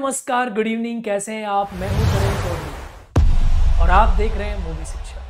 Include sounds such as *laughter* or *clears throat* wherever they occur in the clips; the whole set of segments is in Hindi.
नमस्कार गुड इवनिंग कैसे हैं आप मैं हूं करण चौधरी और आप देख रहे हैं मूवी शिक्षा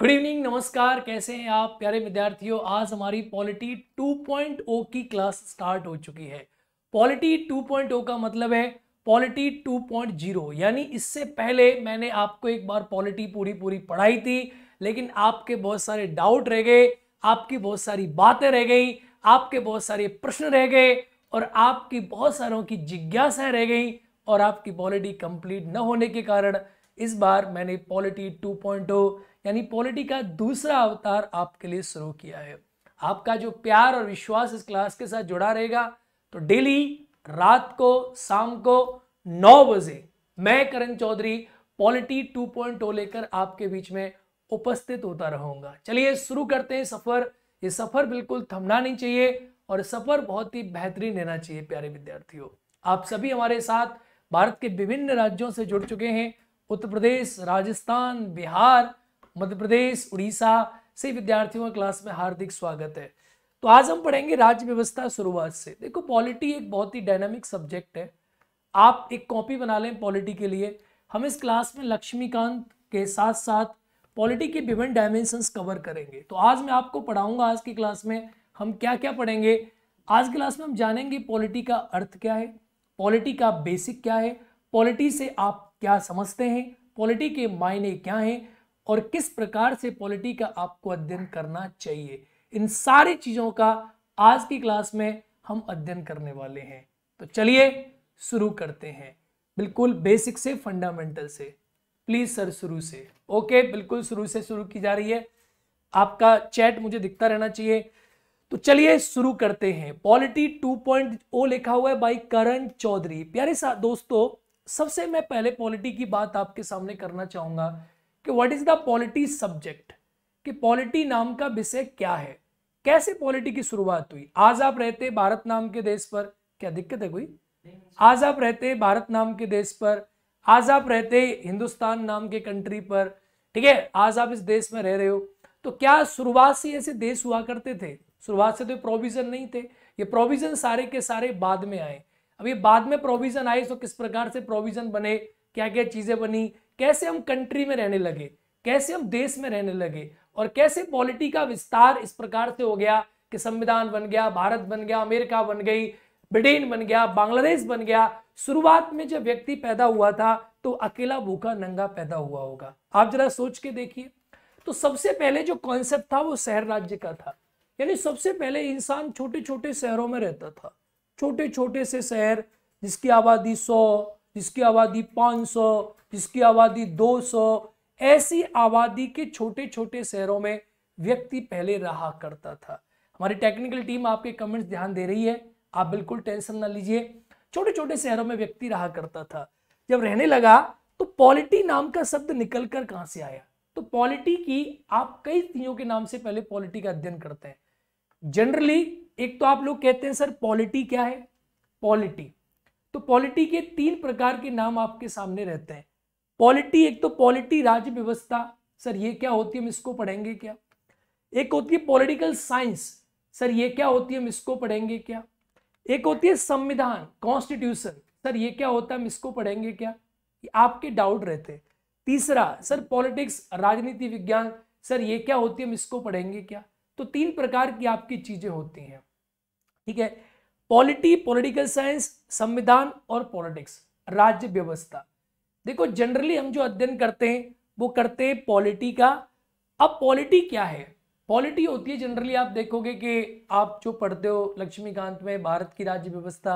गुड इवनिंग नमस्कार कैसे हैं आप प्यारे विद्यार्थियों आज हमारी पॉलिटी 2.0 की क्लास स्टार्ट हो चुकी है पॉलिटी 2.0 का मतलब है पॉलिटी 2.0 यानी इससे पहले मैंने आपको एक बार पॉलिटी पूरी पूरी पढ़ाई थी लेकिन आपके बहुत सारे डाउट रह गए आपकी बहुत सारी बातें रह गई आपके बहुत सारे प्रश्न रह गए और आपकी बहुत सारों की जिज्ञासा रह गई और आपकी पॉलिटी कंप्लीट न होने के कारण इस बार मैंने पॉलिटी 2.0 यानी पॉलिटी का दूसरा अवतार आपके लिए शुरू किया है आपका जो प्यार और विश्वास इस क्लास के साथ जुड़ा रहेगा तो डेली रात को शाम को नौ बजे मैं करण चौधरी पॉलिटी 2.0 लेकर आपके बीच में उपस्थित होता रहूंगा चलिए शुरू करते हैं सफर ये सफर बिल्कुल थमना नहीं चाहिए और सफर बहुत ही बेहतरीन रहना चाहिए प्यारे विद्यार्थियों आप सभी हमारे साथ भारत के विभिन्न राज्यों से जुड़ चुके हैं उत्तर प्रदेश राजस्थान बिहार मध्य प्रदेश उड़ीसा से विद्यार्थियों का क्लास में हार्दिक स्वागत है तो आज हम पढ़ेंगे राज्य व्यवस्था शुरुआत से देखो पॉलिटी एक बहुत ही डायनामिक सब्जेक्ट है आप एक कॉपी बना लें पॉलिटी के लिए हम इस क्लास में लक्ष्मीकांत के साथ साथ पॉलिटी के विभिन्न डायमेंशंस कवर करेंगे तो आज मैं आपको पढ़ाऊंगा आज की क्लास में हम क्या क्या पढ़ेंगे आज की क्लास में हम जानेंगे पॉलिटी का अर्थ क्या है पॉलिटी का बेसिक क्या है पॉलिटी से आप क्या समझते हैं पॉलिटी के मायने क्या हैं और किस प्रकार से पॉलिटी का आपको अध्ययन करना चाहिए इन सारी चीज़ों का आज की क्लास में हम अध्ययन करने वाले हैं तो चलिए शुरू करते हैं बिल्कुल बेसिक से फंडामेंटल से प्लीज़ सर शुरू से ओके बिल्कुल शुरू से शुरू की जा रही है आपका चैट मुझे दिखता रहना चाहिए तो चलिए शुरू करते हैं पॉलिटी 2.0 लिखा हुआ है बाई करण चौधरी प्यारे दोस्तों सबसे मैं पहले पॉलिटी की बात आपके सामने करना चाहूंगा कि what is the polity subject कि पॉलिटी नाम का विषय क्या है कैसे पॉलिटी की शुरुआत हुई आज आप रहते भारत नाम के देश पर क्या दिक्कत है कोई आज आप रहते भारत नाम के देश पर आज आप रहते हिंदुस्तान नाम के कंट्री पर ठीक है आज आप इस देश में रह रहे हो तो क्या शुरुआत से ऐसे देश हुआ करते थे शुरुआत से तो प्रोविजन नहीं थे ये प्रोविजन सारे के सारे बाद में आए अब ये बाद में प्रोविजन आए तो किस प्रकार से प्रोविजन बने क्या क्या चीज़ें बनी कैसे हम कंट्री में रहने लगे कैसे हम देश में रहने लगे और कैसे पॉलिटी का विस्तार इस प्रकार से हो गया कि संविधान बन गया भारत बन गया अमेरिका बन गई ब्रिटेन बन गया बांग्लादेश बन गया शुरुआत में जब व्यक्ति पैदा हुआ था तो अकेला भूखा नंगा पैदा हुआ होगा आप जरा सोच के देखिए तो सबसे पहले जो कॉन्सेप्ट था वो शहर राज्य का था यानी सबसे पहले इंसान छोटे छोटे शहरों में रहता था छोटे छोटे से शहर जिसकी आबादी सौ जिसकी आबादी पाँच सौ जिसकी आबादी दो सौ ऐसी आबादी के छोटे छोटे शहरों में व्यक्ति पहले रहा करता था हमारी टेक्निकल टीम आपके कमेंट्स ध्यान दे रही है आप बिल्कुल टेंशन ना लीजिए छोटे छोटे शहरों में व्यक्ति रहा करता था जब रहने लगा तो पॉलिटी नाम का शब्द निकल कर कहां से आया तो पॉलिटी की आप कई चीजों के नाम से पहले पॉलिटी का अध्ययन करते हैं जनरली एक तो आप लोग कहते हैं सर पॉलिटी क्या है पॉलिटी तो पॉलिटी के तीन प्रकार के नाम आपके सामने रहते हैं पॉलिटी एक तो पॉलिटी राज्य व्यवस्था सर ये क्या होती है हम इसको पढ़ेंगे क्या एक होती है पॉलिटिकल साइंस सर ये क्या होती है हम इसको पढ़ेंगे क्या एक होती है संविधान कॉन्स्टिट्यूशन सर ये क्या होता है हम इसको पढ़ेंगे क्या आपके डाउट रहते हैं तीसरा सर पॉलिटिक्स राजनीति विज्ञान सर ये क्या होती है हम इसको पढ़ेंगे क्या तो तीन प्रकार की आपकी चीजें होती हैं ठीक है पॉलिटी पॉलिटिकल साइंस संविधान और पॉलिटिक्स राज्य व्यवस्था देखो जनरली हम जो अध्ययन करते हैं वो करते हैं पॉलिटी का अब पॉलिटी क्या है पॉलिटी होती है जनरली आप देखोगे कि आप जो पढ़ते हो लक्ष्मीकांत में भारत की राज्य व्यवस्था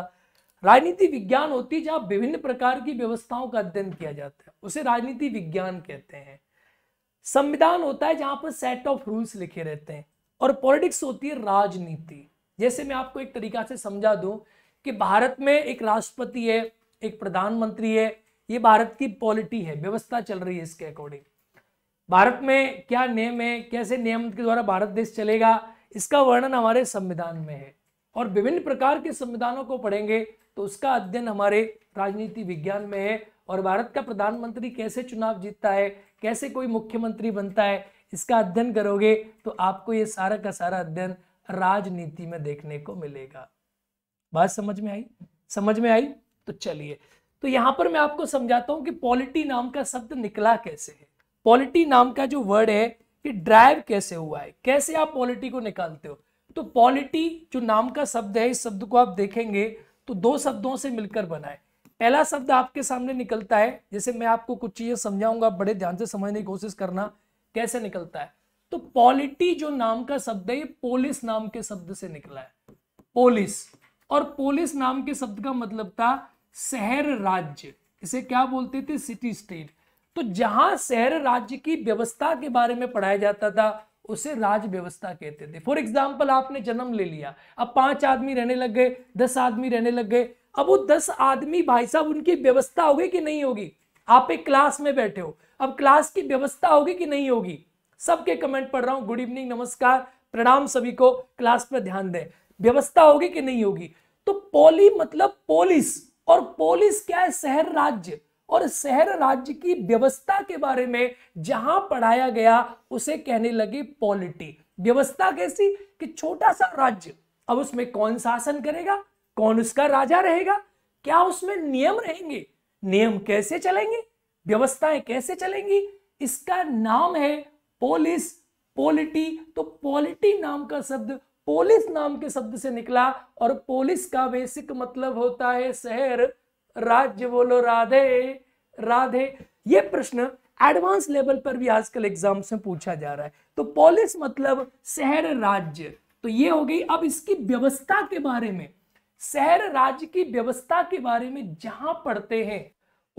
राजनीति विज्ञान होती है जहाँ विभिन्न प्रकार की व्यवस्थाओं का अध्ययन किया जाता है उसे राजनीति विज्ञान कहते हैं संविधान होता है जहाँ पर सेट ऑफ रूल्स लिखे रहते हैं और पॉलिटिक्स होती है राजनीति जैसे मैं आपको एक तरीका से समझा दूं कि भारत में एक राष्ट्रपति है एक प्रधानमंत्री है ये भारत की पॉलिटी है व्यवस्था चल रही है इसके अकॉर्डिंग भारत में क्या नियम है कैसे नियम के द्वारा भारत देश चलेगा इसका वर्णन हमारे संविधान में है और विभिन्न प्रकार के संविधानों को पढ़ेंगे तो उसका अध्ययन हमारे राजनीति विज्ञान में है और भारत का प्रधानमंत्री कैसे चुनाव जीतता है कैसे कोई मुख्यमंत्री बनता है इसका अध्ययन करोगे तो आपको ये सारा का सारा अध्ययन राजनीति में देखने को मिलेगा बात समझ में आई समझ में आई तो चलिए तो यहाँ पर मैं आपको समझाता हूँ कि पॉलिटी नाम का शब्द निकला कैसे है पॉलिटी नाम का जो वर्ड है कि ड्राइव कैसे हुआ है कैसे आप पॉलिटी को निकालते हो तो पॉलिटी जो नाम का शब्द है इस शब्द को आप देखेंगे तो दो शब्दों से मिलकर बना है पहला शब्द आपके सामने निकलता है जैसे मैं आपको कुछ चीजें समझाऊंगा बड़े ध्यान से समझने की कोशिश करना कैसे निकलता है तो पॉलिटी जो नाम का शब्द है ये पोलिस नाम के शब्द से निकला है पोलिस और पोलिस नाम के शब्द का मतलब था शहर राज्य इसे क्या बोलते थे सिटी स्टेट तो जहां शहर राज्य की व्यवस्था के बारे में पढ़ाया जाता था उसे राज व्यवस्था कहते थे फॉर एग्जाम्पल आपने जन्म ले लिया अब पांच आदमी रहने लग गए दस आदमी रहने लग गए अब वो दस आदमी भाई साहब उनकी व्यवस्था होगी कि नहीं होगी आप एक क्लास में बैठे हो अब क्लास की व्यवस्था होगी कि नहीं होगी सबके कमेंट पढ़ रहा हूं गुड इवनिंग नमस्कार प्रणाम सभी को क्लास पर ध्यान दें व्यवस्था होगी कि नहीं होगी तो पोली मतलब पोलिस और पोलिस क्या है शहर राज्य और शहर राज्य की व्यवस्था के बारे में जहां पढ़ाया गया उसे कहने लगे पॉलिटी व्यवस्था कैसी कि छोटा सा राज्य अब उसमें कौन शासन करेगा कौन उसका राजा रहेगा क्या उसमें नियम रहेंगे नियम कैसे चलेंगे व्यवस्थाएं कैसे चलेंगी इसका नाम है पोलिस पॉलिटी तो पॉलिटी नाम का शब्द पोलिस नाम के शब्द से निकला और पोलिस का बेसिक मतलब होता है शहर राज्य बोलो राधे राधे ये प्रश्न एडवांस लेवल पर भी आजकल एग्जाम्स में पूछा जा रहा है तो पोलिस मतलब शहर राज्य तो ये हो गई अब इसकी व्यवस्था के बारे में शहर राज्य की व्यवस्था के बारे में जहां पढ़ते हैं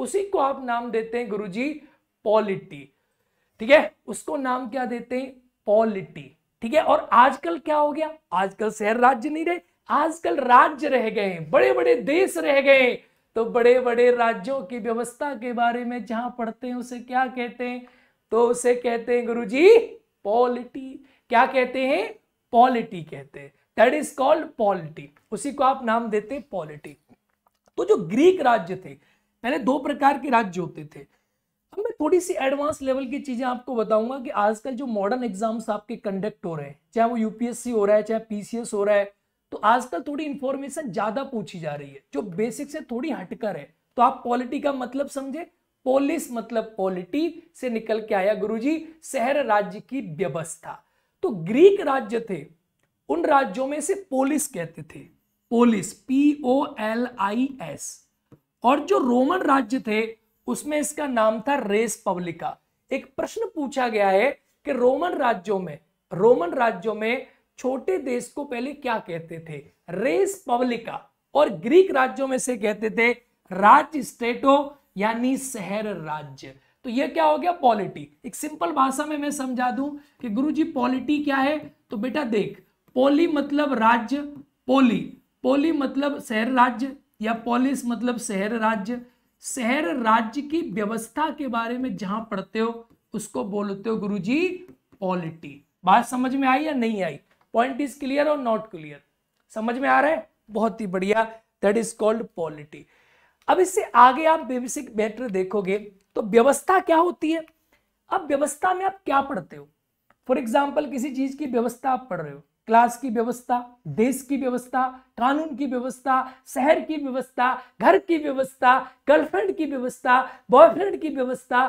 उसी को आप नाम देते हैं गुरुजी पॉलिटी ठीक है उसको नाम क्या देते हैं पॉलिटी ठीक है और आजकल क्या हो गया आजकल शहर राज्य नहीं रहे आजकल राज्य रह गए बड़े बड़े देश रह गए तो बड़े बड़े राज्यों की व्यवस्था के बारे में जहां पढ़ते हैं उसे क्या कहते हैं तो उसे कहते हैं गुरु जी पॉलिटी क्या कहते हैं पॉलिटी कहते हैं दैट इज कॉल्ड पॉलिटी उसी को आप नाम देते हैं पॉलिटी तो जो ग्रीक राज्य थे पहले दो प्रकार के राज्य होते थे अब मैं थोड़ी सी एडवांस लेवल की चीज़ें आपको बताऊंगा कि आजकल जो मॉडर्न एग्जाम्स आपके कंडक्ट हो रहे हैं चाहे वो यूपीएससी हो रहा है चाहे पीसीएस हो रहा है तो आजकल थोड़ी इंफॉर्मेशन ज्यादा पूछी जा रही है जो बेसिक से थोड़ी हटकर है तो आप पॉलिटी का मतलब समझे पोलिस मतलब पॉलिटी से निकल के आया गुरुजी शहर राज्य की व्यवस्था तो ग्रीक राज्य थे उन राज्यों में से पोलिस कहते थे polis P O L I S और जो रोमन राज्य थे उसमें इसका नाम था रेस पब्लिका एक प्रश्न पूछा गया है कि रोमन राज्यों में रोमन राज्यों में छोटे देश को पहले क्या कहते थे रेस पब्लिका और ग्रीक राज्यों में से कहते थे राज्य स्टेटो यानी शहर राज्य तो यह क्या हो गया पॉलिटी एक सिंपल भाषा में मैं समझा दूं कि गुरुजी पॉलिटी क्या है तो बेटा देख पोली मतलब राज्य पोली पोली मतलब शहर राज्य या पोलिस मतलब शहर राज्य शहर राज्य की व्यवस्था के बारे में जहां पढ़ते हो उसको बोलते हो गुरुजी पॉलिटी बात समझ में आई या नहीं आई पॉइंट इज क्लियर और नॉट क्लियर समझ में आ रहा है बहुत ही बढ़िया दैट इज कॉल्ड पॉलिटी अब इससे आगे आप बेसिक मैटर देखोगे तो व्यवस्था क्या होती है अब व्यवस्था में आप क्या पढ़ते हो फॉर एग्जाम्पल किसी चीज की व्यवस्था आप पढ़ रहे हो क्लास की व्यवस्था देश की व्यवस्था कानून की व्यवस्था शहर की व्यवस्था घर की व्यवस्था गर्लफ्रेंड की व्यवस्था बॉयफ्रेंड की व्यवस्था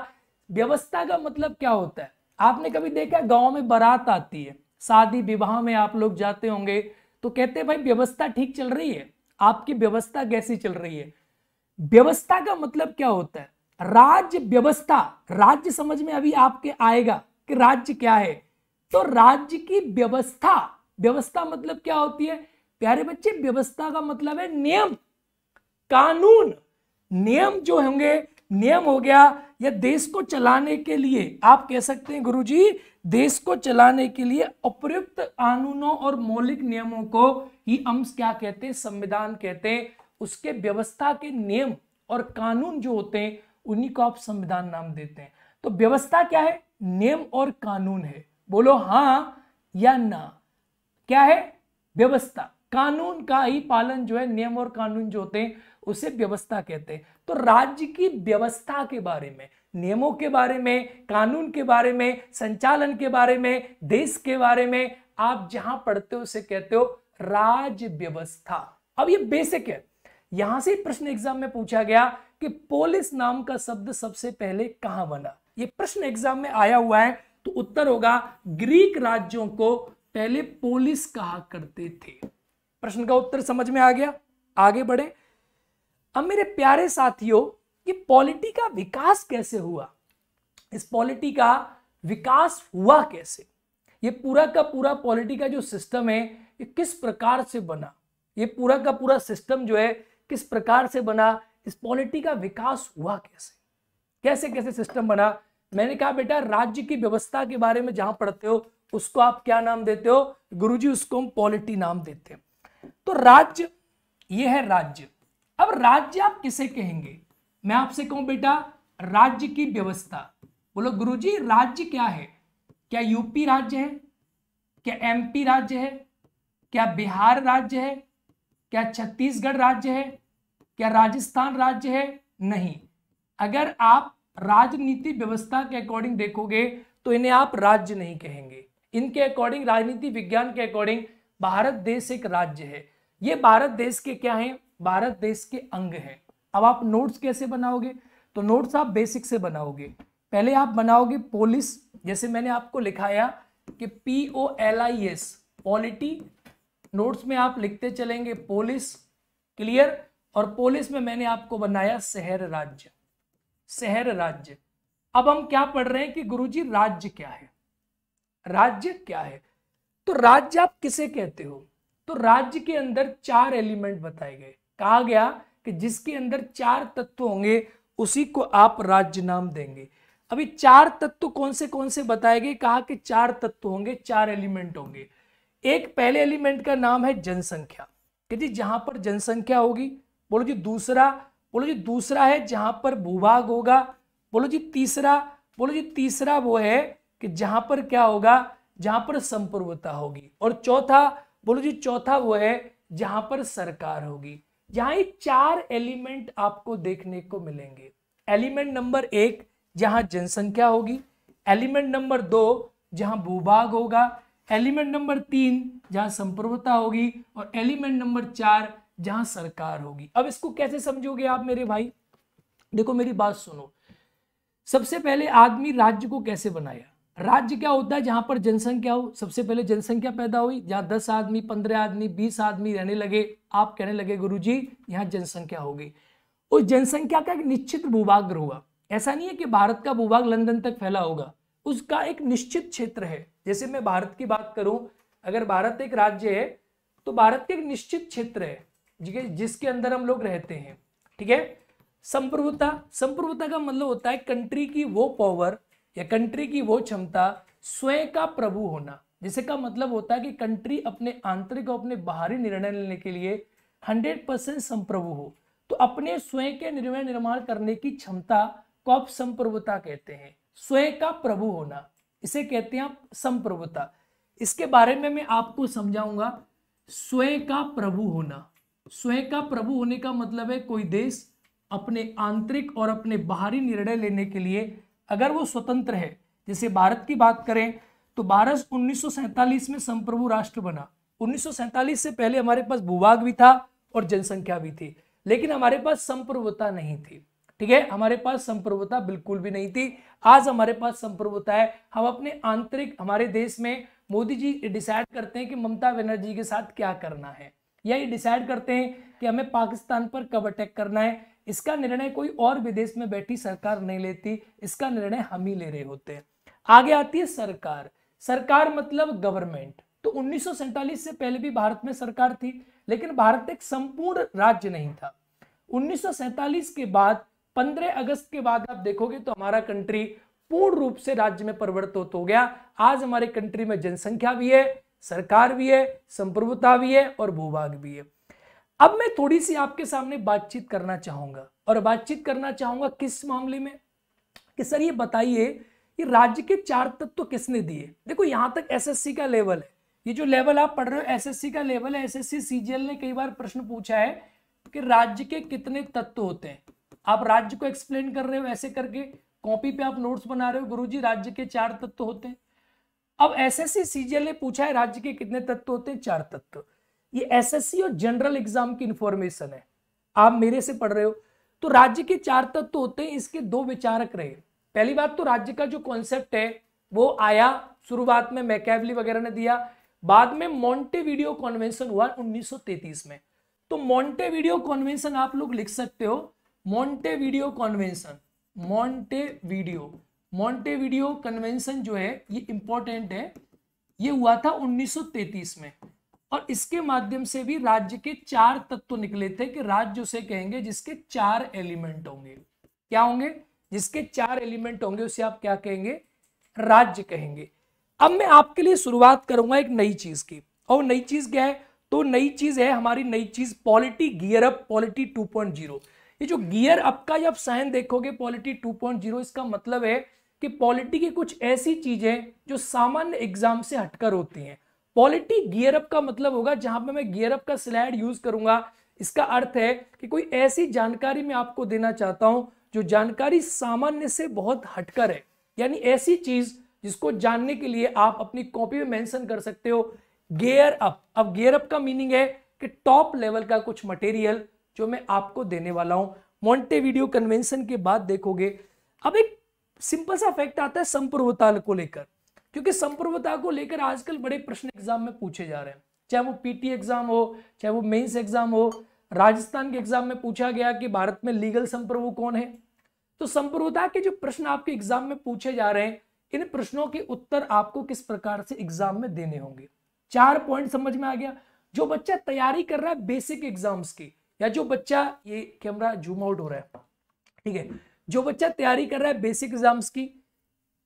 व्यवस्था का मतलब क्या होता है आपने कभी देखा गांव में बारात आती है शादी विवाह में आप लोग जाते होंगे तो कहते हैं भाई व्यवस्था ठीक चल रही है आपकी व्यवस्था कैसी चल रही है व्यवस्था का मतलब क्या होता है राज्य व्यवस्था राज्य समझ में अभी आपके आएगा कि राज्य क्या है तो राज्य की व्यवस्था व्यवस्था मतलब क्या होती है प्यारे बच्चे व्यवस्था का मतलब है नियम कानून नियम जो होंगे नियम हो गया या देश को चलाने के लिए आप कह सकते हैं गुरुजी देश को चलाने के लिए उपयुक्त कानूनों और मौलिक नियमों को ही हम क्या कहते हैं संविधान कहते हैं उसके व्यवस्था के नियम और कानून जो होते हैं उन्हीं को आप संविधान नाम देते हैं तो व्यवस्था क्या है नियम और कानून है बोलो हाँ या ना क्या है व्यवस्था कानून का ही पालन जो है नियम और कानून जो होते हैं उसे व्यवस्था कहते हैं तो राज्य की व्यवस्था के बारे में नियमों के बारे में कानून के बारे में संचालन के बारे में देश के बारे में आप जहां पढ़ते हो उसे कहते हो राज व्यवस्था अब ये बेसिक है यहां से प्रश्न एग्जाम में पूछा गया कि पोलिस नाम का शब्द सबसे पहले कहां बना ये प्रश्न एग्जाम में आया हुआ है तो उत्तर होगा ग्रीक राज्यों को पहले पोलिस कहा करते थे प्रश्न का उत्तर समझ में आ गया आगे बढ़े अब मेरे प्यारे साथियों कि पॉलिटी का विकास कैसे हुआ इस पॉलिटी का विकास हुआ कैसे ये पूरा का पूरा पॉलिटी का जो सिस्टम है ये किस प्रकार से बना ये पूरा का पूरा सिस्टम जो है किस प्रकार से बना इस पॉलिटी का विकास हुआ कैसे कैसे कैसे सिस्टम बना मैंने कहा बेटा राज्य की व्यवस्था के बारे में जहां पढ़ते हो उसको आप क्या नाम देते हो गुरुजी उसको हम पॉलिटी नाम देते हैं तो राज्य ये है राज्य अब राज्य आप किसे कहेंगे मैं आपसे कहूं बेटा राज्य की व्यवस्था बोलो गुरुजी राज्य क्या है क्या यूपी राज्य है क्या एमपी राज्य है क्या बिहार राज्य है क्या छत्तीसगढ़ राज्य है क्या राजस्थान राज्य है नहीं अगर आप राजनीति व्यवस्था के अकॉर्डिंग देखोगे तो इन्हें आप राज्य नहीं कहेंगे इनके अकॉर्डिंग राजनीति विज्ञान के अकॉर्डिंग भारत देश एक राज्य है ये भारत देश के क्या हैं भारत देश के अंग है अब आप नोट्स कैसे बनाओगे तो नोट्स आप बेसिक से बनाओगे पहले आप बनाओगे पोलिस जैसे मैंने आपको लिखाया कि P O L I S polity notes में आप लिखते चलेंगे पोलिस क्लियर और पोलिस में मैंने आपको बनाया शहर राज्य शहर राज्य अब हम क्या पढ़ रहे हैं कि गुरुजी राज्य क्या है राज्य क्या है तो राज्य आप किसे कहते हो तो राज्य के अंदर चार एलिमेंट बताए गए कहा गया कि जिसके अंदर चार तत्व होंगे उसी को आप राज्य नाम देंगे अभी चार तत्व कौन से कौन से बताए गए कहा कि चार तत्व होंगे चार एलिमेंट होंगे एक पहले एलिमेंट का नाम है जनसंख्या कि जी जहां पर जनसंख्या होगी बोलो जी दूसरा बोलो जी दूसरा है जहां पर भूभाग होगा बोलो जी तीसरा बोलो जी तीसरा वो है कि जहां पर क्या होगा जहां पर संप्रभुता होगी और चौथा बोलो जी चौथा वो है जहां पर सरकार होगी जहां ये चार एलिमेंट आपको देखने को मिलेंगे एलिमेंट नंबर एक जहां जनसंख्या होगी एलिमेंट नंबर दो जहां भूभाग होगा एलिमेंट नंबर तीन जहां संप्रभुता होगी और एलिमेंट नंबर चार जहां सरकार होगी अब इसको कैसे समझोगे आप मेरे भाई देखो मेरी बात सुनो सबसे पहले आदमी राज्य को कैसे बनाया राज्य क्या होता है जहां पर जनसंख्या हो सबसे पहले जनसंख्या पैदा हुई जहां दस आदमी पंद्रह आदमी बीस आदमी रहने लगे आप कहने लगे गुरु जी यहाँ जनसंख्या होगी उस जनसंख्या का एक निश्चित भूभाग हुआ ऐसा नहीं है कि भारत का भूभाग लंदन तक फैला होगा उसका एक निश्चित क्षेत्र है जैसे मैं भारत की बात करूं अगर भारत एक राज्य है तो भारत का एक निश्चित क्षेत्र है जिसके अंदर हम लोग रहते हैं ठीक है संप्रभुता संप्रभुता का मतलब होता है कंट्री की वो पावर या कंट्री की वो क्षमता स्वयं का प्रभु होना जिसे का मतलब होता है कि कंट्री अपने आंतरिक और अपने बाहरी निर्णय लेने के लिए हंड्रेड परसेंट संप्रभु हो तो अपने स्वयं के निर्णय निर्माण करने की क्षमता को आप संप्रभुता कहते हैं स्वयं का प्रभु होना इसे कहते हैं आप संप्रभुता इसके बारे में मैं आपको समझाऊंगा स्वयं का प्रभु होना स्वयं का प्रभु होने का मतलब है कोई देश अपने आंतरिक और अपने बाहरी निर्णय लेने के लिए अगर वो स्वतंत्र है जैसे भारत की बात करें तो भारत उन्नीस में संप्रभु राष्ट्र बना उन्नीस से पहले हमारे पास भूभाग भी था और जनसंख्या भी थी लेकिन हमारे पास संप्रभुता नहीं थी ठीक है हमारे पास संप्रभुता बिल्कुल भी नहीं थी आज हमारे पास संप्रभुता है हम अपने आंतरिक हमारे देश में मोदी जी डिसाइड करते हैं कि ममता बनर्जी के साथ क्या करना है या ये डिसाइड करते हैं कि हमें पाकिस्तान पर कब अटैक करना है इसका निर्णय कोई और विदेश में बैठी सरकार नहीं लेती इसका निर्णय हम ही ले रहे होते हैं आगे आती है सरकार सरकार मतलब गवर्नमेंट तो उन्नीस से पहले भी भारत में सरकार थी लेकिन भारत एक संपूर्ण राज्य नहीं था उन्नीस के बाद 15 अगस्त के बाद आप देखोगे तो हमारा कंट्री पूर्ण रूप से राज्य में परिवर्तित हो गया आज हमारे कंट्री में जनसंख्या भी है सरकार भी है संप्रभुता भी है और भूभाग भी है अब मैं थोड़ी सी आपके सामने बातचीत करना चाहूंगा और बातचीत करना चाहूंगा किस मामले में कि सर ये बताइए ये राज्य के चार तत्व तो किसने दिए देखो यहां तक एसएससी का लेवल है ये जो लेवल आप पढ़ रहे हो एसएससी का लेवल है एसएससी सीजीएल ने कई बार प्रश्न पूछा है कि राज्य के कितने तत्व होते हैं आप राज्य को एक्सप्लेन कर रहे हो ऐसे करके कॉपी पे आप नोट्स बना रहे हो गुरुजी राज्य के चार तत्व होते हैं अब एसएससी सीजीएल ने पूछा है राज्य के कितने तत्व होते हैं चार तत्व ये एसएससी और जनरल एग्जाम की इंफॉर्मेशन है आप मेरे से पढ़ रहे हो तो राज्य के चार तत्व तो होते हैं इसके दो विचारक रहे पहली बात तो राज्य का जो कॉन्सेप्ट है वो आया शुरुआत में मैकेवली वगैरह ने दिया बाद में वीडियो कॉन्वेंशन हुआ 1933 में तो वीडियो कॉन्वेंशन आप लोग लिख सकते हो video convention Montevideo convention जो है ये इंपॉर्टेंट है ये हुआ था 1933 में और इसके माध्यम से भी राज्य के चार तत्व निकले थे कि राज्य उसे कहेंगे जिसके चार एलिमेंट होंगे क्या होंगे जिसके चार एलिमेंट होंगे उसे आप क्या कहेंगे राज्य कहेंगे अब मैं आपके लिए शुरुआत करूंगा एक नई चीज की और नई चीज क्या है तो नई चीज है हमारी नई चीज पॉलिटी गियर अप पॉलिटी 2.0 ये जो गियर अप का जब साइन देखोगे पॉलिटी 2.0 इसका मतलब है कि पॉलिटी की कुछ ऐसी चीजें जो सामान्य एग्जाम से हटकर होती हैं पॉलिटी गियरअप का मतलब होगा जहां पर मैं गियरअप का स्लैड यूज करूंगा इसका अर्थ है कि कोई ऐसी जानकारी मैं आपको देना चाहता हूं जो जानकारी सामान्य से बहुत हटकर है यानी ऐसी चीज जिसको जानने के लिए आप अपनी कॉपी में मेंशन कर सकते हो गेयर अप अब गेयर अप का मीनिंग है कि टॉप लेवल का कुछ मटेरियल जो मैं आपको देने वाला हूं मोन्टे वीडियो कन्वेंशन के बाद देखोगे अब एक सिंपल सा फैक्ट आता है संप्रभुता को लेकर क्योंकि संप्रभुता को लेकर आजकल बड़े प्रश्न एग्जाम में पूछे जा रहे हैं चाहे वो पीटी एग्जाम हो चाहे वो मेंस एग्जाम हो राजस्थान के एग्जाम में पूछा गया कि भारत में लीगल संप्रभु कौन है तो संप्रभुता के जो प्रश्न आपके एग्जाम में पूछे जा रहे हैं इन प्रश्नों के उत्तर आपको किस प्रकार से एग्जाम में देने होंगे चार पॉइंट समझ में आ गया जो बच्चा तैयारी कर रहा है बेसिक एग्जाम्स की या जो बच्चा ये कैमरा जूम आउट हो रहा है ठीक है जो बच्चा तैयारी कर रहा है बेसिक एग्जाम्स की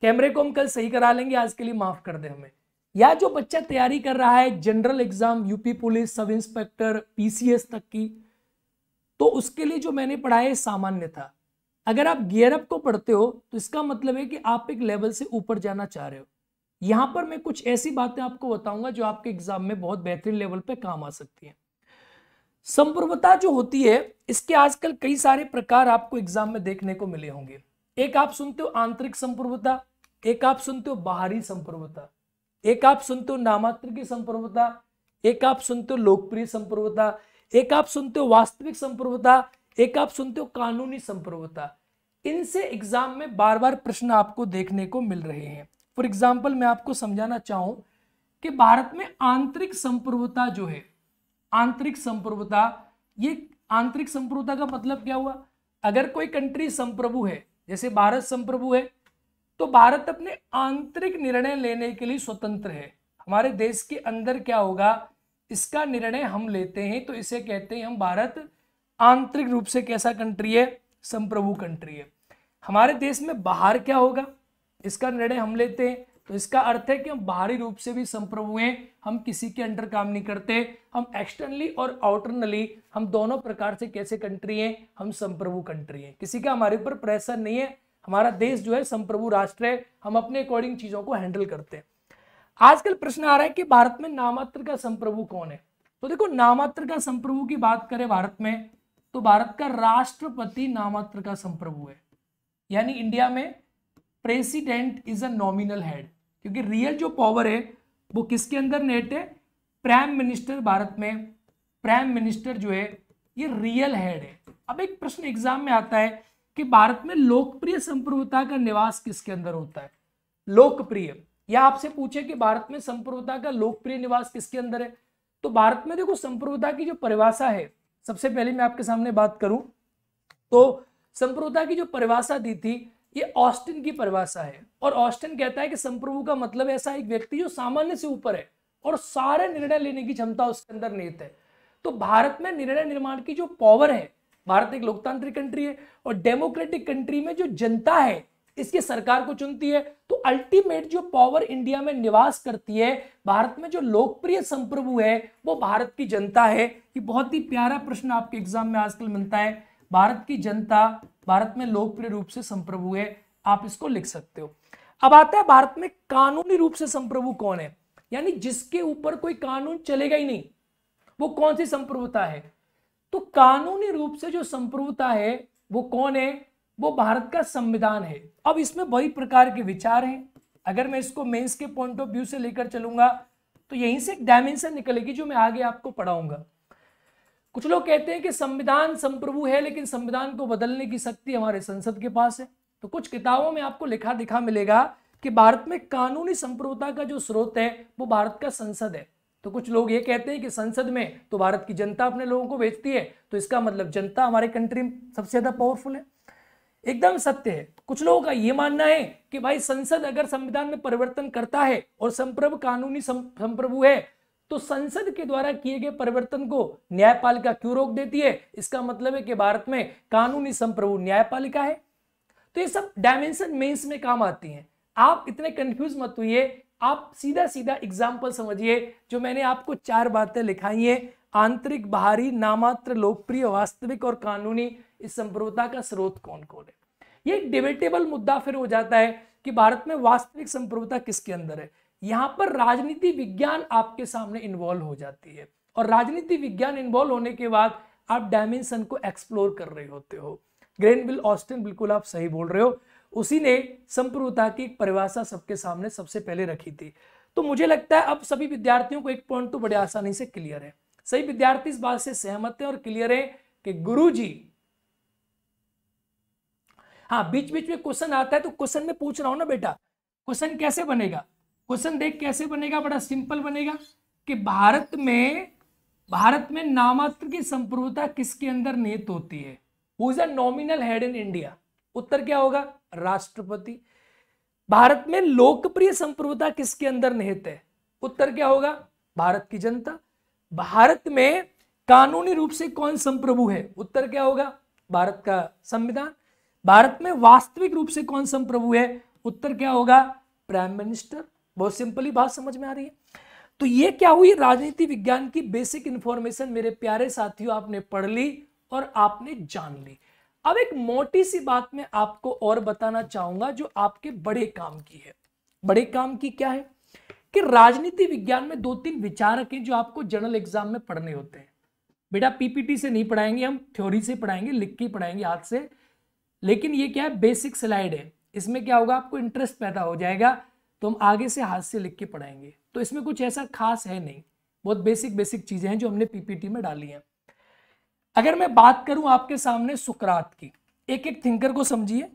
कैमरे को हम कल सही करा लेंगे आज के लिए माफ कर दे हमें या जो बच्चा तैयारी कर रहा है general exam UP police sub inspector PCS तक की तो उसके लिए जो मैंने पढ़ाया सामान्य था अगर आप गियरअप को पढ़ते हो तो इसका मतलब है कि आप एक लेवल से ऊपर जाना चाह रहे हो यहां पर मैं कुछ ऐसी बातें आपको बताऊंगा जो आपके एग्जाम में बहुत बेहतरीन लेवल पर काम आ सकती है संपूर्वता जो होती है इसके आजकल कई सारे प्रकार आपको एग्जाम में देखने को मिले होंगे एक आप सुनते हो आंतरिक संप्रभुता एक आप सुनते हो बाहरी संप्रभुता एक आप सुनते हो नामात्र की संप्रभुता एक आप सुनते हो लोकप्रिय संप्रभुता एक आप सुनते हो वास्तविक संप्रभुता एक आप सुनते हो कानूनी संप्रभुता इनसे एग्जाम में बार बार प्रश्न आपको देखने को मिल रहे हैं फॉर एग्जाम्पल मैं आपको समझाना चाहूं कि भारत में आंतरिक संप्रभुता जो है आंतरिक संप्रभुता ये आंतरिक संप्रभुता का मतलब क्या हुआ अगर कोई कंट्री संप्रभु है जैसे भारत संप्रभु है तो भारत अपने आंतरिक निर्णय लेने के लिए स्वतंत्र है हमारे देश के अंदर क्या होगा इसका निर्णय हम लेते हैं तो इसे कहते हैं हम भारत आंतरिक रूप से कैसा कंट्री है संप्रभु कंट्री है हमारे देश में बाहर क्या होगा इसका निर्णय हम लेते हैं तो इसका अर्थ है कि हम बाहरी रूप से भी संप्रभु हैं हम किसी के अंडर काम नहीं करते हम एक्सटर्नली और आउटरनली हम दोनों प्रकार से कैसे कंट्री हैं हम संप्रभु कंट्री हैं किसी का हमारे ऊपर प्रेशर नहीं है हमारा देश जो है संप्रभु राष्ट्र है हम अपने अकॉर्डिंग चीज़ों को हैंडल करते हैं आजकल प्रश्न आ रहा है कि भारत में नामात्र का संप्रभु कौन है तो देखो नामात्र का संप्रभु की बात करें भारत में तो भारत का राष्ट्रपति नामात्र का संप्रभु है यानी इंडिया में president is a nominal head क्योंकि रियल जो पावर है वो किसके अंदर नेट है प्राइम मिनिस्टर भारत में प्राइम मिनिस्टर जो है ये रियल हेड है अब एक प्रश्न एग्जाम में आता है कि भारत में लोकप्रिय संप्रभुता का निवास किसके अंदर होता है लोकप्रिय या आपसे पूछे कि भारत में संप्रभुता का लोकप्रिय निवास किसके अंदर है तो भारत में देखो संप्रभुता की जो परिभाषा है सबसे पहले मैं आपके सामने बात करूं तो संप्रभुता की जो परिभाषा दी थी ये ऑस्टिन की परिभाषा है और ऑस्टिन कहता है कि संप्रभु का मतलब ऐसा एक व्यक्ति जो सामान्य से ऊपर है और सारे निर्णय लेने की क्षमता उसके अंदर निहित है तो भारत में निर्णय निर्माण की जो पावर है भारत एक लोकतांत्रिक कंट्री है और डेमोक्रेटिक कंट्री में जो जनता है इसकी सरकार को चुनती है तो अल्टीमेट जो पावर इंडिया में निवास करती है भारत में जो लोकप्रिय संप्रभु है वो भारत की जनता है ये बहुत ही प्यारा प्रश्न आपके एग्जाम में आजकल मिलता है भारत की जनता भारत में लोकप्रिय रूप से संप्रभु है आप इसको लिख सकते हो अब आता है भारत में कानूनी रूप से संप्रभु कौन है यानी जिसके ऊपर कोई कानून चलेगा ही नहीं वो कौन सी संप्रभुता है तो कानूनी रूप से जो संप्रभुता है वो कौन है वो भारत का संविधान है अब इसमें वही प्रकार के विचार हैं अगर मैं इसको मेंस के पॉइंट ऑफ व्यू से लेकर चलूंगा तो यहीं से एक डायमेंशन निकलेगी जो मैं आगे आपको पढ़ाऊंगा कुछ लोग कहते हैं कि संविधान संप्रभु है लेकिन संविधान को बदलने की शक्ति हमारे संसद के पास है तो कुछ किताबों में आपको लिखा दिखा मिलेगा कि भारत में कानूनी संप्रभुता का जो स्रोत है वो भारत का संसद है तो कुछ लोग ये कहते हैं कि संसद में तो भारत की जनता अपने लोगों को बेचती है तो इसका मतलब जनता हमारे कंट्री में सबसे ज्यादा पावरफुल है एकदम सत्य है कुछ लोगों का ये मानना है कि भाई संसद अगर संविधान में परिवर्तन करता है और संप्रभु कानूनी संप्रभु है तो संसद के द्वारा किए गए परिवर्तन को न्यायपालिका क्यों रोक देती है इसका मतलब है कि भारत में कानूनी संप्रभु न्यायपालिका है तो ये सब डायमेंशन मेंस में काम आती हैं आप इतने कंफ्यूज मत हुई आप सीधा सीधा एग्जाम्पल समझिए जो मैंने आपको चार बातें लिखाई है आंतरिक बाहरी नामात्र लोकप्रिय वास्तविक और कानूनी इस संप्रभुता का स्रोत कौन कौन है ये डिबेटेबल मुद्दा फिर हो जाता है कि भारत में वास्तविक संप्रभुता किसके अंदर है यहाँ पर राजनीति विज्ञान आपके सामने इन्वॉल्व हो जाती है और राजनीति विज्ञान इन्वॉल्व होने के बाद आप डायमेंशन को एक्सप्लोर कर रहे होते हो ग्रेन बिल ऑस्टिन बिल्कुल आप सही बोल रहे हो उसी ने संप्रभुता की परिभाषा सबके सामने सबसे पहले रखी थी तो मुझे लगता है अब सभी विद्यार्थियों को एक पॉइंट तो बड़े आसानी से क्लियर है सही विद्यार्थी इस बात से सहमत है और क्लियर है कि गुरु जी हाँ बीच बीच में क्वेश्चन आता है तो क्वेश्चन में पूछ रहा हूं ना बेटा क्वेश्चन कैसे बनेगा क्वेश्चन देख कैसे बनेगा बड़ा सिंपल बनेगा कि भारत में भारत में नामात्र की संप्रभुता किसके अंदर निहित होती है who is a nominal head in India उत्तर क्या होगा राष्ट्रपति भारत में लोकप्रिय संप्रभुता किसके अंदर निहित है उत्तर क्या होगा भारत की जनता भारत में कानूनी रूप से कौन संप्रभु है उत्तर क्या होगा भारत का संविधान भारत में वास्तविक रूप से कौन संप्रभु है उत्तर क्या होगा प्राइम मिनिस्टर बहुत सिंपली बात समझ में आ रही है तो ये क्या हुई राजनीति विज्ञान की बेसिक इंफॉर्मेशन मेरे प्यारे साथियों आपने पढ़ ली और आपने जान ली अब एक मोटी सी बात मैं आपको और बताना चाहूंगा जो आपके बड़े काम की है बड़े काम की क्या है कि राजनीति विज्ञान में दो तीन विचारक हैं जो आपको जनरल एग्जाम में पढ़ने होते हैं बेटा पीपीटी से नहीं पढ़ाएंगे हम थ्योरी से पढ़ाएंगे लिख के पढ़ाएंगे हाथ से लेकिन ये क्या है बेसिक स्लाइड है इसमें क्या होगा आपको इंटरेस्ट पैदा हो जाएगा तो हम आगे से हाथ से लिख के पढ़ाएंगे तो इसमें कुछ ऐसा खास है नहीं बहुत बेसिक बेसिक चीज़ें हैं जो हमने पीपीटी में डाली हैं अगर मैं बात करूं आपके सामने सुकरात की एक एक थिंकर को समझिए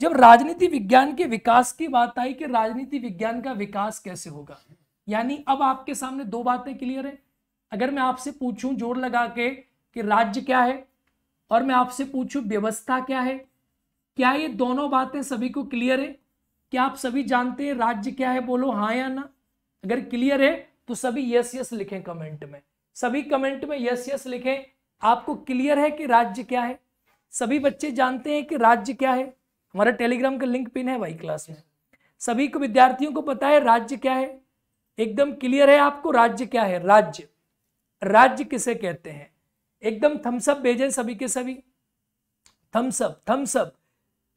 जब राजनीति विज्ञान के विकास की बात आई कि राजनीति विज्ञान का विकास कैसे होगा यानी अब आपके सामने दो बातें क्लियर है अगर मैं आपसे पूछूं जोर लगा के कि राज्य क्या है और मैं आपसे पूछूं व्यवस्था क्या है क्या ये दोनों बातें सभी को क्लियर है क्या आप सभी जानते हैं राज्य क्या है बोलो हाँ या ना अगर क्लियर है तो सभी यस यस लिखें कमेंट में सभी कमेंट में यस यस लिखें आपको क्लियर है कि राज्य क्या है सभी बच्चे जानते हैं कि राज्य क्या है हमारा टेलीग्राम का लिंक पिन है वाई क्लास में सभी को विद्यार्थियों को पता है राज्य क्या है एकदम क्लियर है आपको राज्य क्या है राज्य राज्य किसे कहते हैं एकदम थम्सअप भेजें सभी के सभी थम्सअप थम्सअप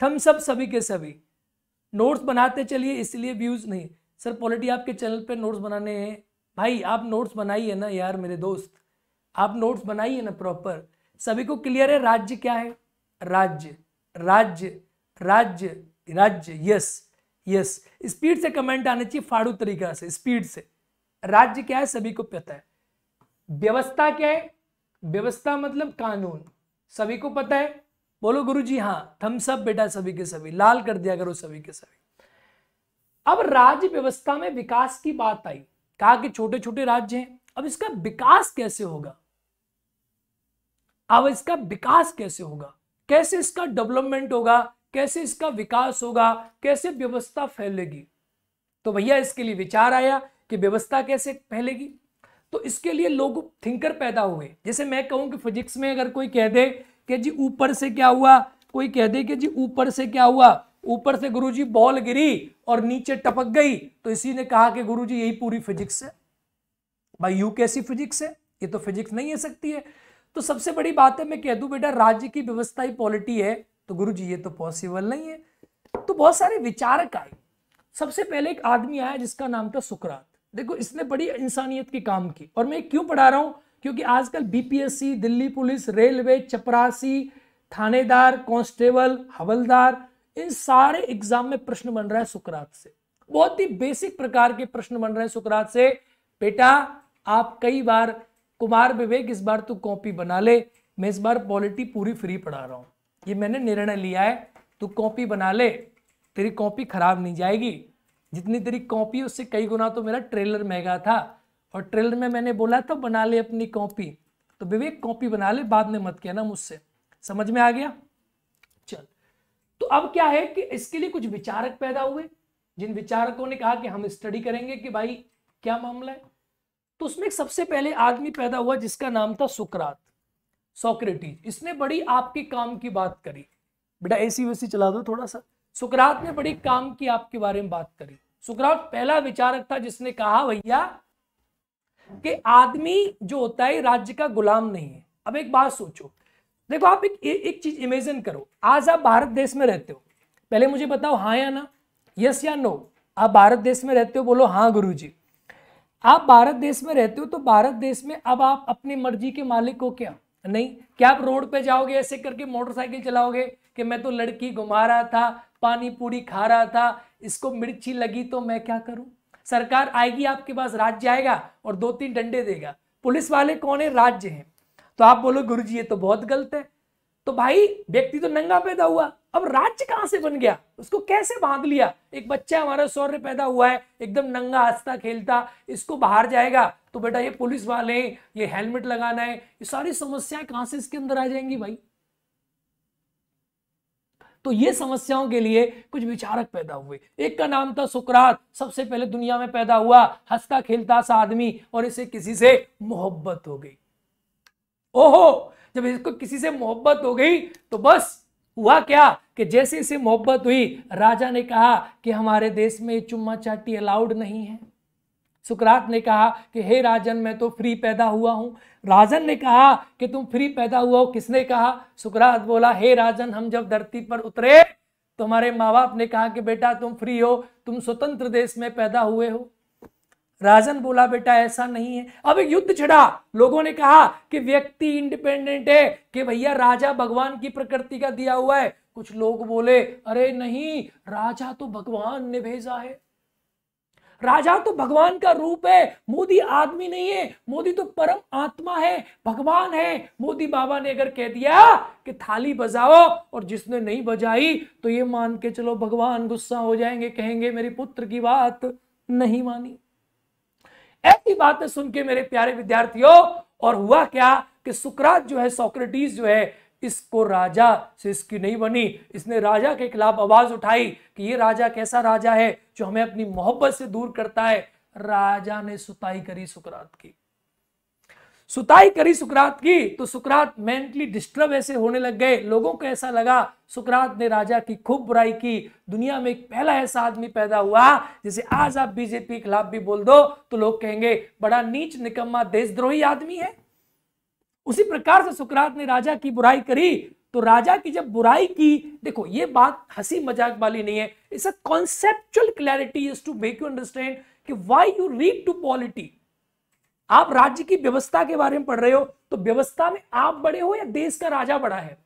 थम्सअप सभी के सभी नोट्स बनाते चलिए इसलिए व्यूज़ नहीं सर पॉलिटी आपके चैनल पे नोट्स बनाने हैं भाई आप नोट्स बनाइए ना यार मेरे दोस्त आप नोट्स बनाइए ना प्रॉपर सभी को क्लियर है राज्य क्या है राज्य राज्य राज्य राज्य यस यस स्पीड से कमेंट आने चाहिए फाड़ू तरीका से स्पीड से राज्य क्या है सभी को पता है व्यवस्था क्या है व्यवस्था मतलब कानून सभी को पता है बोलो गुरु जी हाँ थम्सअप बेटा सभी के सभी लाल कर दिया करो सभी के सभी अब राज्य व्यवस्था में विकास की बात आई कहा कि छोटे छोटे राज्य हैं अब इसका विकास कैसे होगा अब इसका विकास कैसे होगा कैसे इसका डेवलपमेंट होगा कैसे इसका विकास होगा कैसे व्यवस्था फैलेगी तो भैया इसके लिए विचार आया कि व्यवस्था कैसे फैलेगी तो इसके लिए लोग थिंकर पैदा हुए जैसे मैं कहूं कि फिजिक्स में अगर कोई कह दे कि जी ऊपर से क्या हुआ कोई कह दे कि जी ऊपर से क्या हुआ ऊपर से गुरुजी बॉल गिरी और नीचे टपक गई तो इसी ने कहा कि गुरुजी यही पूरी फिजिक्स है भाई यू कैसी फिजिक्स है ये तो फिजिक्स नहीं है सकती है तो सबसे बड़ी बात है मैं कह दू बेटा राज्य की व्यवस्था ही पॉलिटी है तो गुरु जी ये तो पॉसिबल नहीं है तो बहुत सारे विचारक आए सबसे पहले एक आदमी आया जिसका नाम था सुकरात देखो इसने बड़ी इंसानियत के काम की और मैं क्यों पढ़ा रहा हूं क्योंकि आजकल बीपीएससी दिल्ली पुलिस रेलवे चपरासी थानेदार कांस्टेबल हवलदार इन सारे एग्जाम में प्रश्न बन रहा है सुकरात से बहुत ही बेसिक प्रकार के प्रश्न बन रहे हैं सुकरात से बेटा आप कई बार कुमार विवेक इस बार तू कॉपी बना ले मैं इस बार पॉलिटी पूरी फ्री पढ़ा रहा हूं ये मैंने निर्णय लिया है तू कॉपी बना ले तेरी कॉपी खराब नहीं जाएगी जितनी तेरी कॉपी उससे कई गुना तो मेरा ट्रेलर महंगा था और ट्रेलर में मैंने बोला था बना ले अपनी कॉपी तो विवेक कॉपी बना ले बाद में मत कहना मुझसे समझ में आ गया चल तो अब क्या है कि इसके लिए कुछ विचारक पैदा हुए जिन विचारकों ने कहा कि हम स्टडी करेंगे कि भाई क्या मामला है तो उसमें सबसे पहले आदमी पैदा हुआ जिसका नाम था सुकरात सोक्रेटिस इसने बड़ी आपके काम की बात करी बेटा ऐसी वैसी चला दो थोड़ा सा सुकरात ने बड़ी काम की आपके बारे में बात करी सुकरात पहला विचारक था जिसने कहा भैया कि आदमी जो होता है राज्य का गुलाम नहीं है अब एक बात सोचो देखो आप एक एक चीज इमेजिन करो आज आप भारत देश में रहते हो पहले मुझे बताओ हाँ या ना यस या नो आप भारत देश में रहते हो बोलो हाँ गुरु जी आप भारत देश में रहते हो तो भारत देश में अब आप अपनी मर्जी के मालिक हो क्या नहीं क्या आप रोड पे जाओगे ऐसे करके मोटरसाइकिल चलाओगे कि मैं तो लड़की घुमा रहा था पानी पूरी खा रहा था इसको मिर्ची लगी तो मैं क्या करूं सरकार आएगी आपके पास राज्य आएगा और दो तीन डंडे देगा पुलिस वाले कौन है राज्य हैं तो आप बोलो गुरु जी ये तो बहुत गलत है तो भाई व्यक्ति तो नंगा पैदा हुआ अब राज्य कहां से बन गया उसको कैसे बांध लिया एक बच्चा हमारा सौर्य पैदा हुआ है एकदम नंगा हंसता खेलता इसको बाहर जाएगा तो बेटा ये पुलिस वाले हैं ये हेलमेट लगाना है ये सारी समस्याएं कहां से इसके अंदर आ जाएंगी भाई तो ये समस्याओं के लिए कुछ विचारक पैदा हुए एक का नाम था सुकरात सबसे पहले दुनिया में पैदा हुआ हंसता खेलता सा आदमी और इसे किसी से मोहब्बत हो गई ओहो जब इसको किसी से मोहब्बत हो गई तो बस हुआ क्या कि जैसे इसे मोहब्बत हुई राजा ने कहा कि हमारे देश में चुम्मा चाटी अलाउड नहीं है सुकरात ने कहा कि हे राजन मैं तो फ्री पैदा हुआ हूँ राजन ने कहा कि तुम फ्री पैदा हुआ हो किसने कहा सुकरात बोला हे राजन हम जब धरती पर उतरे तुम्हारे माँ बाप ने कहा कि बेटा तुम फ्री हो तुम स्वतंत्र देश में पैदा हुए हो राजन बोला बेटा ऐसा नहीं है अब एक युद्ध छिड़ा लोगों ने कहा कि व्यक्ति इंडिपेंडेंट है कि भैया राजा भगवान की प्रकृति का दिया हुआ है कुछ लोग बोले अरे नहीं राजा तो भगवान ने भेजा है राजा तो भगवान का रूप है मोदी आदमी नहीं है मोदी तो परम आत्मा है भगवान है मोदी बाबा ने अगर कह दिया कि थाली बजाओ और जिसने नहीं बजाई तो ये मान के चलो भगवान गुस्सा हो जाएंगे कहेंगे मेरे पुत्र की बात नहीं मानी ऐसी बातें सुन के मेरे प्यारे विद्यार्थियों और हुआ क्या कि सुकरात जो है सोक्रेटिस जो है इसको राजा सिस्की नहीं बनी इसने राजा के खिलाफ आवाज उठाई कि ये राजा कैसा राजा है जो हमें अपनी मोहब्बत से दूर करता है राजा ने सुताई करी सुकरात की सुताई करी सुकरात की तो सुकरात मेंटली डिस्टर्ब ऐसे होने लग गए लोगों को ऐसा लगा सुकरात ने राजा की खूब बुराई की दुनिया में एक पहला ऐसा आदमी पैदा हुआ जैसे आज आप बीजेपी के खिलाफ भी बोल दो तो लोग कहेंगे बड़ा नीच निकम्मा देशद्रोही आदमी है उसी प्रकार से सुकरात ने राजा की बुराई करी तो राजा की जब बुराई की देखो ये बात हंसी मजाक वाली नहीं है it's a conceptual clarity is to make you understand कि why you read to polity आप राज्य की व्यवस्था के बारे में पढ़ रहे हो तो व्यवस्था में आप बड़े हो या देश का राजा बड़ा है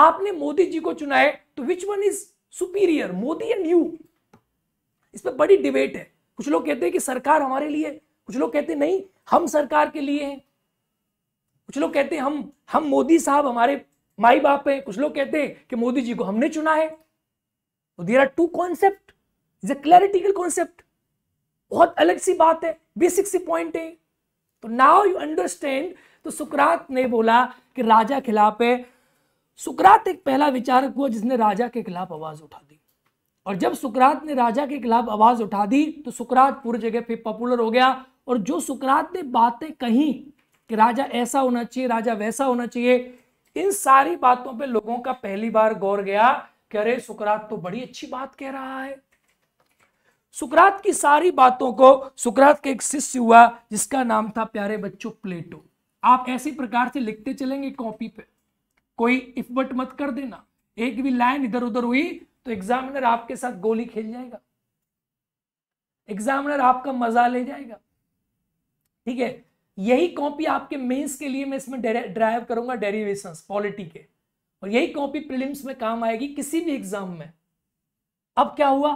आपने मोदी जी को चुना है तो which one is superior Modi and you इस पर बड़ी डिबेट है कुछ लोग कहते हैं कि सरकार हमारे लिए कुछ लोग कहते नहीं हम सरकार के लिए हैं कुछ लोग कहते हैं हम हम मोदी साहब हमारे माई बाप हैं कुछ लोग कहते हैं कि मोदी जी को हमने चुना है तो there are two concept is a clerical concept बहुत अलग सी बात है बेसिक सी पॉइंट है तो नाउ यू अंडरस्टैंड तो सुकरात ने बोला कि राजा खिलाफ है सुकरात एक पहला विचारक हुआ जिसने राजा के खिलाफ आवाज उठा दी और जब सुकरात ने राजा के खिलाफ आवाज उठा दी तो सुकरात पूरी जगह पे पॉपुलर हो गया और जो सुकरात ने बातें कही कि राजा ऐसा होना चाहिए राजा वैसा होना चाहिए इन सारी बातों पे लोगों का पहली बार गौर गया कि अरे सुकरात तो बड़ी अच्छी बात कह रहा है सुकरात की सारी बातों को सुकरात के एक शिष्य हुआ जिसका नाम था प्यारे बच्चों प्लेटो आप ऐसी प्रकार से लिखते चलेंगे कॉपी पे कोई इफबट मत कर देना एक भी लाइन इधर उधर हुई तो एग्जामिनर आपके साथ गोली खेल जाएगा एग्जामिनर आपका मजा ले जाएगा ठीक है यही कॉपी आपके मेंस के लिए मैं इसमें ड्राइव करूंगा डेरिवेशन पॉलिटी के और यही कॉपी प्रिलिम्स में काम आएगी किसी भी एग्जाम में अब क्या हुआ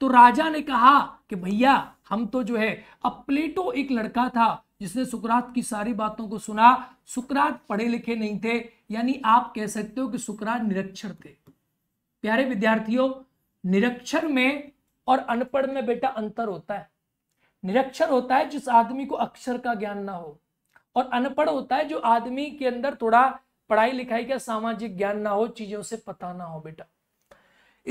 तो राजा ने कहा कि भैया हम तो जो है अब प्लेटो एक लड़का था जिसने सुकरात की सारी बातों को सुना सुकरात पढ़े लिखे नहीं थे यानी आप कह सकते हो कि सुकरात निरक्षर थे प्यारे विद्यार्थियों निरक्षर में और अनपढ़ में बेटा अंतर होता है निरक्षर होता है जिस आदमी को अक्षर का ज्ञान ना हो और अनपढ़ होता है जो आदमी के अंदर थोड़ा पढ़ाई लिखाई का सामाजिक ज्ञान ना हो चीजों से पता ना हो बेटा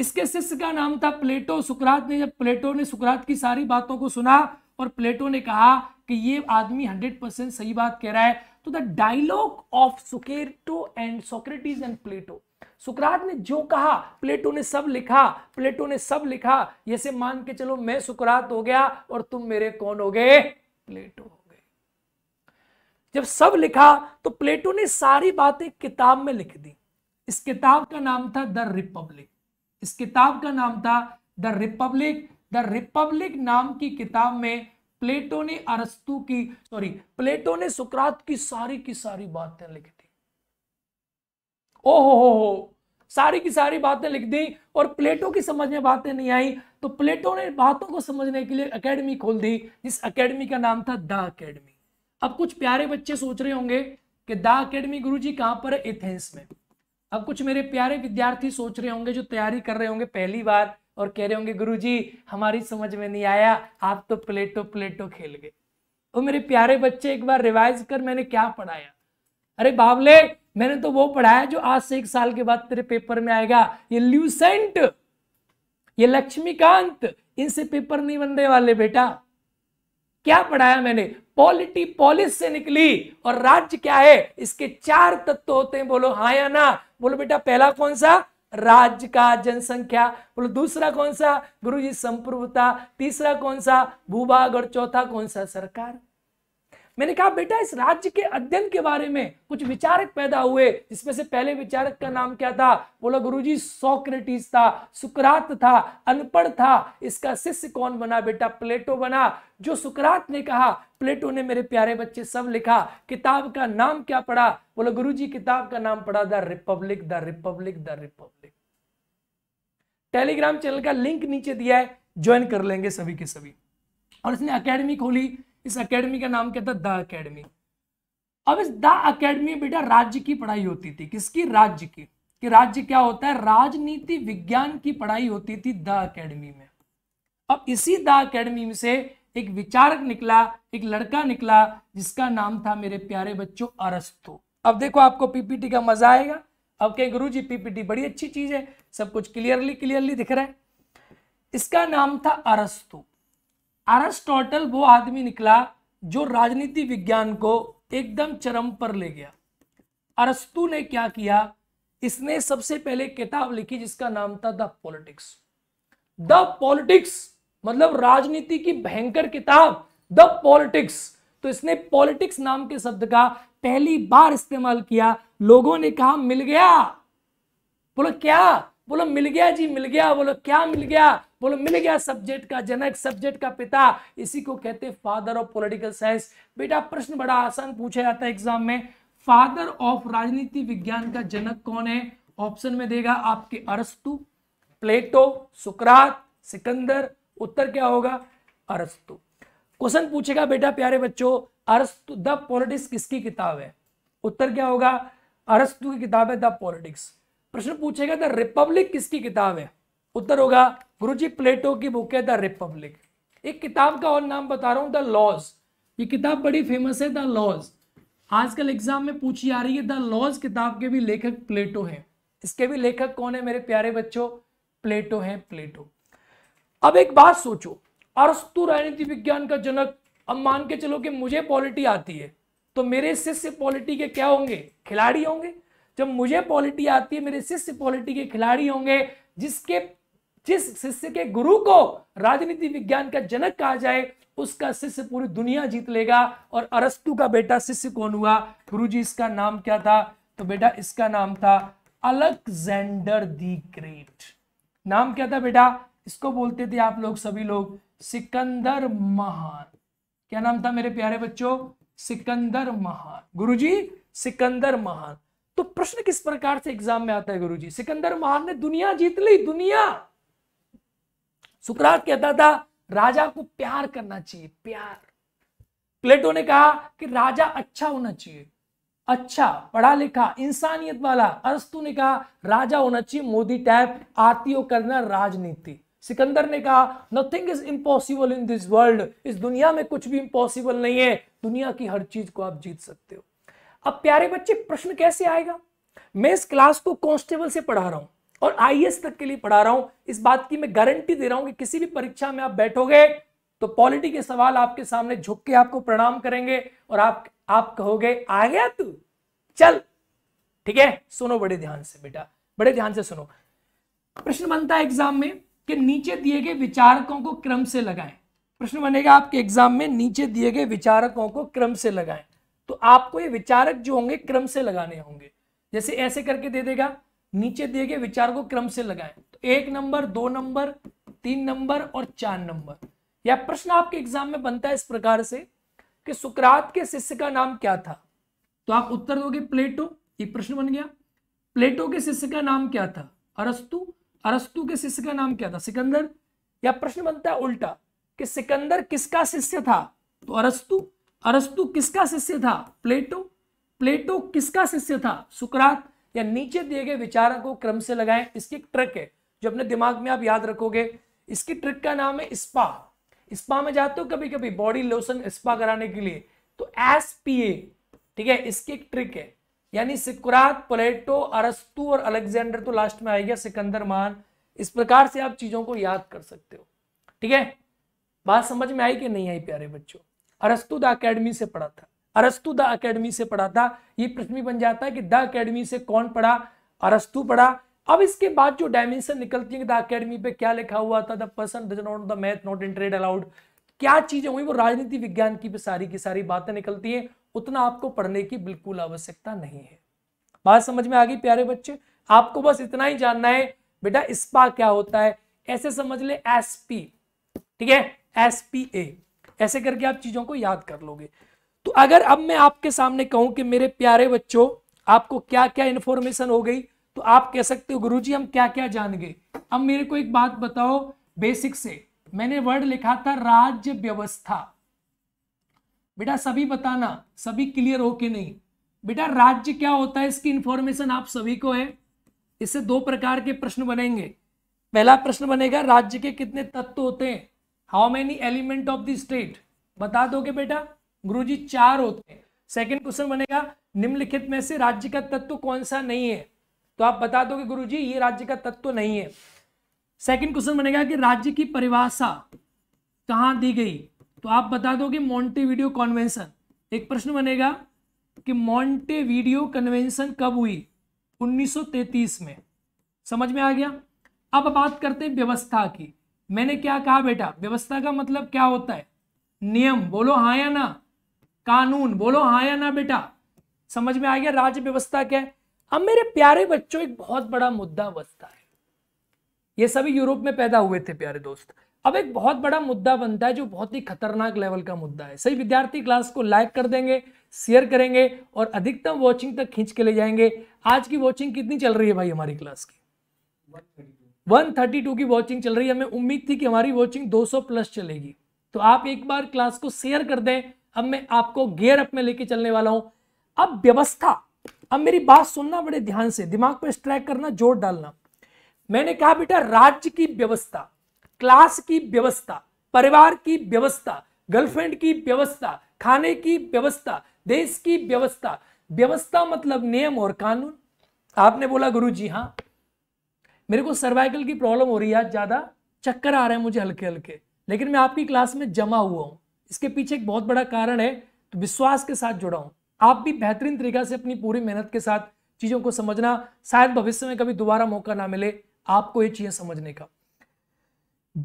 इसके शिष्य का नाम था प्लेटो सुकरात ने जब प्लेटो ने सुकरात की सारी बातों को सुना और प्लेटो ने कहा कि ये आदमी हंड्रेड परसेंट सही बात कह रहा है तो the dialogue of Socrates and Socrates and Plato सुकरात ने जो कहा प्लेटो ने सब लिखा प्लेटो ने सब लिखा से मान के चलो मैं सुकरात हो गया और तुम मेरे कौन हो गए प्लेटो हो गए जब सब लिखा तो प्लेटो ने सारी बातें किताब में लिख दी इस किताब का नाम था द रिपब्लिक इस किताब का नाम था द रिपब्लिक द रिपब्लिक नाम की किताब में प्लेटो ने अरस्तु की सॉरी प्लेटो ने सुकरात की सारी की सारी बातें लिखी ओहो सारी की सारी बातें लिख दी और प्लेटो की समझ में बातें नहीं आई तो प्लेटो ने बातों को समझने के लिए एकेडमी खोल दी जिस एकेडमी का नाम था द एकेडमी अब कुछ प्यारे बच्चे सोच रहे होंगे कि द एकेडमी गुरुजी कहां पर है एथेंस में अब कुछ मेरे प्यारे विद्यार्थी सोच रहे होंगे जो तैयारी कर रहे होंगे पहली बार और कह रहे होंगे जी हमारी समझ में नहीं आया आप तो प्लेटो प्लेटो खेल गए और मेरे प्यारे बच्चे एक बार रिवाइज कर मैंने क्या पढ़ाया अरे बावले मैंने तो वो पढ़ाया जो आज से एक साल के बाद तेरे पेपर में आएगा ये ल्यूसेंट ये लक्ष्मीकांत इनसे पेपर नहीं बनने वाले बेटा क्या पढ़ाया मैंने पॉलिटी पॉलिस से निकली और राज्य क्या है इसके चार तत्व होते हैं बोलो हाँ या ना बोलो बेटा पहला कौन सा राज्य का जनसंख्या बोलो दूसरा कौन सा गुरु जी संप्रभुता तीसरा कौन सा भूभाग और चौथा कौन सा सरकार मैंने कहा बेटा इस राज्य के अध्ययन के बारे में कुछ विचारक पैदा हुए जिसमें से पहले विचारक का नाम क्या था बोला गुरुजी सोक्रेटिस था सुकरात था अनपढ़ था इसका शिष्य कौन बना बेटा प्लेटो बना जो सुकरात ने कहा प्लेटो ने मेरे प्यारे बच्चे सब लिखा किताब का नाम क्या पढ़ा बोला गुरु किताब का नाम पढ़ा the republic the republic the republic Telegram channel का लिंक नीचे दिया है ज्वाइन कर लेंगे सभी के सभी और इसने अकेडमी खोली इस अकेडमी का नाम क्या था द अकेडमी अब इस द अकेडमी बेटा राज्य की पढ़ाई होती थी किसकी राज्य की कि राज्य क्या होता है राजनीति विज्ञान की पढ़ाई होती थी द अकेडमी में अब इसी द अकेडमी में से एक विचारक निकला एक लड़का निकला जिसका नाम था मेरे प्यारे बच्चों अरस्तु अब देखो आपको पीपीटी का मजा आएगा अब कहें गुरु जी पीपीटी बड़ी अच्छी चीज है सब कुछ क्लियरली क्लियरली दिख रहा है इसका नाम था अरस्तु अरेस्टोटल वो आदमी निकला जो राजनीति विज्ञान को एकदम चरम पर ले गया अरस्तु ने क्या किया इसने सबसे पहले किताब लिखी जिसका नाम था द पॉलिटिक्स द पॉलिटिक्स मतलब राजनीति की भयंकर किताब द पॉलिटिक्स तो इसने पॉलिटिक्स नाम के शब्द का पहली बार इस्तेमाल किया लोगों ने कहा मिल गया बोलो क्या बोलो मिल गया जी मिल गया बोलो क्या मिल गया बोलो मिल गया सब्जेक्ट का जनक सब्जेक्ट का पिता इसी को कहते हैं फादर ऑफ पॉलिटिकल साइंस बेटा प्रश्न बड़ा आसान पूछा जाता है एग्जाम में फादर ऑफ राजनीति विज्ञान का जनक कौन है ऑप्शन में देगा आपके अरस्तु प्लेटो सुकरात सिकंदर उत्तर क्या होगा अरस्तु क्वेश्चन पूछेगा बेटा प्यारे बच्चों अरस्तु द पॉलिटिक्स किसकी किताब है उत्तर क्या होगा अरस्तु की किताब है द पॉलिटिक्स प्रश्न पूछेगा द रिपब्लिक किसकी किताब है उत्तर होगा गुरुजी प्लेटो की बुक है द रिपब्लिक एक किताब का और नाम बता रहा हूं द लॉज ये किताब बड़ी फेमस है द लॉज आजकल एग्जाम में पूछी आ रही है द लॉज किताब के भी लेखक प्लेटो हैं इसके भी लेखक कौन है मेरे प्यारे बच्चों प्लेटो हैं प्लेटो अब एक बात सोचो अरस्तु राजनीति विज्ञान का जनक अब मान के चलो कि मुझे पॉलिटी आती है तो मेरे शिष्य पॉलिटी के क्या होंगे खिलाड़ी होंगे जब मुझे पॉलिटी आती है मेरे शिष्य पॉलिटी के खिलाड़ी होंगे जिसके जिस शिष्य के गुरु को राजनीति विज्ञान का जनक कहा जाए उसका शिष्य पूरी दुनिया जीत लेगा और अरस्तु का बेटा शिष्य कौन हुआ गुरु जी इसका नाम क्या था तो बेटा इसका नाम था अलेक्जेंडर दी ग्रेट नाम क्या था बेटा इसको बोलते थे आप लोग सभी लोग सिकंदर महान क्या नाम था मेरे प्यारे बच्चों सिकंदर महान गुरुजी सिकंदर महान तो प्रश्न किस प्रकार से एग्जाम में आता है गुरुजी सिकंदर महान ने दुनिया जीत ली दुनिया सुकरात कहता था राजा को प्यार करना चाहिए प्यार प्लेटो ने कहा कि राजा अच्छा होना चाहिए अच्छा पढ़ा लिखा इंसानियत वाला अरस्तु ने कहा राजा होना चाहिए मोदी टाइप आती करना राजनीति सिकंदर ने कहा nothing is impossible in this world इस दुनिया में कुछ भी इम्पॉसिबल नहीं है दुनिया की हर चीज को आप जीत सकते हो अब प्यारे बच्चे प्रश्न कैसे आएगा मैं इस क्लास को कॉन्स्टेबल से पढ़ा रहा हूं और आईएएस e तक के लिए पढ़ा रहा हूं इस बात की मैं गारंटी दे रहा हूं कि किसी भी परीक्षा में आप बैठोगे तो पॉलिटी के सवाल आपके सामने झुक के आपको प्रणाम करेंगे और आप आप कहोगे आ गया तू चल ठीक है सुनो बड़े ध्यान से बेटा बड़े ध्यान से सुनो प्रश्न बनता है एग्जाम में कि नीचे दिए गए विचारकों को क्रम से लगाएं प्रश्न बनेगा आपके एग्जाम में नीचे दिए गए विचारकों को क्रम से लगाएं तो आपको ये विचारक जो होंगे क्रम से लगाने होंगे जैसे ऐसे करके दे देगा नीचे दिए गए विचार को क्रम से लगाएं तो एक नंबर दो नंबर तीन नंबर और चार नंबर यह प्रश्न आपके एग्जाम में बनता है इस प्रकार से कि सुकरात के शिष्य का नाम क्या था तो आप उत्तर दोगे प्लेटो ये प्रश्न बन गया प्लेटो के शिष्य का नाम क्या था अरस्तु अरस्तु के शिष्य का नाम क्या था सिकंदर यह प्रश्न बनता है उल्टा कि सिकंदर किसका शिष्य था तो अरस्तु अरस्तु किसका शिष्य था प्लेटो प्लेटो किसका शिष्य था सुकरात या नीचे दिए गए विचारों को क्रम से लगाएं इसकी एक ट्रिक है जो अपने दिमाग में आप याद रखोगे इसकी ट्रिक का नाम है स्पा स्पा में जाते हो कभी कभी बॉडी लोशन स्पा कराने के लिए तो एस पी ए ठीक है इसकी एक ट्रिक है यानी सिकुरात प्लेटो अरस्तु और अलेक्जेंडर तो लास्ट में आएगा सिकंदर मान इस प्रकार से आप चीजों को याद कर सकते हो ठीक है बात समझ में आई कि नहीं आई प्यारे बच्चों द अकेडमी से पढ़ा था अरस्तु द अकेडमी से पढ़ा था ये प्रश्न बन जाता है कि द अकेडमी से कौन पढ़ा अरस्तु पढ़ा अब इसके बाद जो डायमेंशन निकलती है द अकेडमी पे क्या लिखा हुआ था the person does not the math not entered allowed क्या चीजें हुई वो राजनीति विज्ञान की भी सारी की सारी बातें निकलती हैं उतना आपको पढ़ने की बिल्कुल आवश्यकता नहीं है बात समझ में आ गई प्यारे बच्चे आपको बस इतना ही जानना है बेटा स्पा क्या होता है ऐसे समझ ले एसपी ठीक है एसपीए ऐसे करके आप चीजों को याद कर लोगे तो अगर अब मैं आपके सामने कहूं कि मेरे प्यारे बच्चों आपको क्या क्या इंफॉर्मेशन हो गई तो आप कह सकते हो गुरुजी हम क्या क्या जान गए अब मेरे को एक बात बताओ बेसिक से मैंने वर्ड लिखा था राज्य व्यवस्था बेटा सभी बताना सभी क्लियर हो कि नहीं बेटा राज्य क्या होता है इसकी इंफॉर्मेशन आप सभी को है इससे दो प्रकार के प्रश्न बनेंगे पहला प्रश्न बनेगा राज्य के कितने तत्व होते हैं how many element of the state बता दोगे बेटा गुरुजी चार होते हैं सेकंड क्वेश्चन बनेगा निम्नलिखित में से राज्य का तत्व कौन सा नहीं है तो आप बता दोगे जी ये राज्य का तत्व नहीं है सेकंड क्वेश्चन बनेगा कि राज्य की परिभाषा कहाँ दी गई तो आप बता दोगे मॉन्टेवीडियो कॉन्वेंशन एक प्रश्न बनेगा कि मॉन्टेवीडियो कन्वेंशन कब हुई 1933 में समझ में आ गया अब बात करते हैं व्यवस्था की मैंने क्या कहा बेटा व्यवस्था का मतलब क्या होता है नियम बोलो हाँ या ना कानून बोलो हाँ या ना बेटा समझ में आ गया राज्य व्यवस्था क्या है अब मेरे प्यारे बच्चों एक बहुत बड़ा मुद्दा बनता है ये सभी यूरोप में पैदा हुए थे प्यारे दोस्त अब एक बहुत बड़ा मुद्दा बनता है जो बहुत ही खतरनाक लेवल का मुद्दा है सही विद्यार्थी क्लास को लाइक कर देंगे शेयर करेंगे और अधिकतम वॉचिंग तक खींच के ले जाएंगे आज की वॉचिंग कितनी चल रही है भाई हमारी क्लास की 132 की वॉचिंग चल रही है हमें उम्मीद थी कि हमारी वॉचिंग 200 प्लस चलेगी तो आप एक बार क्लास को शेयर कर दें अब मैं आपको गियर अप में लेके चलने वाला हूं अब व्यवस्था अब मेरी बात सुनना बड़े ध्यान से दिमाग पर स्ट्राइक करना जोर डालना मैंने कहा बेटा राज्य की व्यवस्था क्लास की व्यवस्था परिवार की व्यवस्था गर्लफ्रेंड की व्यवस्था खाने की व्यवस्था देश की व्यवस्था व्यवस्था मतलब नियम और कानून आपने बोला गुरु जी हाँ मेरे को सर्वाइकल की प्रॉब्लम हो रही है आज ज्यादा चक्कर आ रहे हैं मुझे हल्के हल्के लेकिन मैं आपकी क्लास में जमा हुआ हूं इसके पीछे एक बहुत बड़ा कारण है तो विश्वास के साथ जुड़ा हूं आप भी बेहतरीन तरीका से अपनी पूरी मेहनत के साथ चीज़ों को समझना शायद भविष्य में कभी दोबारा मौका ना मिले आपको ये चीज़ें समझने का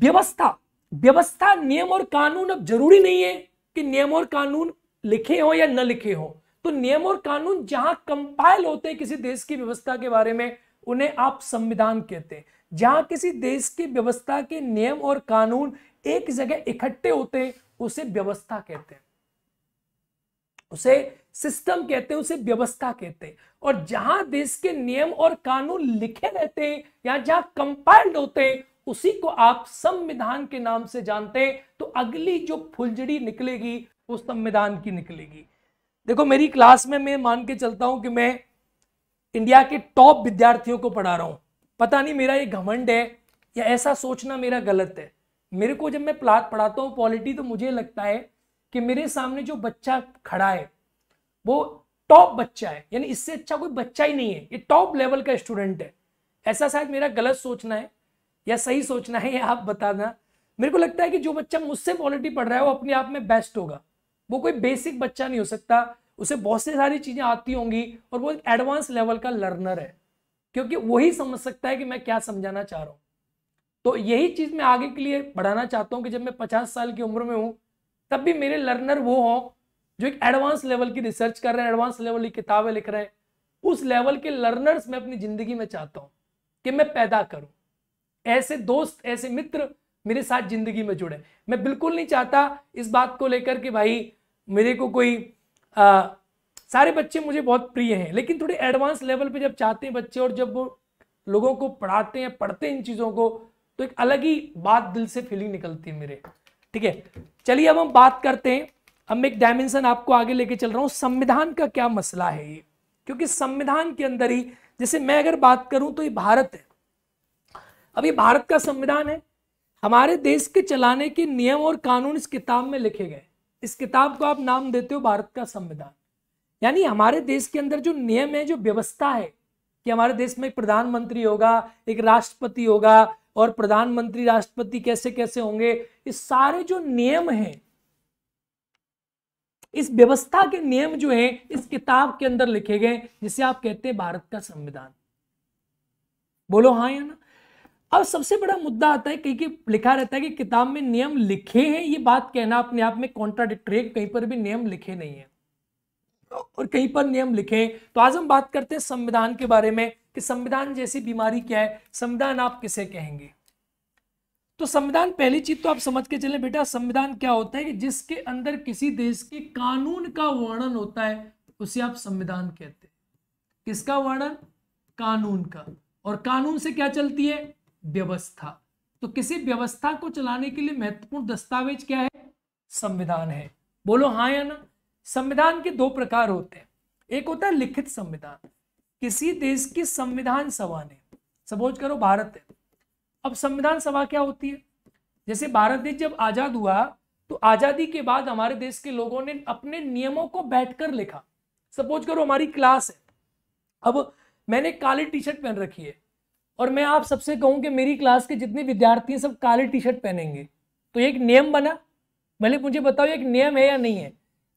व्यवस्था व्यवस्था नियम और कानून अब जरूरी नहीं है कि नियम और कानून लिखे हो या न लिखे हो तो नियम और कानून जहां कंपाइल होते हैं किसी देश की व्यवस्था के बारे में उन्हें आप संविधान कहते हैं जहां किसी देश की व्यवस्था के नियम और कानून एक जगह इकट्ठे होते हैं उसे व्यवस्था कहते हैं उसे सिस्टम कहते हैं उसे व्यवस्था कहते हैं और जहां देश के नियम और कानून लिखे रहते हैं या जहां कंपाइल्ड होते हैं उसी को आप संविधान के नाम से जानते हैं तो अगली जो फुलझड़ी निकलेगी वो संविधान की निकलेगी देखो मेरी क्लास में मैं मान के चलता हूं कि मैं इंडिया के टॉप विद्यार्थियों को पढ़ा रहा हूं पता नहीं मेरा ये घमंड है या ऐसा सोचना मेरा गलत है मेरे को जब मैं पढ़ाता हूँ पॉलिटी तो मुझे लगता है कि मेरे सामने जो बच्चा खड़ा है वो टॉप बच्चा है यानी इससे अच्छा कोई बच्चा ही नहीं है ये टॉप लेवल का स्टूडेंट है ऐसा शायद मेरा गलत सोचना है या सही सोचना है या आप बताना मेरे को लगता है कि जो बच्चा मुझसे पॉलिटी पढ़ रहा है वो अपने आप में बेस्ट होगा वो कोई बेसिक बच्चा नहीं हो सकता उसे बहुत सी सारी चीज़ें आती होंगी और वो एक एडवांस लेवल का लर्नर है क्योंकि वही समझ सकता है कि मैं क्या समझाना चाह रहा हूँ तो यही चीज़ मैं आगे के लिए बढ़ाना चाहता हूँ कि जब मैं पचास साल की उम्र में हूँ तब भी मेरे लर्नर वो हों जो एक एडवांस लेवल की रिसर्च कर रहे हैं एडवांस लेवल की किताबें लिख रहे हैं उस लेवल के लर्नर्स मैं अपनी ज़िंदगी में चाहता हूँ कि मैं पैदा करूँ ऐसे दोस्त ऐसे मित्र मेरे साथ ज़िंदगी में जुड़े मैं बिल्कुल नहीं चाहता इस बात को लेकर कि भाई मेरे को कोई आ, सारे बच्चे मुझे बहुत प्रिय हैं लेकिन थोड़े एडवांस लेवल पे जब चाहते हैं बच्चे और जब वो लोगों को पढ़ाते हैं पढ़ते हैं इन चीज़ों को तो एक अलग ही बात दिल से फीलिंग निकलती है मेरे ठीक है चलिए अब हम बात करते हैं हम एक डायमेंशन आपको आगे लेके चल रहा हूं संविधान का क्या मसला है ये क्योंकि संविधान के अंदर ही जैसे मैं अगर बात करूं तो ये भारत है अब ये भारत का संविधान है हमारे देश के चलाने के नियम और कानून इस किताब में लिखे गए इस किताब को आप नाम देते हो भारत का संविधान यानी हमारे देश के अंदर जो नियम है जो व्यवस्था है कि हमारे देश में एक प्रधानमंत्री होगा एक राष्ट्रपति होगा और प्रधानमंत्री राष्ट्रपति कैसे कैसे होंगे इस सारे जो नियम हैं इस व्यवस्था के नियम जो हैं इस किताब के अंदर लिखे गए जिसे आप कहते हैं भारत का संविधान बोलो हाँ या ना अब सबसे बड़ा मुद्दा आता है कहीं लिखा रहता है कि किताब में नियम लिखे हैं ये बात कहना अपने आप में कॉन्ट्राडिक्टरी कहीं पर भी नियम लिखे नहीं है और कहीं पर नियम लिखें तो आज हम बात करते हैं संविधान के बारे में कि संविधान जैसी बीमारी क्या है संविधान आप किसे कहेंगे तो संविधान पहली चीज तो आप समझ के चले बेटा संविधान क्या होता है कि जिसके अंदर किसी देश के कानून का वर्णन होता है उसे आप संविधान कहते हैं किसका वर्णन कानून का और कानून से क्या चलती है व्यवस्था तो किसी व्यवस्था को चलाने के लिए महत्वपूर्ण दस्तावेज क्या है संविधान है बोलो हाँ या ना संविधान के दो प्रकार होते हैं एक होता है लिखित संविधान किसी देश की संविधान सभा ने सपोज करो भारत है अब संविधान सभा क्या होती है जैसे भारत देश जब आजाद हुआ तो आजादी के बाद हमारे देश के लोगों ने अपने नियमों को बैठकर लिखा सपोज करो हमारी क्लास है अब मैंने काली टी शर्ट पहन रखी है और मैं आप सबसे कहूं कि मेरी क्लास के जितने विद्यार्थी हैं सब काले टी शर्ट पहनेंगे तो एक नियम बना भले मुझे बताओ एक नियम है या नहीं है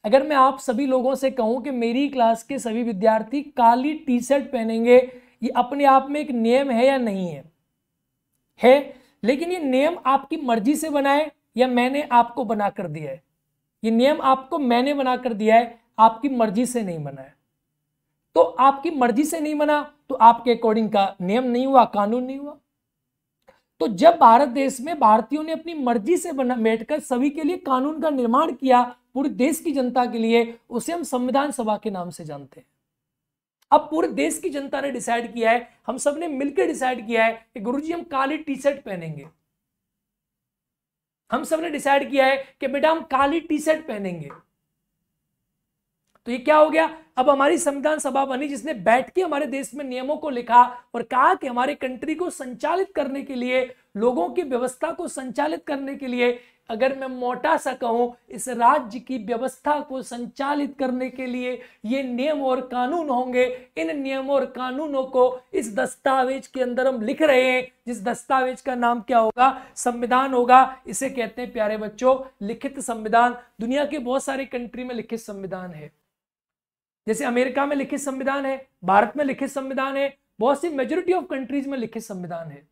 अगर मैं आप सभी लोगों से कहूं कि मेरी क्लास के सभी विद्यार्थी काली टी शर्ट पहनेंगे ये अपने आप में एक नियम है या नहीं है है लेकिन ये नियम आपकी मर्जी से बनाए या मैंने आपको बना कर दिया है ये नियम आपको मैंने बना कर दिया है आपकी मर्जी से नहीं बना है तो आपकी मर्जी से नहीं बना तो आपके अकॉर्डिंग का नियम नहीं हुआ कानून नहीं हुआ तो जब भारत देश में भारतीयों ने अपनी मर्जी से बना बैठकर सभी के लिए कानून का निर्माण किया पूरे देश की जनता के लिए उसे हम संविधान सभा के नाम से जानते हैं अब पूरे देश की जनता ने डिसाइड किया है हम सब ने मिलकर डिसाइड किया है कि गुरुजी हम काली टी शर्ट पहनेंगे हम सब ने डिसाइड किया है कि बेटा हम काली टी शर्ट पहनेंगे तो ये क्या हो गया अब हमारी संविधान सभा बनी जिसने बैठ के हमारे देश में नियमों को लिखा और कहा कि हमारे कंट्री को संचालित करने के लिए लोगों की व्यवस्था को संचालित करने के लिए अगर मैं मोटा सा कहूं इस राज्य की व्यवस्था को संचालित करने के लिए ये नियम और कानून होंगे इन नियमों और कानूनों को इस दस्तावेज के अंदर हम लिख रहे हैं जिस दस्तावेज का नाम क्या होगा संविधान होगा इसे कहते हैं प्यारे बच्चों लिखित संविधान दुनिया के बहुत सारे कंट्री में लिखित संविधान है जैसे अमेरिका में लिखित संविधान है भारत में लिखित संविधान है बहुत सी मेजोरिटी ऑफ कंट्रीज में लिखित संविधान है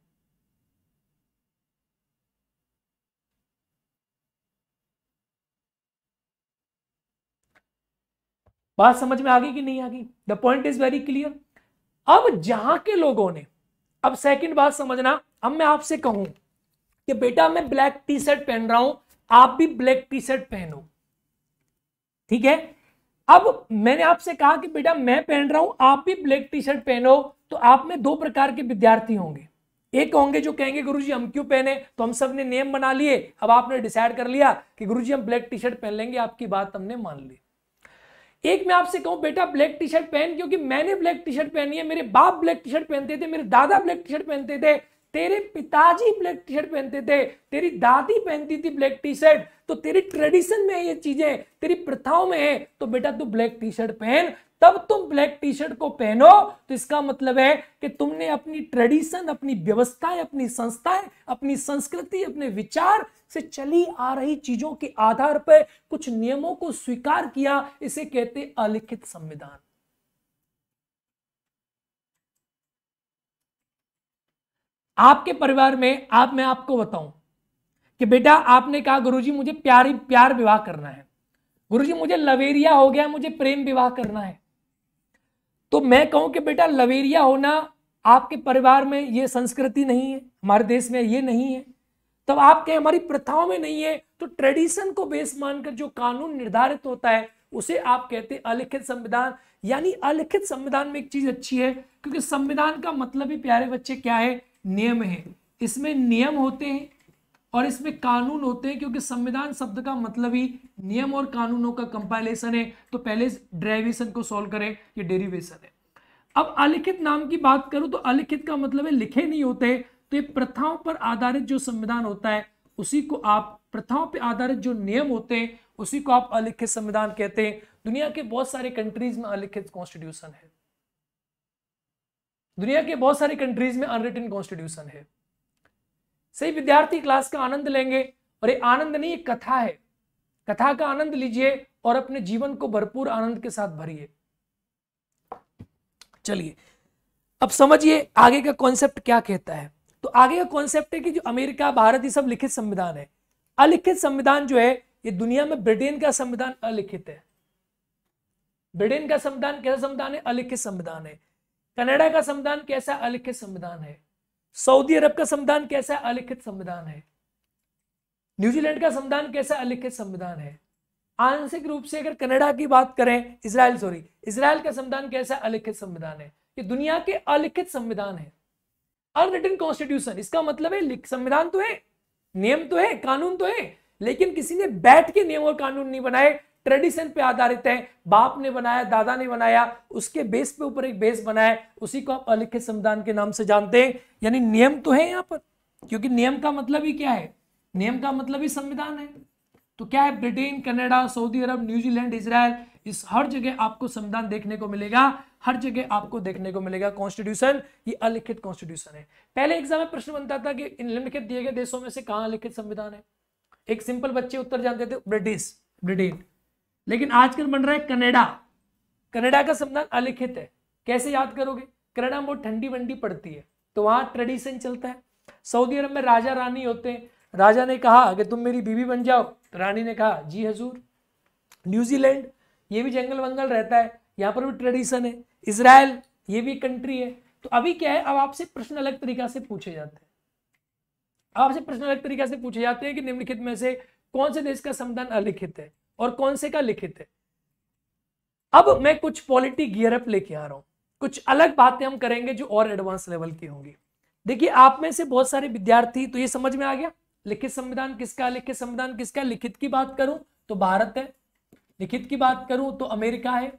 बात समझ में आ गई कि नहीं आ गई the point is very clear अब जहां के लोगों ने अब सेकंड बात समझना अब मैं आपसे कहूं कि बेटा मैं ब्लैक टी शर्ट पहन रहा हूं आप भी ब्लैक टी शर्ट पहनो ठीक है अब मैंने आपसे कहा कि बेटा मैं पहन रहा हूं आप भी ब्लैक टी शर्ट पहनो तो आप में दो प्रकार के विद्यार्थी होंगे एक होंगे जो कहेंगे गुरुजी हम क्यों पहने तो हम सब ने नियम बना लिए अब आपने डिसाइड कर लिया कि गुरुजी हम ब्लैक टी शर्ट पहन लेंगे आपकी बात हमने मान ली एक मैं आपसे कहूं बेटा ब्लैक टी शर्ट पहन क्योंकि मैंने ब्लैक टी शर्ट पहनी है मेरे बाप ब्लैक टी शर्ट पहनते थे मेरे दादा ब्लैक टी शर्ट पहनते थे तेरे पिताजी ब्लैक टी शर्ट पहनते थे तेरी दादी पहनती थी ब्लैक टी शर्ट तो तेरी ट्रेडिशन में है ये चीजें तेरी प्रथाओं में है तो बेटा तू ब्लैक टी शर्ट पहन तब तुम ब्लैक टी शर्ट को पहनो तो इसका मतलब है कि तुमने अपनी ट्रेडिशन अपनी व्यवस्थाएं अपनी संस्थाएं अपनी संस्कृति अपने विचार से चली आ रही चीजों के आधार पर कुछ नियमों को स्वीकार किया इसे कहते अलिखित संविधान आपके परिवार में आप मैं आपको बताऊं कि बेटा आपने कहा गुरुजी मुझे प्यारी प्यार विवाह करना है गुरुजी मुझे लवेरिया हो गया मुझे प्रेम विवाह करना है तो मैं कहूं कि बेटा लवेरिया होना आपके परिवार में ये संस्कृति नहीं है हमारे देश में ये नहीं है तब आप कहें हमारी प्रथाओं में नहीं है तो ट्रेडिशन को बेस मानकर जो कानून निर्धारित होता है उसे आप कहते हैं अलिखित संविधान यानी अलिखित संविधान में एक चीज अच्छी है क्योंकि संविधान का मतलब ही प्यारे बच्चे क्या है नियम है इसमें नियम होते हैं और इसमें कानून होते हैं क्योंकि संविधान शब्द का मतलब ही नियम और कानूनों का कंपाइलेशन है तो पहले डेरिवेशन को सॉल्व करें ये डेरिवेशन है अब अलिखित नाम की बात करूं तो अलिखित का मतलब है लिखे नहीं होते तो ये प्रथाओं पर आधारित जो संविधान होता है उसी को आप प्रथाओं पर आधारित जो नियम होते हैं उसी को आप अलिखित संविधान कहते हैं दुनिया के बहुत सारे कंट्रीज में अलिखित कॉन्स्टिट्यूशन है दुनिया के बहुत सारे कंट्रीज में अनरिटन कॉन्स्टिट्यूशन है सही विद्यार्थी क्लास का आनंद लेंगे और ये आनंद नहीं कथा है कथा का आनंद लीजिए और अपने जीवन को भरपूर आनंद के साथ भरिए चलिए अब समझिए आगे का कॉन्सेप्ट क्या कहता है तो आगे का कॉन्सेप्ट है कि जो अमेरिका भारत ये सब लिखित संविधान है अलिखित संविधान जो है ये दुनिया में ब्रिटेन का संविधान अलिखित है ब्रिटेन का संविधान कैसा संविधान है अलिखित संविधान है कनाडा का संविधान कैसा अलिखित संविधान है सऊदी अरब का संविधान कैसा अलिखित संविधान है न्यूजीलैंड का संविधान कैसा अलिखित संविधान है आंशिक रूप से अगर कनाडा की बात करें इसराइल सॉरी इसराइल का संविधान कैसा अलिखित संविधान है ये दुनिया के अलिखित संविधान है अनरिटन कॉन्स्टिट्यूशन इसका मतलब है संविधान तो है नियम तो है कानून तो है लेकिन किसी ने बैठ के नियम और कानून नहीं बनाए ट्रेडिशन पे आधारित है बाप ने बनाया दादा ने बनाया उसके बेस पे ऊपर एक बेस बनाया उसी को आप अलिखित संविधान के नाम से जानते हैं यानी नियम तो है यहाँ पर क्योंकि नियम का मतलब ही क्या है नियम का मतलब ही संविधान है तो क्या है Britain Canada Saudi Arab New Zealand Israel इस हर जगह आपको संविधान देखने को मिलेगा हर जगह आपको देखने को मिलेगा कॉन्स्टिट्यूशन ये अलिखित कॉन्स्टिट्यूशन है पहले एग्जाम में प्रश्न बनता था कि निम्नलिखित दिए गए देशों में से कहा अलिखित संविधान है एक सिंपल बच्चे उत्तर जानते थे ब्रिटिश ब्रिटेन लेकिन आजकल बन रहा है कनेडा कनेडा का संविधान अलिखित है कैसे याद करोगे कनेडा में बहुत ठंडी वंडी पड़ती है तो वहां ट्रेडिशन चलता है सऊदी अरब में राजा रानी होते हैं राजा ने कहा कि तुम मेरी बीवी बन जाओ तो रानी ने कहा जी हजूर न्यूजीलैंड ये भी जंगल वंगल रहता है यहाँ पर भी ट्रेडिशन है इसराइल ये भी कंट्री है तो अभी क्या है अब आपसे प्रश्न अलग तरीका से पूछे जाते हैं आपसे प्रश्न अलग तरीका से पूछे जाते हैं कि निम्नलिखित में से कौन से देश का संविधान अलिखित है और कौन से का लिखित है अब मैं कुछ पॉलिटी गियरअप लेके आ रहा हूं कुछ अलग बातें हम करेंगे जो और एडवांस लेवल की होंगी देखिए आप में से बहुत सारे विद्यार्थी तो ये समझ में आ गया लिखित संविधान किसका लिखित संविधान किसका लिखित की बात करूं तो भारत है लिखित की बात करूं तो अमेरिका है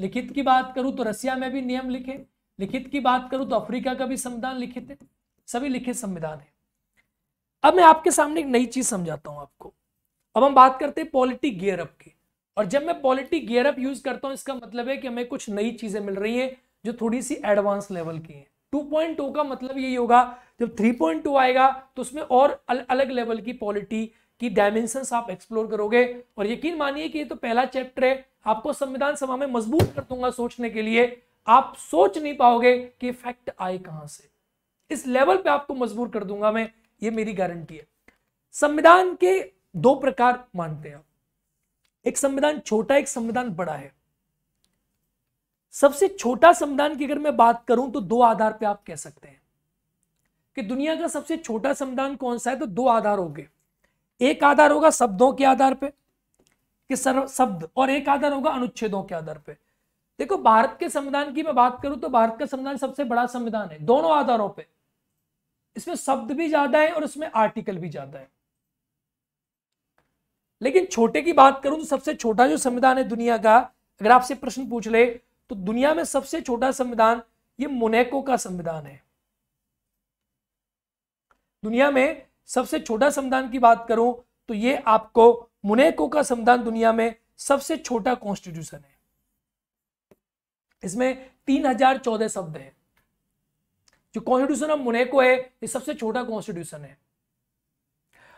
लिखित की बात करूं तो रसिया में भी नियम लिखे लिखित की बात करूं तो अफ्रीका का भी संविधान लिखित है सभी लिखित संविधान है अब मैं आपके सामने एक नई चीज समझाता हूं आपको अब हम बात करते हैं पॉलिटिक गियरअप की और जब मैं पॉलिटिक गियरअप यूज करता हूं इसका मतलब है कि हमें कुछ नई चीजें मिल रही है जो थोड़ी सी एडवांस लेवल की है 2.2 का मतलब यही होगा जब 3.2 आएगा तो उसमें और अल, अलग लेवल की पॉलिटी की डायमेंशन आप एक्सप्लोर करोगे और यकीन मानिए कि ये तो पहला चैप्टर है आपको संविधान सभा में मजबूत कर दूंगा सोचने के लिए आप सोच नहीं पाओगे कि फैक्ट आए कहां से इस लेवल पे आपको मजबूर कर दूंगा मैं ये मेरी गारंटी है संविधान के दो प्रकार मानते हैं एक संविधान छोटा एक संविधान बड़ा है सबसे छोटा संविधान की अगर मैं बात करूं तो दो आधार पे आप कह सकते हैं कि दुनिया का सबसे छोटा संविधान कौन सा है तो दो आधार हो गए एक आधार होगा शब्दों के आधार पे कि सर्व शब्द और एक आधार होगा अनुच्छेदों के आधार पे देखो भारत के संविधान की मैं बात करूं तो भारत का संविधान सबसे बड़ा संविधान है दोनों आधारों पर इसमें शब्द भी ज्यादा है और इसमें आर्टिकल भी ज्यादा है लेकिन छोटे की बात करूं तो सबसे छोटा जो संविधान है दुनिया का अगर आपसे प्रश्न पूछ ले तो दुनिया में सबसे छोटा संविधान ये मोनेको का संविधान है दुनिया में सबसे छोटा संविधान की बात करूं तो ये आपको मुनेको का संविधान दुनिया में सबसे छोटा कॉन्स्टिट्यूशन है इसमें तीन हजार चौदह शब्द हैं जो कॉन्स्टिट्यूशन ऑफ मुनेको है ये सबसे छोटा कॉन्स्टिट्यूशन है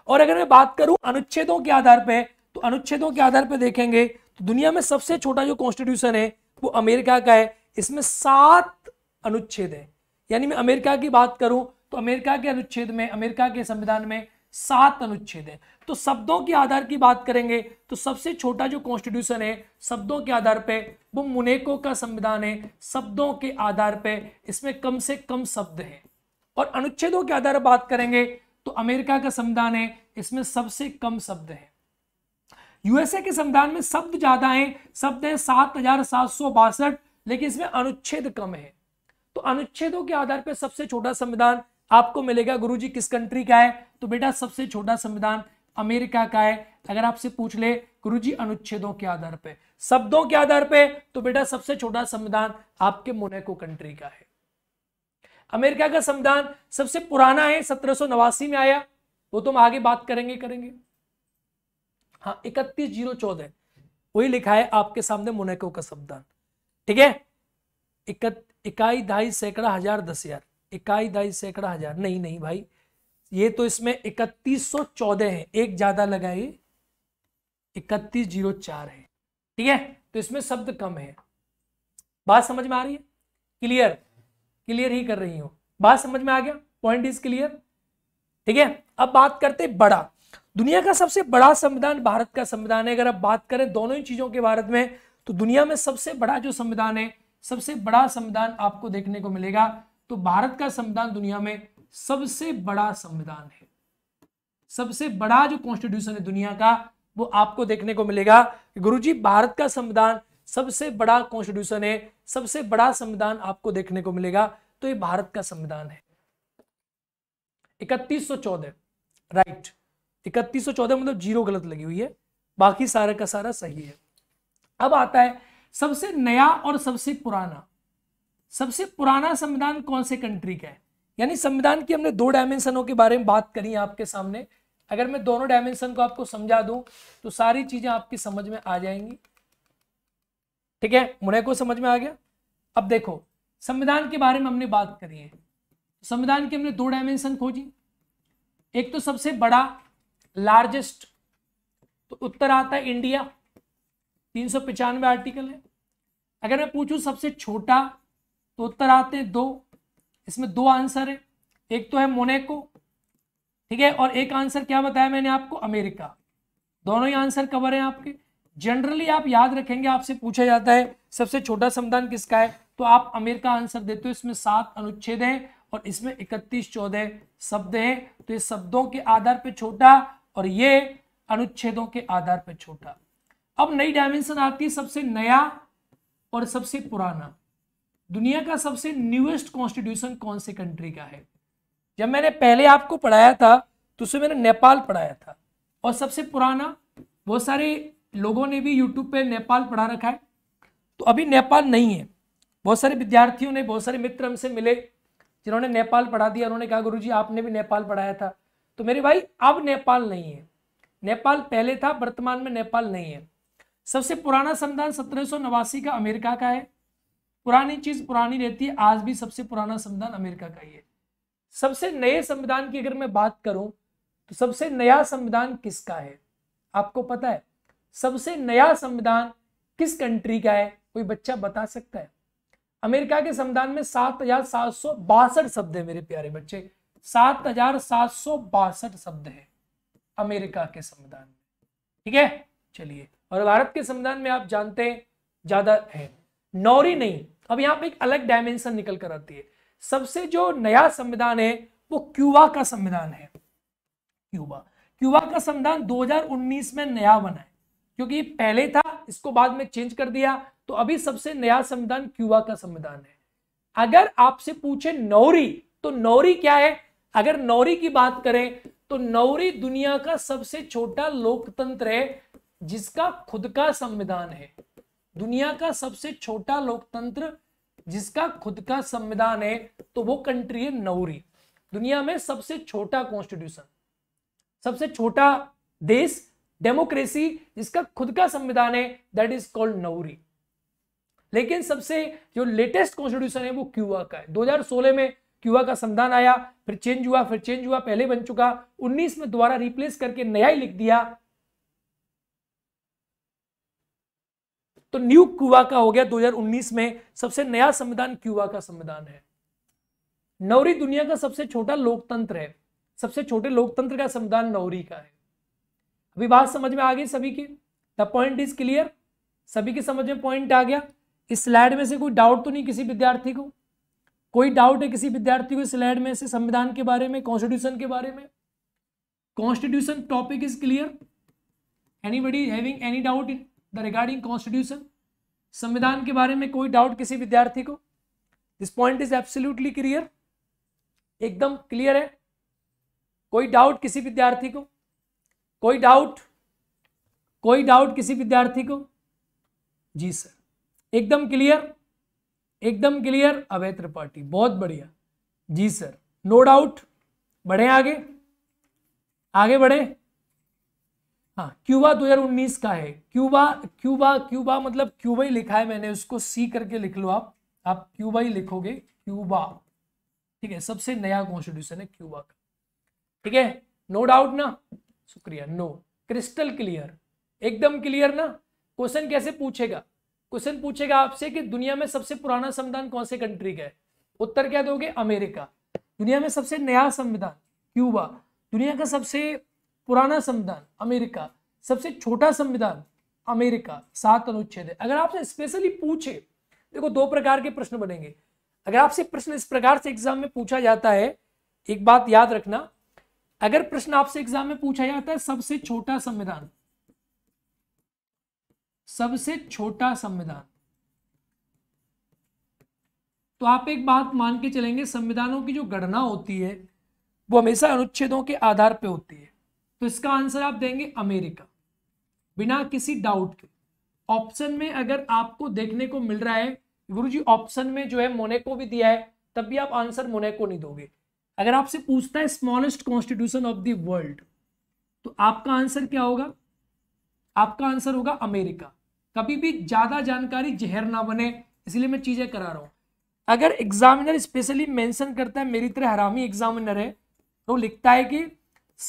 और अगर मैं बात करूं अनुच्छेदों के आधार पर तो अनुच्छेदों के आधार पर देखेंगे तो दुनिया में सबसे छोटा जो कॉन्स्टिट्यूशन है वो अमेरिका का है इसमें सात अनुच्छेद है यानी मैं अमेरिका की बात करूं तो अमेरिका के अनुच्छेद में अमेरिका के संविधान में सात अनुच्छेद है तो शब्दों के आधार की बात करेंगे तो सबसे छोटा जो कॉन्स्टिट्यूशन है शब्दों के आधार पे वो मुनेको का संविधान है शब्दों के आधार पे इसमें कम से कम शब्द हैं और अनुच्छेदों के आधार पर बात करेंगे तो अमेरिका का संविधान है इसमें सबसे कम शब्द है यूएसए के संविधान में शब्द ज्यादा है शब्द है सात हजार सात सौ बासठ लेकिन इसमें अनुच्छेद कम है तो अनुच्छेदों के आधार पर सबसे छोटा संविधान आपको मिलेगा गुरुजी किस कंट्री का है तो बेटा सबसे छोटा संविधान अमेरिका का है अगर आपसे पूछ ले गुरुजी अनुच्छेदों के आधार पर शब्दों के आधार पर तो बेटा सबसे छोटा संविधान आपके मोनेको कंट्री का है अमेरिका का संविधान सबसे पुराना है सत्रह में आया वो तो हम आगे बात करेंगे करेंगे हाँ इकतीस जीरो चौदह वही लिखा है आपके सामने मुनेको का संविधान ठीक है इकाई दाई सैकड़ा हजार दस हजार इकाई दाई सैकड़ा हजार नहीं नहीं भाई ये तो इसमें इकतीस सौ चौदह है एक ज्यादा लगाए इकतीस जीरो चार है ठीक है तो इसमें शब्द कम है बात समझ में आ रही है क्लियर क्लियर ही कर रही हूँ बात समझ में आ गया पॉइंट इज क्लियर ठीक है अब बात करते बड़ा दुनिया का सबसे बड़ा संविधान भारत का संविधान है अगर आप बात करें दोनों ही चीजों के भारत में तो दुनिया में सबसे बड़ा जो संविधान है सबसे बड़ा संविधान आपको देखने को मिलेगा तो भारत का संविधान दुनिया में सबसे बड़ा संविधान है सबसे बड़ा जो कॉन्स्टिट्यूशन है दुनिया का वो आपको देखने को मिलेगा गुरुजी भारत का संविधान सबसे बड़ा कॉन्स्टिट्यूशन है सबसे बड़ा संविधान आपको देखने को मिलेगा तो ये भारत का संविधान है इकतीस सौ चौदह राइट इकतीस सौ चौदह मतलब जीरो गलत लगी हुई है बाकी सारा का सारा सही है अब आता है सबसे नया और सबसे पुराना सबसे पुराना संविधान कौन से कंट्री का है यानी संविधान की हमने दो डायमेंशनों के बारे में बात करी है आपके सामने अगर मैं दोनों डायमेंशन को आपको समझा दूं तो सारी चीजें आपकी समझ में आ जाएंगी ठीक है को समझ में आ गया अब देखो संविधान के बारे में हमने बात करी है संविधान की हमने दो डायमेंशन खोजी एक तो सबसे बड़ा लार्जेस्ट तो उत्तर आता है इंडिया तीन सौ पचानवे आर्टिकल है अगर मैं पूछूं सबसे छोटा तो उत्तर आते हैं दो इसमें दो आंसर है एक तो है मोनेको ठीक है और एक आंसर क्या बताया मैंने आपको अमेरिका दोनों ही आंसर कवर हैं आपके जनरली आप याद रखेंगे आपसे पूछा जाता है सबसे छोटा संविधान किसका है तो आप अमेरिका आंसर देते हो इसमें सात अनुच्छेद हैं और इसमें इकतीस चौदह शब्द हैं तो ये शब्दों के आधार पर छोटा और ये अनुच्छेदों के आधार पर छोटा अब नई डायमेंशन आती है सबसे नया और सबसे पुराना दुनिया का सबसे न्यूएस्ट कॉन्स्टिट्यूशन कौन से कंट्री का है जब मैंने पहले आपको पढ़ाया था तो उसे मैंने नेपाल पढ़ाया था और सबसे पुराना बहुत सारे लोगों ने भी यूट्यूब पे नेपाल पढ़ा रखा है तो अभी नेपाल नहीं है बहुत सारे विद्यार्थियों ने बहुत सारे मित्र हमसे मिले जिन्होंने नेपाल पढ़ा दिया उन्होंने कहा गुरु आपने भी नेपाल पढ़ाया था तो मेरे भाई अब नेपाल नहीं है नेपाल पहले था वर्तमान में नेपाल नहीं है सबसे पुराना संविधान सत्रह का अमेरिका का है पुरानी चीज पुरानी रहती है आज भी सबसे पुराना संविधान अमेरिका का ही है सबसे नए संविधान की अगर मैं बात करूं तो सबसे नया संविधान किसका है आपको पता है सबसे नया संविधान किस कंट्री का है कोई बच्चा बता सकता है अमेरिका के संविधान में सात हजार सात सौ बासठ शब्द है मेरे प्यारे बच्चे सात हजार सात सौ बासठ शब्द है अमेरिका के संविधान में ठीक है चलिए और भारत के संविधान में आप जानते हैं ज्यादा है नौरी नहीं अब यहाँ पे एक अलग डायमेंशन निकल कर आती है सबसे जो नया संविधान है वो क्यूबा का संविधान है क्यूबा क्यूबा का संविधान 2019 में नया बना है क्योंकि ये पहले था इसको बाद में चेंज कर दिया तो अभी सबसे नया संविधान क्यूबा का संविधान है अगर आपसे पूछे नौरी तो नौरी क्या है अगर नौरी की बात करें तो नौरी दुनिया का सबसे छोटा लोकतंत्र है जिसका खुद का संविधान है दुनिया का सबसे छोटा लोकतंत्र जिसका खुद का संविधान है तो वो कंट्री है नौरी दुनिया में सबसे छोटा कॉन्स्टिट्यूशन सबसे छोटा देश डेमोक्रेसी जिसका खुद का संविधान है दैट इज कॉल्ड नौरी लेकिन सबसे जो लेटेस्ट कॉन्स्टिट्यूशन है वो क्यूबा का है 2016 में क्यूबा का संविधान आया फिर चेंज हुआ फिर चेंज हुआ पहले बन चुका 19 में दोबारा रिप्लेस करके नया ही लिख दिया तो न्यू क्यूबा का हो गया 2019 में सबसे नया संविधान क्यूबा का संविधान है नौरी दुनिया का सबसे छोटा लोकतंत्र है सबसे छोटे लोकतंत्र का संविधान नौरी का है अभी बात समझ में आ गई सभी की द पॉइंट इज क्लियर सभी के समझ में पॉइंट आ गया इस स्लाइड में से कोई डाउट तो नहीं किसी विद्यार्थी को कोई डाउट है किसी विद्यार्थी को स्लाइड में से संविधान के बारे में कॉन्स्टिट्यूशन के बारे में constitution topic is clear anybody having any doubt in the regarding constitution संविधान के बारे में कोई डाउट किसी विद्यार्थी को this point is absolutely clear एकदम क्लियर है कोई डाउट किसी विद्यार्थी को कोई डाउट कोई डाउट किसी विद्यार्थी को जी सर एकदम क्लियर एकदम क्लियर अभय त्रिपाठी बहुत बढ़िया जी सर नो डाउट बढ़े आगे आगे बढ़े हाँ क्यूबा 2019 का है क्यूबा क्यूबा क्यूबा मतलब क्यूबा ही लिखा है मैंने उसको सी करके लिख लो आप आप क्यूबा ही लिखोगे क्यूबा ठीक है सबसे नया कॉन्स्टिट्यूशन है क्यूबा का ठीक है नो डाउट ना शुक्रिया नो क्रिस्टल क्लियर एकदम क्लियर ना क्वेश्चन कैसे पूछेगा क्वेश्चन पूछेगा आपसे कि दुनिया में सबसे पुराना संविधान कौन से कंट्री का है उत्तर क्या दोगे अमेरिका दुनिया में सबसे नया संविधान क्यूबा दुनिया का सबसे पुराना संविधान अमेरिका सबसे छोटा संविधान अमेरिका सात अनुच्छेद है अगर आपसे स्पेशली पूछे देखो दो प्रकार के प्रश्न बनेंगे अगर आपसे प्रश्न इस प्रकार से एग्जाम में पूछा जाता है एक बात याद रखना अगर प्रश्न आपसे एग्जाम में पूछा जाता है सबसे छोटा संविधान सबसे छोटा संविधान तो आप एक बात मान के चलेंगे संविधानों की जो गणना होती है वो हमेशा अनुच्छेदों के आधार पे होती है तो इसका आंसर आप देंगे अमेरिका बिना किसी डाउट के ऑप्शन में अगर आपको देखने को मिल रहा है गुरुजी ऑप्शन में जो है मोनेको भी दिया है तब भी आप आंसर मोनेको नहीं दोगे अगर आपसे पूछता है smallest constitution of the world तो आपका आंसर क्या होगा आपका आंसर होगा अमेरिका कभी भी ज्यादा जानकारी जहर ना बने इसलिए मैं चीजें करा रहा हूं अगर एग्जामिनर स्पेशली मेंशन करता है मेरी तरह हरामी एग्जामिनर है तो लिखता है कि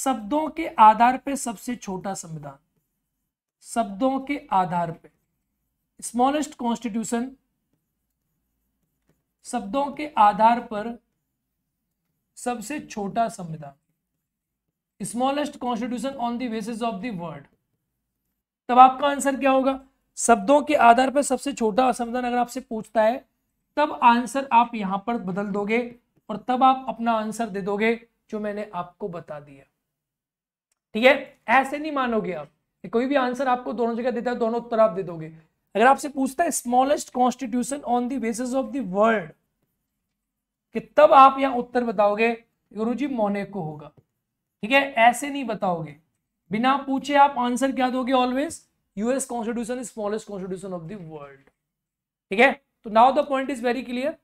शब्दों के आधार पर सबसे छोटा संविधान शब्दों के आधार पर स्मॉलेस्ट कॉन्स्टिट्यूशन शब्दों के आधार पर सबसे छोटा संविधान smallest constitution on the basis of the तब आपका आंसर क्या होगा शब्दों के आधार पर सबसे छोटा संविधान अगर आपसे पूछता है तब आंसर आप यहां पर बदल दोगे और तब आप अपना आंसर दे दोगे जो मैंने आपको बता दिया ठीक है ऐसे नहीं मानोगे आप कोई भी आंसर आपको दोनों जगह देता है दोनों उत्तर आप दे दोगे अगर आपसे पूछता है smallest constitution on the basis of world world कि तब आप यहाँ उत्तर बताओगे गुरु जी मोनेको होगा ठीक है ऐसे नहीं बताओगे बिना पूछे आप आंसर क्या दोगे always US constitution is smallest constitution of the world ठीक है तो now the point is very clear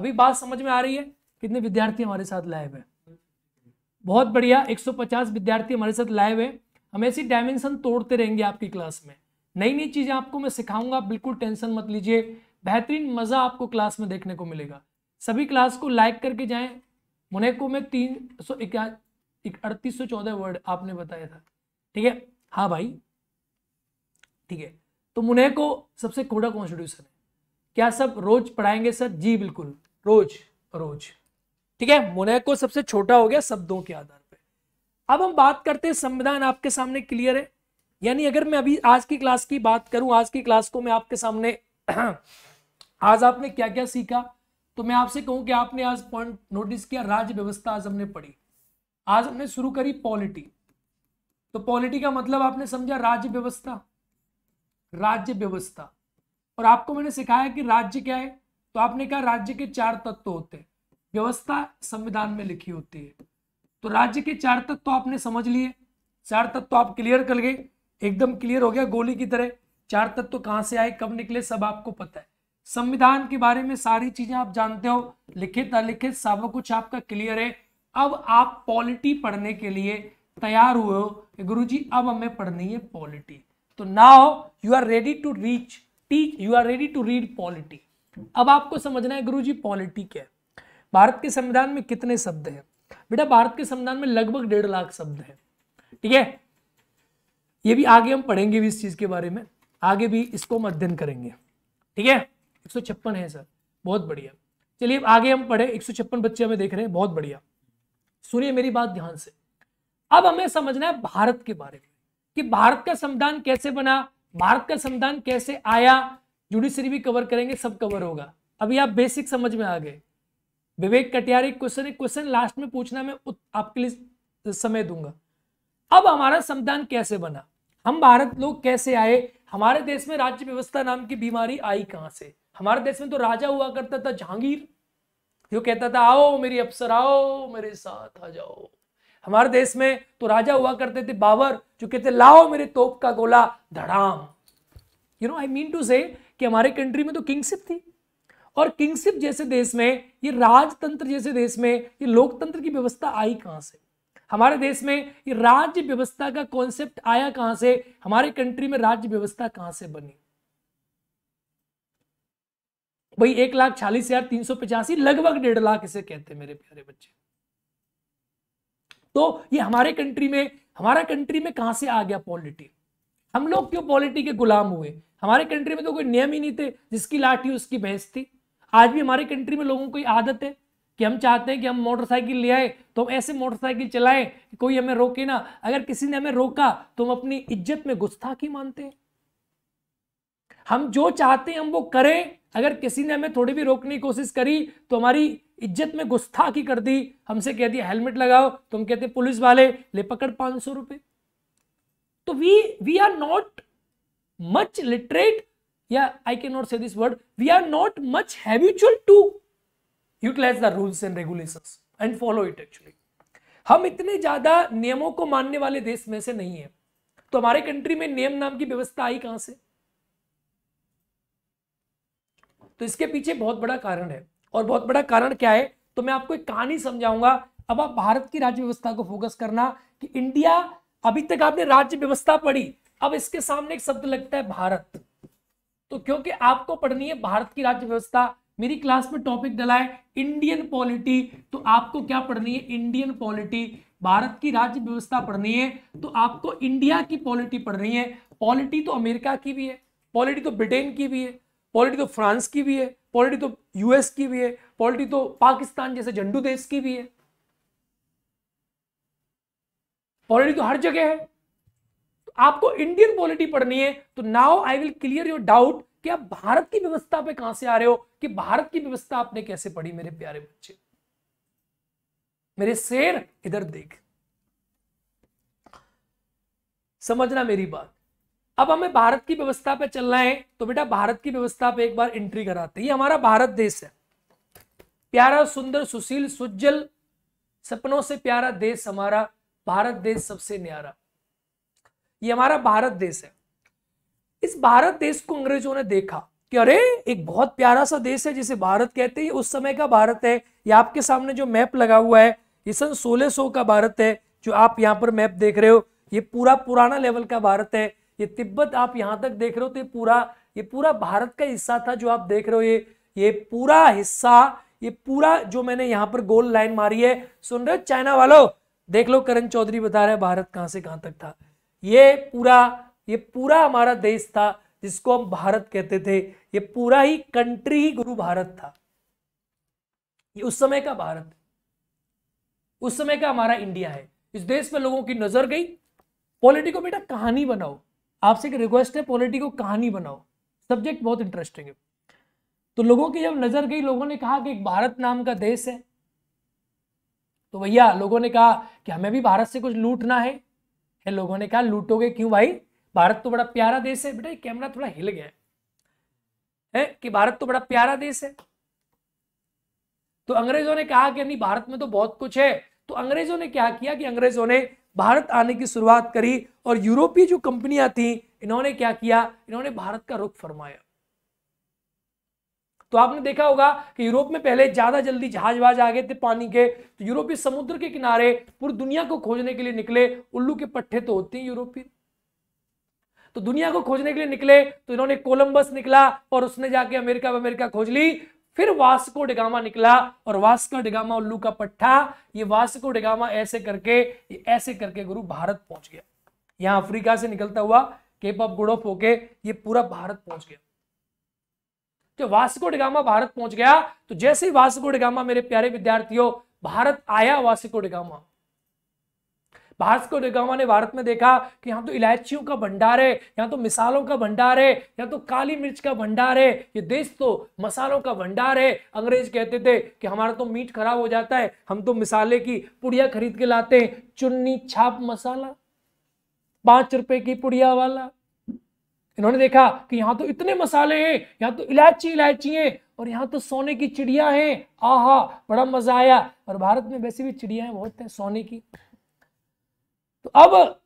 अभी बात समझ में आ रही है कितने विद्यार्थी हमारे साथ लाइव है बहुत बढ़िया 150 विद्यार्थी हमारे साथ लाइव है हम ऐसी डायमेंशन तोड़ते रहेंगे आपकी क्लास में नई नई चीज़ें आपको मैं सिखाऊंगा बिल्कुल टेंशन मत लीजिए बेहतरीन मज़ा आपको क्लास में देखने को मिलेगा सभी क्लास को लाइक करके जाएं मोनेको में तीन सौ अड़तीस सौ चौदह वर्ड आपने बताया था ठीक है हाँ भाई ठीक है तो मुनेको सबसे कोडा कॉन्स्टिट्यूशन है क्या सब रोज पढ़ाएंगे सर जी बिल्कुल रोज रोज ठीक है मुनेको सबसे छोटा हो गया शब्दों के आधार पर अब हम बात करते हैं संविधान आपके सामने क्लियर है यानी अगर मैं अभी आज की क्लास की बात करूं आज की क्लास को मैं आपके सामने *clears throat* आज आपने क्या क्या सीखा तो मैं आपसे कहूं कि आपने आज पॉइंट नोटिस किया राज्य व्यवस्था आज हमने पढ़ी आज हमने शुरू करी पॉलिटी तो पॉलिटी का मतलब आपने समझा राज्य व्यवस्था राज्य व्यवस्था और आपको मैंने सिखाया कि राज्य क्या है तो आपने कहा राज्य के चार तत्व होते हैं व्यवस्था संविधान में लिखी होती है तो राज्य के चार तत्व आपने समझ लिए चार तत्व आप क्लियर कर गए एकदम क्लियर हो गया गोली की तरह चार तत्व कहां से आए कब निकले सब आपको पता है संविधान के बारे में सारी चीजें आप जानते हो लिखित अलिखित सब कुछ आपका क्लियर है अब आप पॉलिटी पढ़ने के लिए तैयार हुए हो गुरु जी अब हमें पढ़नी है पॉलिटी तो now you are ready to reach teach you are ready to read polity अब आपको समझना है गुरु जी पॉलिटी क्या है भारत के संविधान में कितने शब्द हैं बेटा भारत के संविधान में लगभग डेढ़ लाख शब्द हैं ठीक है ये भी आगे हम पढ़ेंगे भी इस चीज के बारे में आगे भी इसको हम अध्ययन करेंगे ठीक है एक है सर बहुत बढ़िया चलिए आगे हम पढ़े एक बच्चे हमें देख रहे हैं बहुत बढ़िया सुनिए मेरी बात ध्यान से अब हमें समझना है भारत के बारे में कि भारत का संविधान कैसे बना भारत का संविधान कैसे आया जुडिशरी भी कवर करेंगे सब कवर होगा अभी आप बेसिक समझ में आ गए विवेक कटियारी क्वेश्चन एक क्वेश्चन लास्ट में पूछना मैं आपके लिए समय दूंगा अब हमारा संविधान कैसे बना हम भारत लोग कैसे आए हमारे देश में राज्य व्यवस्था नाम की बीमारी आई कहां से हमारे देश में तो राजा हुआ करता था जहांगीर जो कहता था आओ मेरी आओ मेरे साथ आ जाओ हमारे देश में तो राजा हुआ करते थे बाबर जो कहते लाओ मेरे तोप का गोला धड़ाम you know I mean to say कि हमारे कंट्री में तो किंगशिप थी और किंगशिप जैसे देश में ये राजतंत्र जैसे देश में ये लोकतंत्र की व्यवस्था आई कहाँ से हमारे देश में ये राज्य व्यवस्था का कॉन्सेप्ट आया कहाँ से हमारे कंट्री में राज्य व्यवस्था कहाँ से बनी भाई एक लाख चालीस हजार तीन सौ पचासी लगभग डेढ़ लाख इसे कहते हैं मेरे प्यारे बच्चे तो ये हमारे कंट्री में हमारा कंट्री में कहां से आ गया पॉलिटी हम लोग क्यों पॉलिटी के गुलाम हुए हमारे कंट्री में तो कोई नियम ही नहीं थे जिसकी लाठी उसकी भैंस थी आज भी हमारे कंट्री में लोगों को आदत है कि हम चाहते हैं कि हम मोटरसाइकिल ले आए तो हम ऐसे मोटरसाइकिल चलाएं कि कोई हमें रोके ना अगर किसी ने हमें रोका तो हम अपनी इज्जत में गुस्ताखी मानते हैं हम जो चाहते हैं हम वो करें अगर किसी ने हमें थोड़ी भी रोकने की कोशिश करी तो हमारी इज्जत में गुस्ताखी कर दी हमसे कह दिया हेलमेट लगाओ तो हम कहते पुलिस वाले ले पकड़ पांच सौ रुपए तो we we are not much literate या I can not say this word we are not much habitual to utilize the rules and regulation and follow it actually हम इतने ज्यादा नियमों को मानने वाले देश में से नहीं है तो हमारे कंट्री में नियम नाम की व्यवस्था आई कहां से तो इसके पीछे बहुत बड़ा कारण है और बहुत बड़ा कारण क्या है तो मैं आपको एक कहानी समझाऊंगा अब आप भारत की राज्य व्यवस्था को फोकस करना कि इंडिया अभी तक आपने राज्य व्यवस्था पढ़ी अब इसके सामने एक शब्द लगता है भारत तो क्योंकि आपको पढ़नी है भारत की राज्य व्यवस्था मेरी क्लास में टॉपिक डला है इंडियन पॉलिटी तो आपको क्या पढ़नी है इंडियन पॉलिटी भारत की राज्य व्यवस्था पढ़नी है तो आपको इंडिया की पॉलिटी पढ़नी है पॉलिटी तो अमेरिका की भी है पॉलिटी तो ब्रिटेन की भी है पॉलिटी तो फ्रांस की भी है पॉलिटी तो यूएस की भी है पॉलिटी तो पाकिस्तान जैसे झंडू देश की भी है पॉलिटी तो हर जगह है तो आपको इंडियन पॉलिटी पढ़नी है तो now I will clear your doubt कि आप भारत की व्यवस्था पे कहां से आ रहे हो कि भारत की व्यवस्था आपने कैसे पढ़ी मेरे प्यारे बच्चे मेरे शेर इधर देख समझना मेरी बात अब हमें भारत की व्यवस्था पे चलना है तो बेटा भारत की व्यवस्था पे एक बार एंट्री कराते ये हमारा भारत देश है प्यारा सुंदर सुशील सुज्जल सपनों से प्यारा देश हमारा भारत देश सबसे न्यारा ये हमारा भारत देश है इस भारत देश को अंग्रेजों ने देखा कि अरे एक बहुत प्यारा सा देश है जिसे भारत कहते हैं उस समय का भारत है ये आपके सामने जो मैप लगा हुआ है ये सन सोलह सो का भारत है जो आप यहाँ पर मैप देख रहे हो ये पूरा पुराना लेवल का भारत है ये तिब्बत आप यहां तक देख रहे हो तो ये पूरा ये पूरा भारत का हिस्सा था जो आप देख रहे हो ये ये पूरा हिस्सा ये पूरा जो मैंने यहां पर गोल लाइन मारी है सुन रहे हो चाइना वालों देख लो करण चौधरी बता रहे भारत कहां से कहां तक था ये पूरा ये पूरा हमारा देश था जिसको हम भारत कहते थे ये पूरा ही कंट्री ही गुरु भारत था ये उस समय का भारत उस समय का हमारा इंडिया है इस देश में लोगों की नजर गई पॉलिटिको बेटा कहानी बनाओ आपसे एक रिक्वेस्ट है पॉलिटी को कहानी बनाओ सब्जेक्ट बहुत इंटरेस्टिंग है तो लोगों की जब नजर गई लोगों ने कहा कि एक भारत नाम का देश है तो भैया लोगों ने कहा कि हमें भी भारत से कुछ लूटना है है लोगों ने कहा लूटोगे क्यों भाई भारत तो बड़ा प्यारा देश है बेटा कैमरा थोड़ा हिल गया है, है कि भारत तो बड़ा प्यारा देश है तो अंग्रेजों ने कहा कि नहीं भारत में तो बहुत कुछ है तो अंग्रेजों ने क्या किया कि अंग्रेजों ने भारत आने की शुरुआत करी और यूरोपीय जो कंपनियां थी इन्होंने क्या किया इन्होंने भारत का रुख फरमाया तो आपने देखा होगा कि यूरोप में पहले ज्यादा जल्दी वहाज आ गए थे पानी के तो यूरोपीय समुद्र के किनारे पूरी दुनिया को खोजने के लिए निकले उल्लू के पट्टे तो होते हैं यूरोपीय तो दुनिया को खोजने के लिए निकले तो इन्होंने कोलंबस निकला और उसने जाके अमेरिका अमेरिका खोज ली फिर वास्को डिगामा निकला और वास्को डिगामा उल्लू का पट्टा ये वास्को डिगामा ऐसे करके ये ऐसे करके गुरु भारत पहुंच गया यहां अफ्रीका से निकलता हुआ केप ऑफ गुड ऑफ होके ये पूरा भारत पहुंच गया तो वास्को डिगामा भारत पहुंच गया तो जैसे ही वास्को डिगामा मेरे प्यारे विद्यार्थियों भारत आया वास्को डिगामा भास्कर डेगामा ने भारत में देखा कि यहाँ तो इलायचियों का भंडार है यहाँ तो मिसालों का भंडार है यहाँ तो काली मिर्च का भंडार है ये देश तो मसालों का भंडार है अंग्रेज कहते थे कि हमारा तो मीट खराब हो जाता है हम तो मिसाले की पुड़िया खरीद के लाते हैं चुन्नी छाप मसाला पांच रुपए की पुड़िया वाला इन्होंने देखा कि यहाँ तो इतने मसाले हैं यहाँ तो इलायची इलायची है और यहाँ तो सोने की चिड़िया है आहा बड़ा मजा आया और भारत में वैसे भी चिड़िया बहुत है सोने की तो अब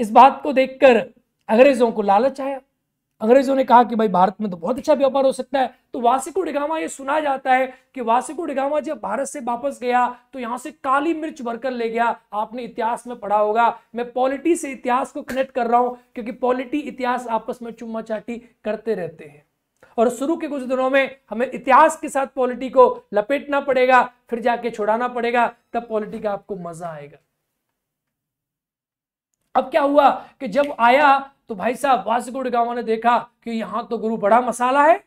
इस बात को देखकर अंग्रेजों को लालच आया अंग्रेजों ने कहा कि भाई भारत में तो बहुत अच्छा व्यापार हो सकता है तो वासिको डिगामा ये सुना जाता है कि वासिको डिगामा जब भारत से वापस गया तो यहां से काली मिर्च भरकर ले गया आपने इतिहास में पढ़ा होगा मैं पॉलिटी से इतिहास को कनेक्ट कर रहा हूं क्योंकि पॉलिटी इतिहास आपस में चुम्मा चाटी करते रहते हैं और शुरू के कुछ दिनों में हमें इतिहास के साथ पॉलिटी को लपेटना पड़ेगा फिर जाके छुड़ाना पड़ेगा तब पॉलिटी का आपको मजा आएगा अब क्या हुआ कि जब आया तो भाई साहब वासगुड़ गांव ने देखा कि यहां तो गुरु बड़ा मसाला है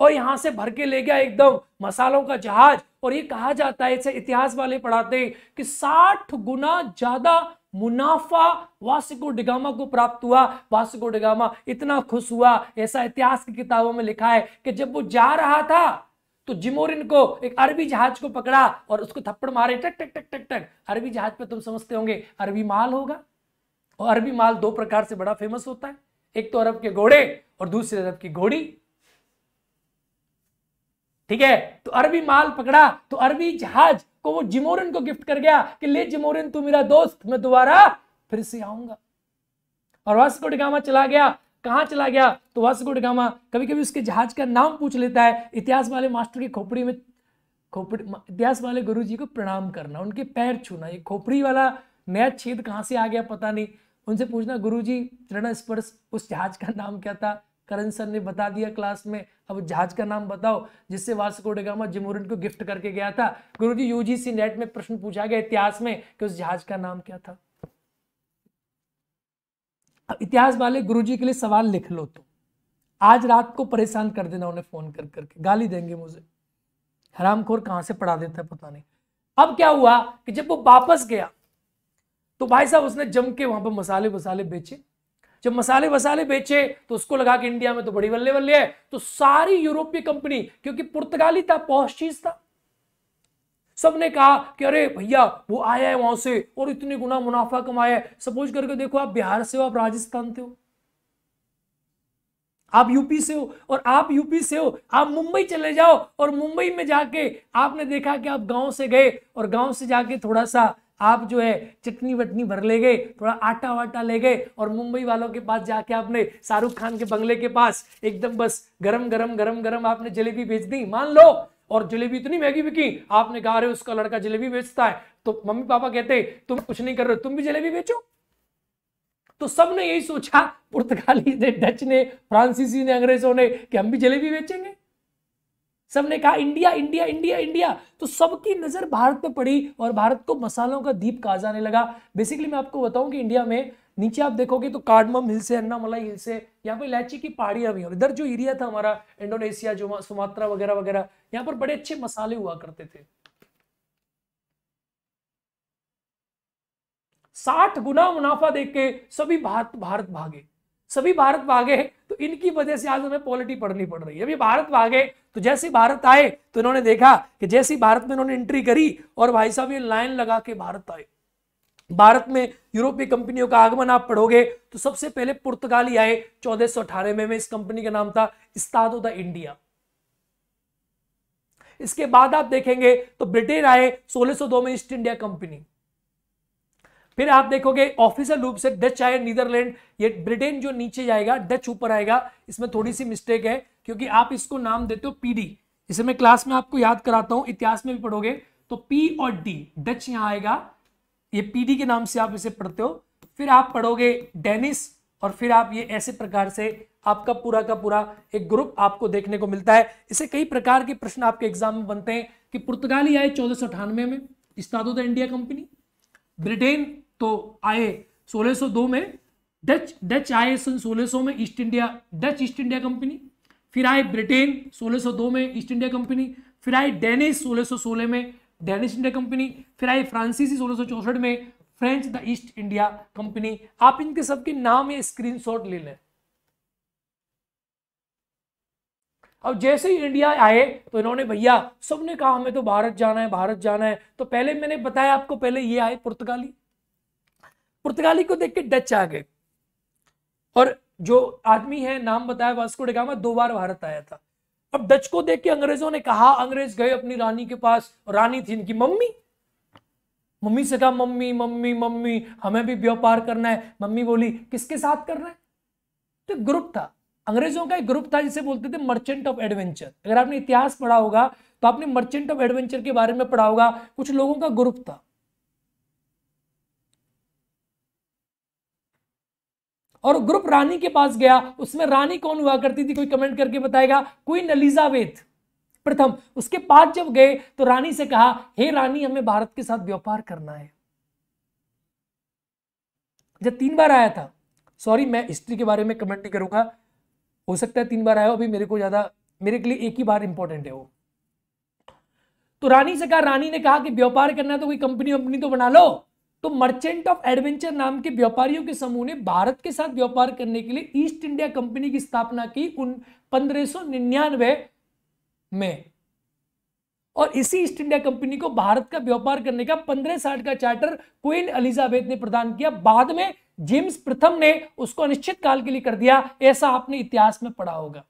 और यहां से भर के ले गया एकदम मसालों का जहाज और ये कहा जाता है इसे इतिहास वाले पढ़ाते हैं कि साठ गुना ज्यादा मुनाफा वासिको डिगामा को प्राप्त हुआ वासिको डिगामा इतना खुश हुआ ऐसा इतिहास की किताबों में लिखा है कि जब वो जा रहा था तो जिमोरिन को एक अरबी जहाज को पकड़ा और उसको थप्पड़ मारे टक टक टक टक टक अरबी जहाज पर तुम समझते होंगे अरबी माल होगा और अरबी माल दो प्रकार से बड़ा फेमस होता है एक तो अरब के घोड़े और दूसरे अरब की घोड़ी ठीक है तो अरबी माल पकड़ा तो अरबी जहाज को वो जिमोरन को गिफ्ट कर गया कि ले जिमोरन तू मेरा दोस्त मैं दोबारा फिर से आऊंगा और वास्को डिगामा चला गया कहाँ चला गया तो वास्कोडगामा कभी कभी उसके जहाज का नाम पूछ लेता है इतिहास वाले मास्टर की खोपड़ी में खोपड़ी इतिहास वाले गुरु को प्रणाम करना उनके पैर छूना ये खोपड़ी वाला नया छेद कहाँ से आ गया पता नहीं उनसे पूछना गुरु जी चरण स्पर्श उस जहाज का नाम क्या था करण सर ने बता दिया क्लास में अब जहाज का नाम बताओ जिससे वास्को डेगामा जिमोरिन को गिफ्ट करके गया था गुरुजी यूजीसी नेट में प्रश्न पूछा गया इतिहास में कि उस जहाज का नाम क्या था अब इतिहास वाले गुरुजी के लिए सवाल लिख लो तो आज रात को परेशान कर देना उन्हें फोन कर करके गाली देंगे मुझे हरामखोर कहां से पढ़ा देता है पता नहीं अब क्या हुआ कि जब वो वापस गया तो भाई साहब उसने जम के वहां पर मसाले वसाले बेचे जब मसाले वसाले बेचे तो उसको लगा कि इंडिया में तो बड़ी बल्ले बल्ले है तो सारी यूरोपीय कंपनी क्योंकि पुर्तगाली था पोस्ट चीज था सबने कहा कि अरे भैया वो आया है वहां से और इतने गुना मुनाफा कमाया है सपोज करके देखो आप बिहार से हो आप राजस्थान से हो आप यूपी से हो और आप यूपी से हो आप मुंबई चले जाओ और मुंबई में जाके आपने देखा कि आप गांव से गए और गांव से जाके थोड़ा सा आप जो है चटनी वटनी भर ले गए थोड़ा आटा वाटा ले गए और मुंबई वालों के पास जाके आपने शाहरुख खान के बंगले के पास एकदम बस गरम गरम गरम गरम आपने जलेबी भेज दी मान लो और जलेबी इतनी महंगी बिकी आपने कहा रहे उसका लड़का जलेबी बेचता है तो मम्मी पापा कहते तुम कुछ नहीं कर रहे तुम भी जलेबी बेचो तो सब ने यही सोचा पुर्तगाली ने डच ने फ्रांसीसी ने अंग्रेजों ने कि हम भी जलेबी बेचेंगे सबने कहा इंडिया इंडिया इंडिया इंडिया तो सबकी नजर भारत पे पड़ी और भारत को मसालों का दीप कहा जाने लगा बेसिकली मैं आपको बताऊं कि इंडिया में नीचे आप देखोगे तो कार्डमम हिल से अन्नामलाई हिल से यहाँ पे इलायची की पहाड़ियाँ भी हैं इधर जो एरिया था हमारा इंडोनेशिया जो सुमात्रा वगैरह वगैरह यहाँ पर बड़े अच्छे मसाले हुआ करते थे साठ गुना मुनाफा देख के सभी भारत भारत भागे सभी भारत भागे तो इनकी वजह से आज हमें पॉलिटी पढ़नी पड़ रही है अभी भारत भागे तो जैसे भारत आए तो इन्होंने देखा कि जैसे भारत में इन्होंने एंट्री करी और भाई साहब ये लाइन लगा के भारत आए भारत में यूरोपीय कंपनियों का आगमन आप पढ़ोगे तो सबसे पहले पुर्तगाली आए चौदह में, में इस कंपनी का नाम था इस्तादो द इंडिया इसके बाद आप देखेंगे तो ब्रिटेन आए 1602 में ईस्ट इंडिया कंपनी फिर आप देखोगे ऑफिसियल रूप से डच आए नीदरलैंड ये ब्रिटेन जो नीचे जाएगा डच ऊपर आएगा इसमें थोड़ी सी मिस्टेक है क्योंकि आप इसको नाम देते हो पीडी इसे मैं क्लास में आपको याद कराता हूं इतिहास में भी पढ़ोगे तो पी और डी डच यहां आएगा ये पीडी के नाम से आप इसे पढ़ते हो फिर आप पढ़ोगे डेनिस और फिर आप ये ऐसे प्रकार से आपका पूरा का पूरा एक ग्रुप आपको देखने को मिलता है इसे कई प्रकार के प्रश्न आपके एग्जाम में बनते हैं कि पुर्तगाली आए चौदह सौ अठानवे में इस्तादो द इंडिया कंपनी ब्रिटेन तो आए 1602 में डच डच आए सन 1600 में East India Dutch East India company फिर आए ब्रिटेन 1602 में ईस्ट इंडिया कंपनी फिर आए डेनिस 1616 में डेनिश इंडिया कंपनी फिर आई फ्रांसीसी सोलह में French the East India company आप इनके सबके नाम या स्क्रीनशॉट ले लें अब जैसे ही इंडिया आए तो इन्होंने भैया सबने कहा हमें तो भारत जाना है भारत जाना है तो पहले मैंने बताया आपको पहले ये आए पुर्तगाली पुर्तगाली को देख के डच आ गए और जो आदमी है नाम बताया वास्को डिगामा दो बार भारत आया था अब डच को देख के अंग्रेजों ने कहा अंग्रेज गए अपनी रानी के पास रानी थी इनकी मम्मी मम्मी से कहा मम्मी मम्मी मम्मी हमें भी व्यापार करना है मम्मी बोली किसके साथ करना है तो ग्रुप था अंग्रेजों का एक ग्रुप था जिसे बोलते थे मर्चेंट ऑफ एडवेंचर अगर आपने इतिहास पढ़ा होगा तो आपने मर्चेंट ऑफ एडवेंचर के बारे में पढ़ा होगा कुछ लोगों का ग्रुप था और ग्रुप रानी के पास गया उसमें रानी कौन हुआ करती थी कोई कमेंट करके बताएगा क्वीन एलिजाबेथ प्रथम उसके पास जब गए तो रानी से कहा हे hey, रानी हमें भारत के साथ व्यापार करना है जब तीन बार आया था सॉरी मैं हिस्ट्री के बारे में कमेंट नहीं करूंगा हो सकता है तीन बार आया हो अभी मेरे को ज्यादा मेरे के लिए एक ही बार इंपॉर्टेंट है वो तो रानी से कहा रानी ने कहा कि व्यापार करना है तो कोई कंपनी वंपनी तो बना लो तो मर्चेंट ऑफ एडवेंचर नाम के व्यापारियों के समूह ने भारत के साथ व्यापार करने के लिए ईस्ट इंडिया कंपनी की स्थापना की उन पंद्रह में और इसी ईस्ट इंडिया कंपनी को भारत का व्यापार करने का पंद्रह साठ का चार्टर क्वीन एलिजाबेथ ने प्रदान किया बाद में जेम्स प्रथम ने उसको अनिश्चित काल के लिए कर दिया ऐसा आपने इतिहास में पढ़ा होगा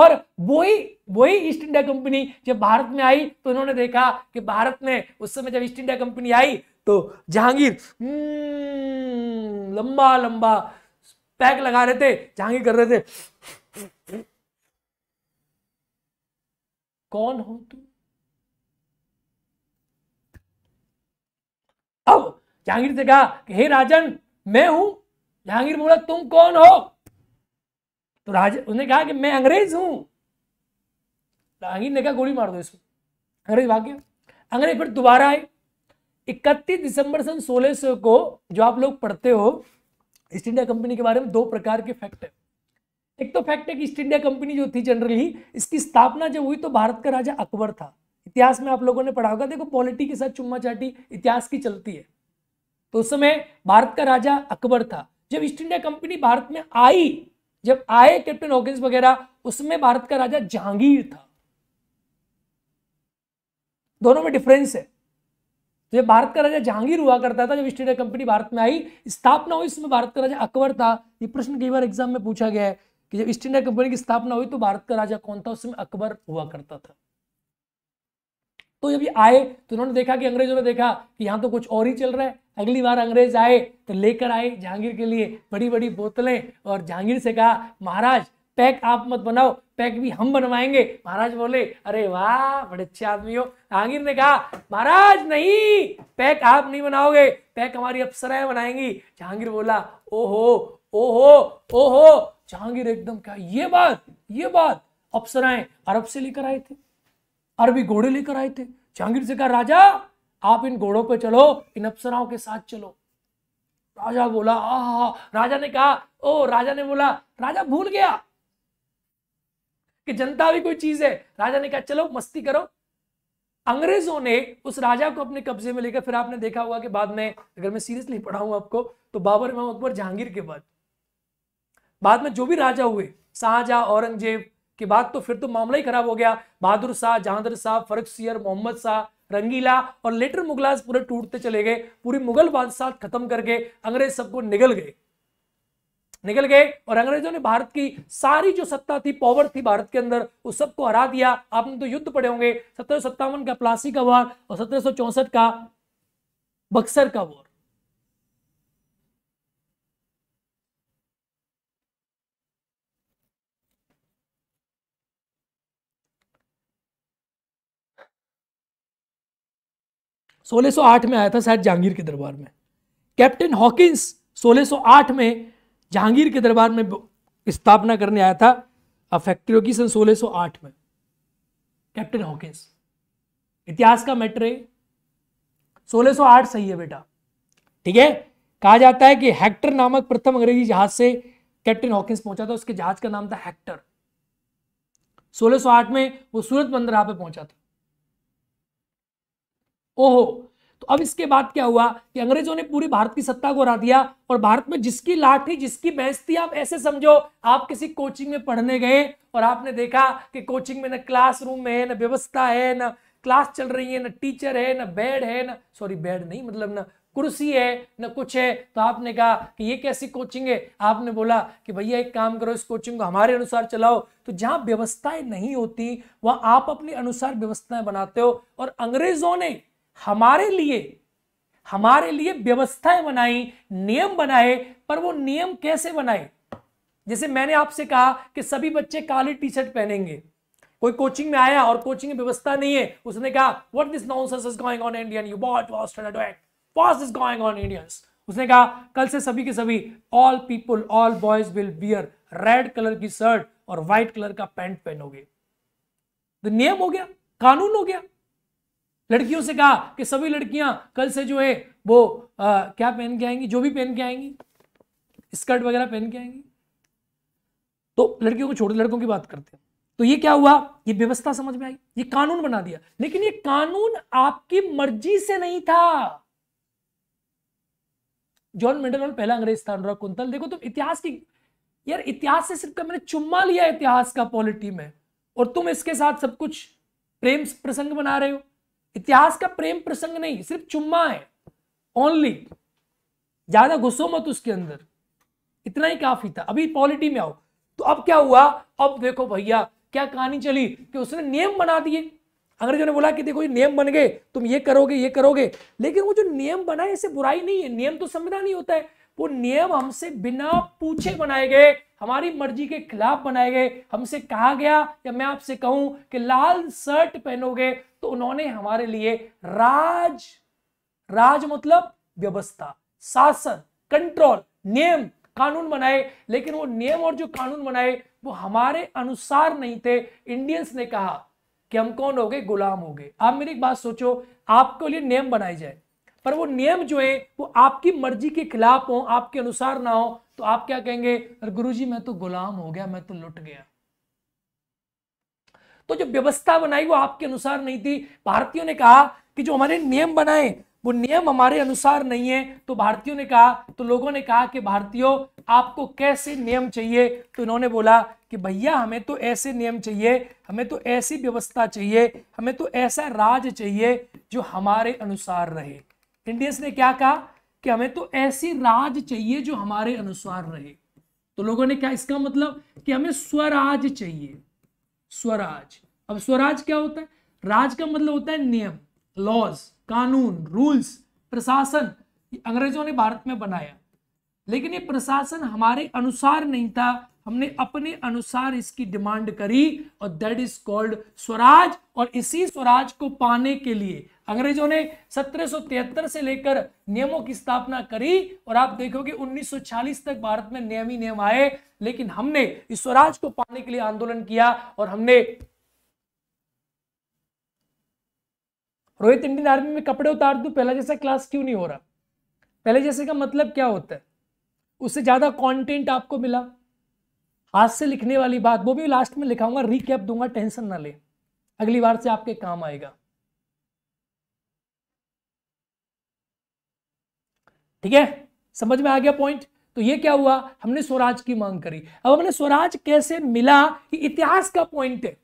और वही वही ईस्ट इंडिया कंपनी जब भारत में आई तो उन्होंने देखा कि भारत में उस समय जब ईस्ट इंडिया कंपनी आई तो जहांगीर हम्म, लंबा लंबा पैक लगा रहे थे जहांगीर कर रहे थे कौन हो तू अब जहांगीर से कहा हे राजन मैं हूं जहांगीर बोला तुम कौन हो तो राज उसने कहा कि मैं अंग्रेज हूं ने कहा गोली मार दो इसको अंग्रेज भाग गया अंग्रेज फिर दोबारा आए इकतीस दिसंबर सन सोलह सौ को जो आप लोग पढ़ते हो ईस्ट इंडिया कंपनी के बारे में दो प्रकार के फैक्ट है एक तो फैक्ट है कि ईस्ट इंडिया कंपनी जो थी जनरली इसकी स्थापना जब हुई तो भारत का राजा अकबर था इतिहास में आप लोगों ने पढ़ा होगा देखो पॉलिटी के साथ चुम्मा चाटी इतिहास की चलती है तो उस समय भारत का राजा अकबर था जब ईस्ट इंडिया कंपनी भारत में आई जब आए कैप्टन हॉकिंस वगैरह उसमें भारत का राजा जहांगीर था दोनों में डिफरेंस है तो जब भारत का राजा जहांगीर हुआ करता था जब ईस्ट इंडिया कंपनी भारत में आई स्थापना हुई उसमें भारत का राजा अकबर था ये प्रश्न कई बार एग्जाम में पूछा गया है कि जब ईस्ट इंडिया कंपनी की स्थापना हुई तो भारत का राजा कौन था उसमें अकबर हुआ करता था तो जब ये आए तो उन्होंने देखा कि अंग्रेजों ने देखा कि यहां तो कुछ और ही चल रहा है अगली बार अंग्रेज आए तो लेकर आए जहांगीर के लिए बड़ी बड़ी बोतलें और जहांगीर से कहा महाराज पैक आप मत बनाओ पैक भी हम बनवाएंगे महाराज बोले अरे वाह बड़े अच्छे आदमी हो जहांगीर ने कहा महाराज नहीं पैक आप नहीं बनाओगे पैक हमारी अप्सराएं बनाएंगी जहांगीर बोला ओहो ओहो ओहो जहांगीर एकदम कहा ये बात ये बात अप्सराएं अरब से लेकर आए थे अरबी घोड़े लेकर आए थे जहांगीर से कहा राजा आप इन घोड़ों पर चलो इन अप्सराओं के साथ चलो राजा बोला आ राजा ने कहा ओ राजा ने बोला राजा भूल गया कि जनता भी कोई चीज है राजा ने कहा चलो मस्ती करो अंग्रेजों ने उस राजा को अपने कब्जे में लेकर फिर आपने देखा हुआ कि बाद में अगर मैं सीरियसली पढ़ाऊं आपको तो बाबर इमाम अकबर जहांगीर के बाद बाद में जो भी राजा हुए शाहजहा औरंगजेब के बाद तो फिर तो मामला ही खराब हो गया बहादुर शाह जहांदर शाह फरक सियर मोहम्मद शाह रंगीला और लेटर मुगलाज पूरे टूटते चले गए पूरी मुगल बादशाह खत्म करके अंग्रेज सबको निगल गए निकल गए और अंग्रेजों ने भारत की सारी जो सत्ता थी पावर थी भारत के अंदर उस सबको हरा दिया आपने तो युद्ध पड़े होंगे सत्रह का प्लासी का वार और सत्रह का बक्सर का वॉर 1608 में आया था शायद जहांगीर के दरबार में कैप्टन हॉकिंस 1608 में जहांगीर के दरबार में स्थापना करने आया था फैक्ट्रियों की सन 1608 में कैप्टन हॉकिंस इतिहास का मैटर है 1608 सही है बेटा ठीक है कहा जाता है कि हेक्टर नामक प्रथम अंग्रेजी जहाज से कैप्टन हॉकिंस पहुंचा था उसके जहाज का नाम था हेक्टर 1608 में वो सूरत बंदरगाह पे पहुंचा था ओहो तो अब इसके बाद क्या हुआ कि अंग्रेजों ने पूरी भारत की सत्ता को हरा दिया और भारत में जिसकी लाठी जिसकी बहस थी आप ऐसे समझो आप किसी कोचिंग में पढ़ने गए और आपने देखा कि कोचिंग में न क्लासरूम है न व्यवस्था है न क्लास चल रही है न टीचर है न बेड है न सॉरी बेड नहीं मतलब न कुर्सी है न कुछ है तो आपने कहा कि ये कैसी कोचिंग है आपने बोला कि भैया एक काम करो इस कोचिंग को हमारे अनुसार चलाओ तो जहां व्यवस्थाएं नहीं होती वहां आप अपने अनुसार व्यवस्थाएं बनाते हो और अंग्रेजों ने हमारे लिए हमारे लिए व्यवस्थाएं बनाई नियम बनाए पर वो नियम कैसे बनाए जैसे मैंने आपसे कहा कि सभी बच्चे काली टी शर्ट पहनेंगे कोई कोचिंग में आया और कोचिंग में व्यवस्था नहीं है उसने कहा what this nonsense is going on Indian you but what is going on Indians उसने कहा कल से सभी के सभी all people all boys will wear red colour की शर्ट और व्हाइट कलर का पैंट पहनोगे तो नियम हो गया कानून हो गया लड़कियों से कहा कि सभी लड़कियां कल से जो है वो आ, क्या पहन के आएंगी जो भी पहन के आएंगी स्कर्ट वगैरह पहन के आएंगी तो लड़कियों को छोड़ लड़कों की बात करते हैं तो ये क्या हुआ ये व्यवस्था समझ में आई ये कानून बना दिया लेकिन ये कानून आपकी मर्जी से नहीं था जॉन मेडल पहला अंग्रेज था अनुराग कुंतल देखो तुम तो इतिहास की यार इतिहास से सिर्फ मैंने चुम्मा लिया इतिहास का पॉलिटी में और तुम इसके साथ सब कुछ प्रेम प्रसंग बना रहे हो इतिहास का प्रेम प्रसंग नहीं सिर्फ चुम्मा है ओनली ज्यादा घुसो मत उसके अंदर इतना ही काफी था अभी पॉलिटी में आओ तो अब क्या हुआ अब देखो भैया क्या कहानी चली कि उसने नियम बना दिए अंग्रेजों ने बोला कि देखो ये नियम बन गए तुम ये करोगे ये करोगे लेकिन वो जो नियम बना है इससे बुराई नहीं है नियम तो संविधान ही होता है वो नियम हमसे बिना पूछे बनाए गए हमारी मर्जी के खिलाफ बनाए गए हमसे कहा गया या मैं आपसे कहूं कि लाल शर्ट पहनोगे तो उन्होंने हमारे लिए राज राज मतलब व्यवस्था शासन कंट्रोल नियम कानून बनाए लेकिन वो नियम और जो कानून बनाए वो हमारे अनुसार नहीं थे इंडियंस ने कहा कि हम कौन हो गए गुलाम हो गए आप मेरी एक बात सोचो आपके लिए नियम बनाए जाए पर वो नियम जो है वो आपकी मर्जी के खिलाफ हो आपके अनुसार ना हो तो आप क्या कहेंगे गुरु जी मैं तो गुलाम हो गया मैं तो लुट गया तो जो व्यवस्था बनाई वो आपके अनुसार नहीं थी भारतीयों ने कहा कि जो हमारे नियम बनाए वो नियम हमारे अनुसार नहीं है तो भारतीयों ने कहा तो लोगों ने कहा कि भारतीयों आपको कैसे नियम चाहिए तो इन्होंने बोला कि भैया हमें तो ऐसे नियम चाहिए हमें तो ऐसी व्यवस्था चाहिए हमें तो ऐसा राज चाहिए जो हमारे अनुसार रहे इंडियंस ने क्या कहा कि हमें तो ऐसी राज चाहिए जो हमारे अनुसार रहे तो लोगों ने क्या इसका मतलब कि हमें स्वराज चाहिए स्वराज अब स्वराज क्या होता है राज का मतलब होता है नियम लॉज कानून रूल्स प्रशासन अंग्रेजों ने भारत में बनाया लेकिन ये प्रशासन हमारे अनुसार नहीं था हमने अपने अनुसार इसकी डिमांड करी और दैट इज कॉल्ड स्वराज और इसी स्वराज को पाने के लिए अंग्रेजों ने सत्रह से लेकर नियमों की स्थापना करी और आप देखोगे 1940 तक भारत में नियमी नियम आए लेकिन हमने इस स्वराज को पाने के लिए आंदोलन किया और हमने रोहित इंडियन आर्मी में कपड़े उतार दू पहला जैसा क्लास क्यों नहीं हो रहा पहले जैसे का मतलब क्या होता है उससे ज्यादा कंटेंट आपको मिला हाथ से लिखने वाली बात वो भी लास्ट में लिखाऊंगा रिकैप दूंगा टेंशन ना ले अगली बार से आपके काम आएगा ठीक है समझ में आ गया पॉइंट तो ये क्या हुआ हमने स्वराज की मांग करी अब हमने स्वराज कैसे मिला ये इतिहास का पॉइंट है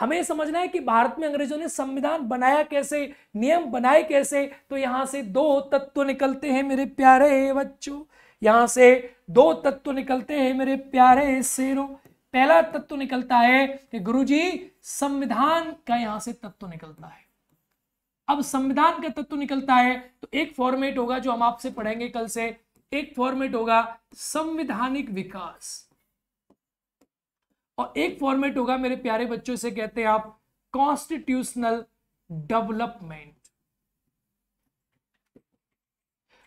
हमें समझना है कि भारत में अंग्रेजों ने संविधान बनाया कैसे नियम बनाए कैसे तो यहां से दो तत्व निकलते हैं मेरे प्यारे बच्चों यहां से दो तत्व निकलते हैं मेरे प्यारे शेरों पहला तत्व निकलता है कि गुरुजी संविधान का यहां से तत्व निकलता है अब संविधान का तत्व निकलता है तो एक फॉर्मेट होगा जो हम आपसे पढ़ेंगे कल से एक फॉर्मेट होगा संविधानिक विकास और एक फॉर्मेट होगा मेरे प्यारे बच्चों से कहते हैं आप कॉन्स्टिट्यूशनल डेवलपमेंट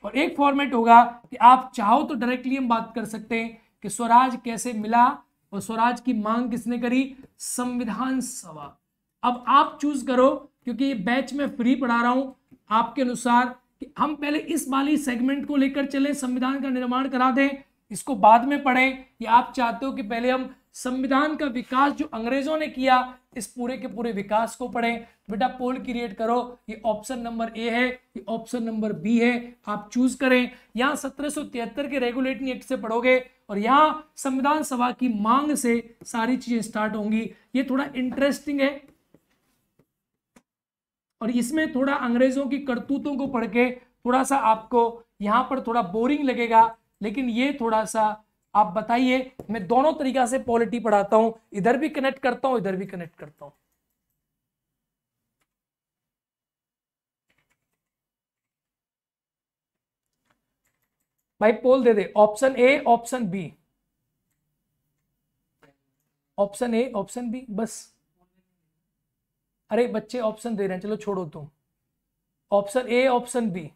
और एक फॉर्मेट होगा कि आप चाहो तो डायरेक्टली हम बात कर सकते हैं कि स्वराज कैसे मिला और स्वराज की मांग किसने करी संविधान सभा अब आप चूज करो क्योंकि ये बैच में फ्री पढ़ा रहा हूँ आपके अनुसार कि हम पहले इस वाली सेगमेंट को लेकर चलें संविधान का निर्माण करा दें इसको बाद में पढ़ें या आप चाहते हो कि पहले हम संविधान का विकास जो अंग्रेजों ने किया इस पूरे के पूरे विकास को पढ़ें बेटा पोल क्रिएट करो ये ऑप्शन नंबर ए है ये ऑप्शन नंबर बी है आप चूज करें यहाँ सत्रह के रेगुलेटिंग एक्ट से पढ़ोगे और यहाँ संविधान सभा की मांग से सारी चीजें स्टार्ट होंगी ये थोड़ा इंटरेस्टिंग है और इसमें थोड़ा अंग्रेजों की करतूतों को पढ़ के थोड़ा सा आपको यहाँ पर थोड़ा बोरिंग लगेगा लेकिन ये थोड़ा सा आप बताइए मैं दोनों तरीका से पॉलिटी पढ़ाता हूं इधर भी कनेक्ट करता हूं इधर भी कनेक्ट करता हूं भाई पोल दे दे option A option B option A option B बस अरे बच्चे ऑप्शन दे रहे हैं चलो छोड़ो तुम ऑप्शन ए ऑप्शन बी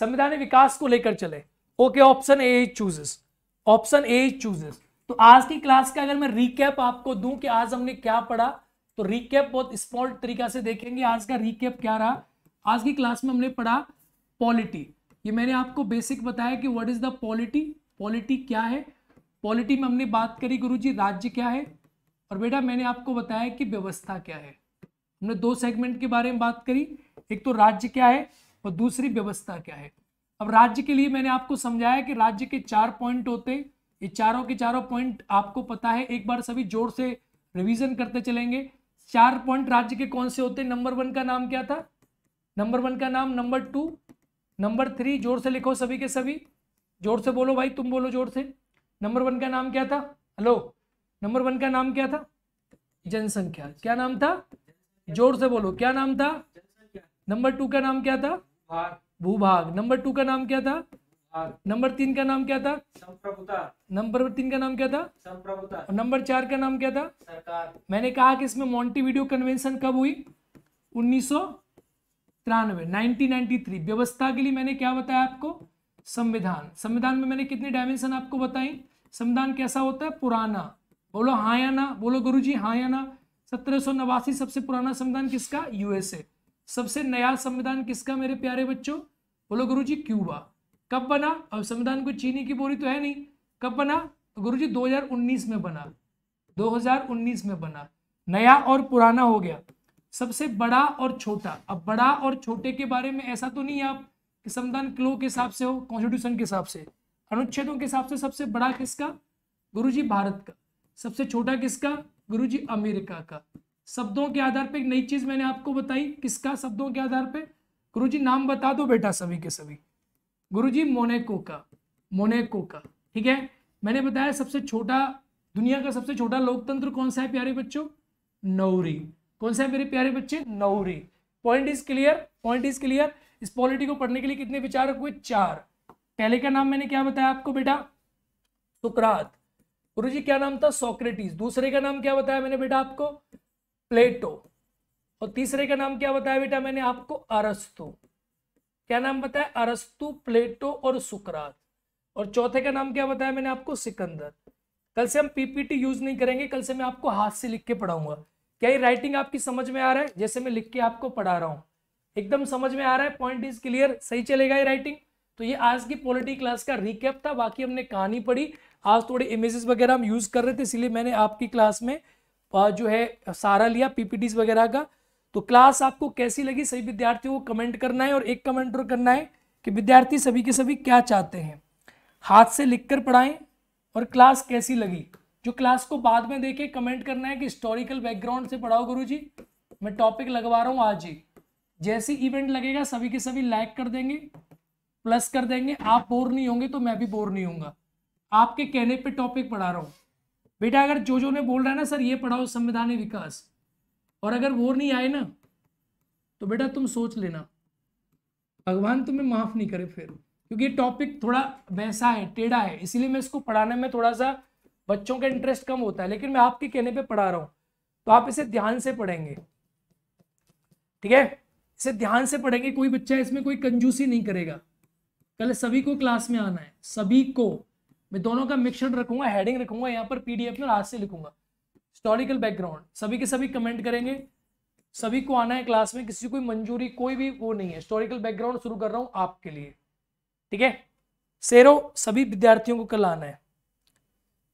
संविधान विकास को लेकर चले okay option A chooses option A chooses तो आज की क्लास का अगर मैं रिकैप आपको दूं कि आज हमने क्या पढ़ा तो रिकैप बहुत स्मॉल तरीका से देखेंगे आज का रिकैप क्या रहा आज की क्लास में हमने पढ़ा पॉलिटी ये मैंने आपको बेसिक बताया कि what is the polity polity क्या है पॉलिटी में हमने बात करी गुरुजी राज्य क्या है और बेटा मैंने आपको बताया कि व्यवस्था क्या है हमने दो सेगमेंट के बारे में बात करी एक तो राज्य क्या है और दूसरी व्यवस्था क्या है अब राज्य के लिए मैंने आपको समझाया कि राज्य के चार पॉइंट होते ये चारों के चारों पॉइंट आपको पता है एक बार सभी जोर से रिवीजन करते चलेंगे चार पॉइंट राज्य के कौन से होते नंबर वन का नाम क्या था नंबर वन का नाम नंबर टू नंबर थ्री जोर से लिखो सभी के सभी जोर से बोलो भाई तुम बोलो जोर से नंबर वन का नाम क्या था हेलो नंबर वन का नाम क्या था जनसंख्या क्या नाम था जोर से बोलो क्या नाम था नंबर टू का नाम क्या था भूभाग नंबर टू का नाम क्या था नंबर तीन का नाम क्या था संप्रभुता नंबर तीन का नाम क्या था संप्रभुता और नंबर चार का नाम क्या था सरकार मैंने कहा कि इसमें वीडियो कन्वेंशन कब हुई उन्नीस सौ तिरानवे नाइनटीन व्यवस्था के लिए मैंने क्या बताया आपको संविधान संविधान में मैंने कितने डायमेंशन आपको बताई संविधान कैसा होता है पुराना बोलो हाँ या ना बोलो गुरु जी हाँ या ना सत्रह सबसे पुराना संविधान किसका यूएसए सबसे नया संविधान किसका मेरे प्यारे बच्चों बोलो गुरु जी क्यूबा कब बना अब संविधान को चीनी की बोरी तो है नहीं कब बना तो गुरु जी उन्नीस में बना 2019 में बना नया और पुराना हो गया सबसे बड़ा और छोटा अब बड़ा और छोटे के बारे में ऐसा तो नहीं आप कि संविधान क्लो के हिसाब से हो कॉन्स्टिट्यूशन के हिसाब से अनुच्छेदों के हिसाब से सबसे बड़ा किसका गुरुजी भारत का सबसे छोटा किसका गुरुजी अमेरिका का शब्दों के आधार पर एक नई चीज मैंने आपको बताई किसका शब्दों के आधार पर जी नाम बता दो बेटा सभी के सभी गुरु जी मोनेको का मोनेको का ठीक है मैंने बताया सबसे छोटा दुनिया का सबसे छोटा लोकतंत्र कौन सा है प्यारे बच्चों नौरी कौन सा है मेरे प्यारे बच्चे नौरी point is clear point is clear इस पॉलिटी को पढ़ने के लिए कितने विचारक हुए चार पहले का नाम मैंने क्या बताया आपको बेटा सुकरात गुरु जी क्या नाम था सोक्रेटिस दूसरे का नाम क्या बताया मैंने बेटा आपको प्लेटो और तीसरे का नाम क्या बताया बेटा मैंने आपको अरस्तु क्या नाम बताया अरस्तु प्लेटो और सुकरात और चौथे का नाम क्या बताया मैंने आपको सिकंदर कल से हम पीपीटी यूज नहीं करेंगे कल से मैं आपको हाथ से लिख के पढ़ाऊंगा क्या ये राइटिंग आपकी समझ में आ रहा है जैसे मैं लिख के आपको पढ़ा रहा हूँ एकदम समझ में आ रहा है पॉइंट इज क्लियर सही चलेगा ये राइटिंग तो ये आज की पॉलिटी क्लास का रिकेप था बाकी हमने कहानी पढ़ी आज थोड़े इमेजेस वगैरह हम यूज़ कर रहे थे इसलिए मैंने आपकी क्लास में जो है सारा लिया पीपीटीज वगैरह का तो क्लास आपको कैसी लगी सभी विद्यार्थियों को कमेंट करना है और एक कमेंट और करना है कि विद्यार्थी सभी के सभी क्या चाहते हैं हाथ से लिख कर पढ़ाएं और क्लास कैसी लगी जो क्लास को बाद में देखें कमेंट करना है कि हिस्टोरिकल बैकग्राउंड से पढ़ाओ गुरु जी मैं टॉपिक लगवा रहा हूँ आज ही जैसी इवेंट लगेगा सभी के सभी लाइक कर देंगे प्लस कर देंगे आप बोर नहीं होंगे तो मैं भी बोर नहीं हूँ आपके कहने पे टॉपिक पढ़ा रहा हूँ बेटा अगर जो जो ने बोल रहा है ना सर ये पढ़ाओ संविधानिक विकास और अगर वो नहीं आए ना तो बेटा तुम सोच लेना भगवान तुम्हें माफ नहीं करे फिर क्योंकि टॉपिक थोड़ा वैसा है टेढ़ा है इसीलिए मैं इसको पढ़ाने में थोड़ा सा बच्चों का इंटरेस्ट कम होता है लेकिन मैं आपके कहने पे पढ़ा रहा हूँ तो आप इसे ध्यान से पढ़ेंगे ठीक है इसे ध्यान से पढ़ेंगे कोई बच्चा इसमें कोई कंजूसी नहीं करेगा कल सभी को क्लास में आना है सभी को मैं दोनों का मिक्सर रखूंगा हेडिंग रखूंगा यहाँ पर पीडीएफ में आज से लिखूंगा हिस्टोरिकल बैकग्राउंड सभी के सभी कमेंट करेंगे सभी को आना है क्लास में किसी को मंजूरी कोई भी वो नहीं है हिस्टोरिकल बैकग्राउंड शुरू कर रहा हूँ आपके लिए ठीक है शेरो सभी विद्यार्थियों को कल आना है